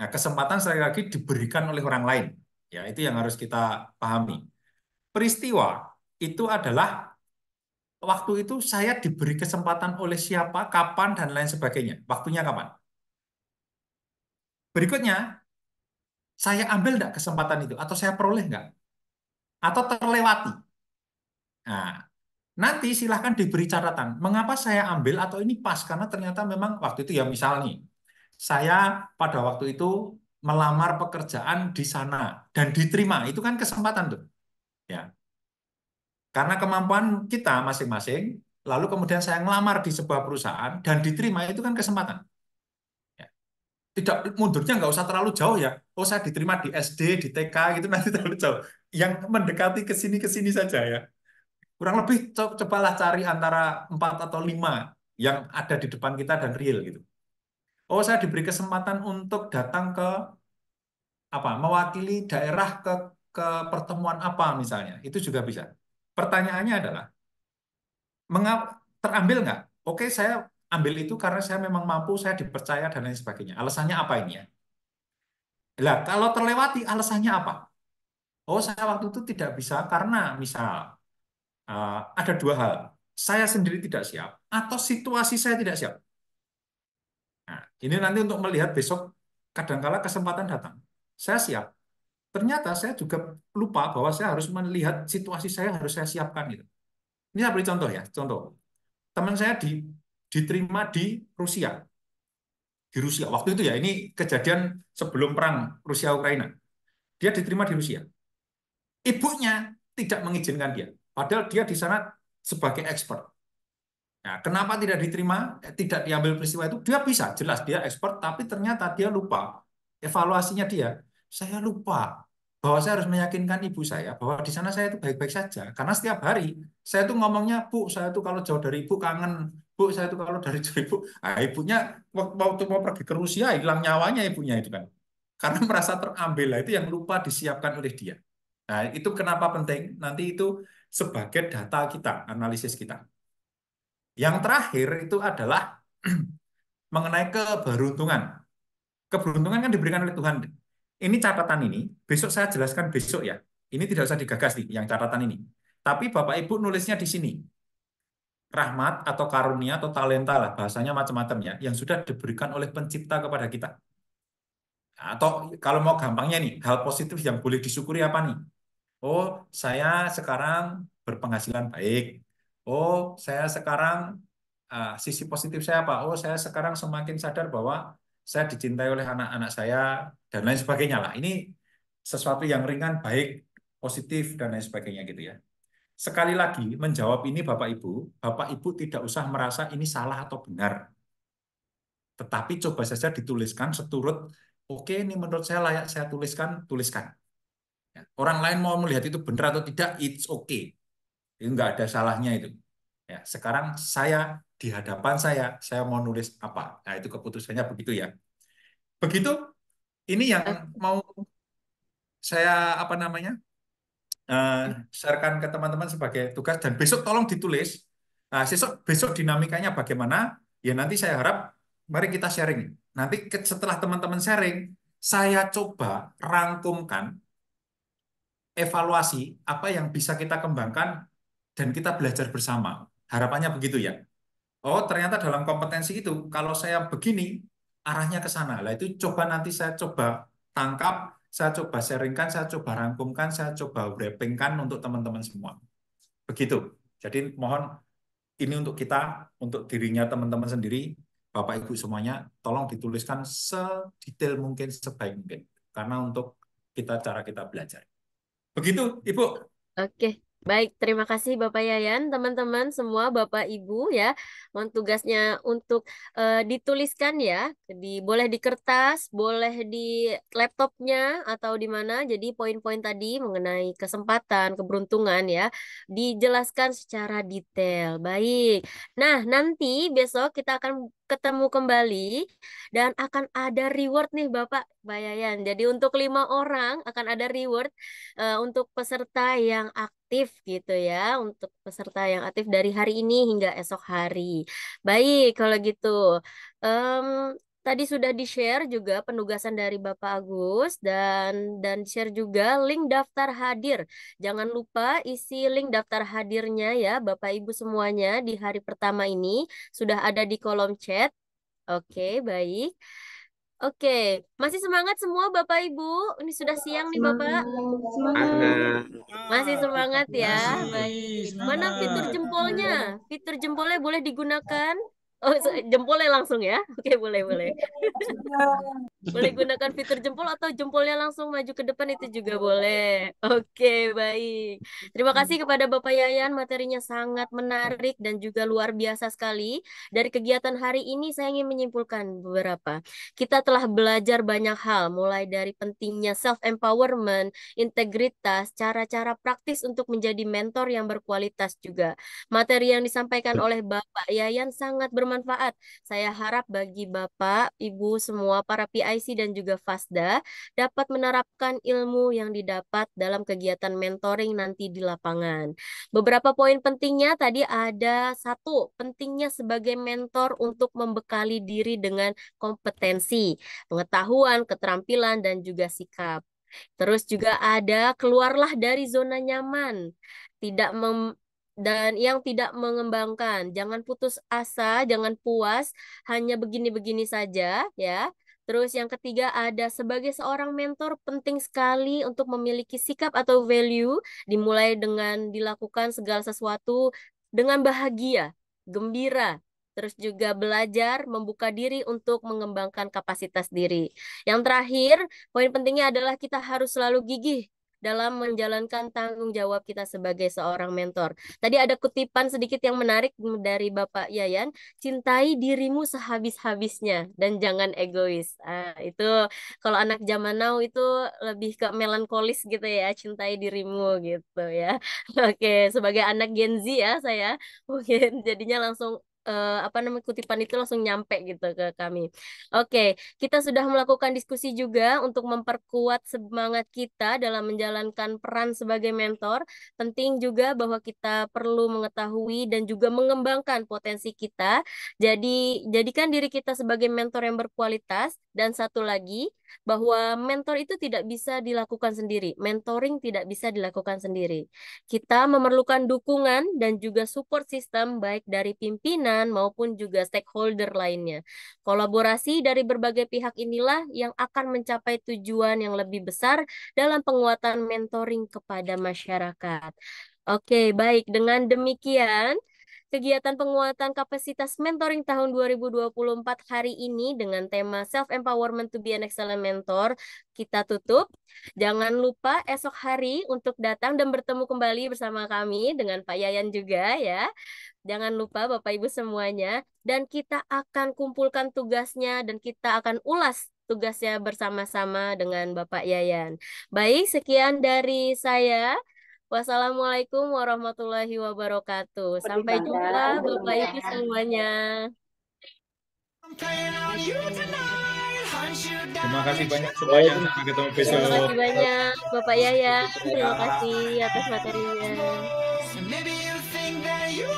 Nah, kesempatan sekali lagi diberikan oleh orang lain. Ya, itu yang harus kita pahami. Peristiwa itu adalah waktu itu saya diberi kesempatan oleh siapa, kapan, dan lain sebagainya. Waktunya kapan. Berikutnya, saya ambil tidak kesempatan itu? Atau saya peroleh enggak Atau terlewati? Nah, Nanti silahkan diberi catatan, mengapa saya ambil atau ini pas, karena ternyata memang waktu itu ya misalnya, saya pada waktu itu melamar pekerjaan di sana dan diterima, itu kan kesempatan tuh. Ya. Karena kemampuan kita masing-masing, lalu kemudian saya ngelamar di sebuah perusahaan dan diterima, itu kan kesempatan Ya. tidak mundurnya nggak usah terlalu jauh ya. Oh saya diterima di SD, di TK gitu nanti terlalu jauh. Yang mendekati ke sini ke sini saja ya kurang lebih co cobalah cari antara empat atau lima yang ada di depan kita dan real gitu. Oh, saya diberi kesempatan untuk datang ke apa? Mewakili daerah ke ke pertemuan apa misalnya. Itu juga bisa. Pertanyaannya adalah terambil nggak? Oke, saya ambil itu karena saya memang mampu, saya dipercaya dan lain sebagainya. Alasannya apa ini ya? Lah, kalau terlewati alasannya apa? Oh, saya waktu itu tidak bisa karena misal Eh, ada dua hal. Saya sendiri tidak siap atau situasi saya tidak siap. Nah, ini nanti untuk melihat besok kadangkala kesempatan datang. Saya siap. Ternyata saya juga lupa bahwa saya harus melihat situasi saya harus saya siapkan gitu. Ini saya beri contoh ya, contoh. Teman saya di, diterima di Rusia. Di Rusia waktu itu ya, ini kejadian sebelum perang Rusia Ukraina. Dia diterima di Rusia. Ibunya tidak mengizinkan dia Padahal dia di sana sebagai expert. Nah, kenapa tidak diterima, eh, tidak diambil peristiwa itu? Dia bisa, jelas dia expert, tapi ternyata dia lupa. Evaluasinya dia, saya lupa bahwa saya harus meyakinkan ibu saya bahwa di sana saya itu baik-baik saja. Karena setiap hari saya itu ngomongnya, Bu, saya itu kalau jauh dari ibu kangen. Bu, saya itu kalau dari jauh ibu, ah, ibunya waktu mau pergi ke Rusia hilang nyawanya ibunya itu kan. Karena merasa terambil, itu yang lupa disiapkan oleh dia. Nah, itu kenapa penting. Nanti itu sebagai data kita, analisis kita. Yang terakhir itu adalah mengenai keberuntungan. Keberuntungan kan diberikan oleh Tuhan. Ini catatan ini, besok saya jelaskan besok ya. Ini tidak usah digagas nih, yang catatan ini. Tapi Bapak Ibu nulisnya di sini. Rahmat atau karunia atau talenta lah, bahasanya macam-macam ya, yang sudah diberikan oleh pencipta kepada kita. Atau kalau mau gampangnya nih, hal positif yang boleh disyukuri apa nih? Oh, saya sekarang berpenghasilan baik. Oh, saya sekarang uh, sisi positif saya apa? Oh, saya sekarang semakin sadar bahwa saya dicintai oleh anak-anak saya dan lain sebagainya lah. Ini sesuatu yang ringan, baik, positif dan lain sebagainya gitu ya. Sekali lagi menjawab ini Bapak Ibu, Bapak Ibu tidak usah merasa ini salah atau benar. Tetapi coba saja dituliskan seturut, oke okay, ini menurut saya layak saya tuliskan, tuliskan Orang lain mau melihat itu benar atau tidak, it's okay. Itu nggak ada salahnya itu. Ya, sekarang saya di hadapan saya, saya mau nulis apa. Nah, itu keputusannya begitu ya. Begitu, ini yang mau saya apa namanya uh, sharekan ke teman-teman sebagai tugas dan besok tolong ditulis. Nah, besok besok dinamikanya bagaimana? Ya nanti saya harap mari kita sharing. Nanti setelah teman-teman sharing, saya coba rangkumkan evaluasi apa yang bisa kita kembangkan dan kita belajar bersama. Harapannya begitu ya. Oh, ternyata dalam kompetensi itu kalau saya begini arahnya ke sana. Lah itu coba nanti saya coba tangkap, saya coba sharingkan, saya coba rangkumkan, saya coba wrappingkan untuk teman-teman semua. Begitu. Jadi mohon ini untuk kita, untuk dirinya teman-teman sendiri, Bapak Ibu semuanya, tolong dituliskan sedetail mungkin, sebaik mungkin. Karena untuk kita cara kita belajar. Begitu, Ibu. Oke. Baik, terima kasih Bapak Yayan, teman-teman semua Bapak Ibu ya, tugasnya untuk uh, dituliskan ya, di boleh di kertas, boleh di laptopnya atau di mana. Jadi poin-poin tadi mengenai kesempatan, keberuntungan ya, dijelaskan secara detail. Baik. Nah, nanti besok kita akan ketemu kembali dan akan ada reward nih Bapak Bayayan. Jadi untuk lima orang akan ada reward uh, untuk peserta yang akan aktif gitu ya untuk peserta yang aktif dari hari ini hingga esok hari. Baik, kalau gitu. Um, tadi sudah di-share juga penugasan dari Bapak Agus dan dan share juga link daftar hadir. Jangan lupa isi link daftar hadirnya ya Bapak Ibu semuanya di hari pertama ini sudah ada di kolom chat. Oke, baik. Oke, masih semangat semua Bapak Ibu. Ini sudah siang nih Bapak. Semangat. Masih semangat ya. Baik. Mana fitur jempolnya? Fitur jempolnya boleh digunakan? Oh, jempolnya langsung ya? Oke, boleh, boleh. Iya, iya, iya. boleh gunakan fitur jempol atau jempolnya langsung maju ke depan itu juga boleh. Oke, baik. Terima kasih hmm. kepada Bapak Yayan, materinya sangat menarik dan juga luar biasa sekali. Dari kegiatan hari ini saya ingin menyimpulkan beberapa. Kita telah belajar banyak hal, mulai dari pentingnya self empowerment, integritas, cara-cara praktis untuk menjadi mentor yang berkualitas juga. Materi yang disampaikan oleh Bapak Yayan sangat bermanfaat bermanfaat. Saya harap bagi Bapak, Ibu, semua para PIC dan juga FASDA dapat menerapkan ilmu yang didapat dalam kegiatan mentoring nanti di lapangan. Beberapa poin pentingnya tadi ada satu, pentingnya sebagai mentor untuk membekali diri dengan kompetensi, pengetahuan, keterampilan, dan juga sikap. Terus juga ada keluarlah dari zona nyaman. Tidak mem dan yang tidak mengembangkan. Jangan putus asa, jangan puas, hanya begini-begini saja ya. Terus yang ketiga ada sebagai seorang mentor penting sekali untuk memiliki sikap atau value dimulai dengan dilakukan segala sesuatu dengan bahagia, gembira, terus juga belajar membuka diri untuk mengembangkan kapasitas diri. Yang terakhir, poin pentingnya adalah kita harus selalu gigih dalam menjalankan tanggung jawab kita sebagai seorang mentor. Tadi ada kutipan sedikit yang menarik dari Bapak Yayan, cintai dirimu sehabis-habisnya dan jangan egois. Ah, itu kalau anak zaman now itu lebih ke melankolis gitu ya, cintai dirimu gitu ya. Oke, sebagai anak Gen Z ya saya mungkin jadinya langsung uh, apa namanya kutipan itu langsung nyampe gitu ke kami. Oke, okay. kita sudah melakukan diskusi juga untuk memperkuat semangat kita dalam menjalankan peran sebagai mentor. Penting juga bahwa kita perlu mengetahui dan juga mengembangkan potensi kita. Jadi jadikan diri kita sebagai mentor yang berkualitas dan satu lagi bahwa mentor itu tidak bisa dilakukan sendiri, mentoring tidak bisa dilakukan sendiri. Kita memerlukan dukungan dan juga support system baik dari pimpinan maupun juga stakeholder lainnya. Kolaborasi dari berbagai pihak inilah yang akan mencapai tujuan yang lebih besar dalam penguatan mentoring kepada masyarakat. Oke, baik. Dengan demikian, Kegiatan penguatan kapasitas mentoring tahun 2024 hari ini dengan tema Self Empowerment to be an Excellent Mentor kita tutup. Jangan lupa esok hari untuk datang dan bertemu kembali bersama kami dengan Pak Yayan juga ya. Jangan lupa Bapak Ibu semuanya dan kita akan kumpulkan tugasnya dan kita akan ulas tugasnya bersama-sama dengan Bapak Yayan. Baik, sekian dari saya. Wassalamualaikum warahmatullahi wabarakatuh. Sampai jumpa Bapak Ibu semuanya. Terima kasih banyak semuanya. Sampai ketemu besok. Terima kasih banyak Bapak Yaya. Terima kasih atas materinya.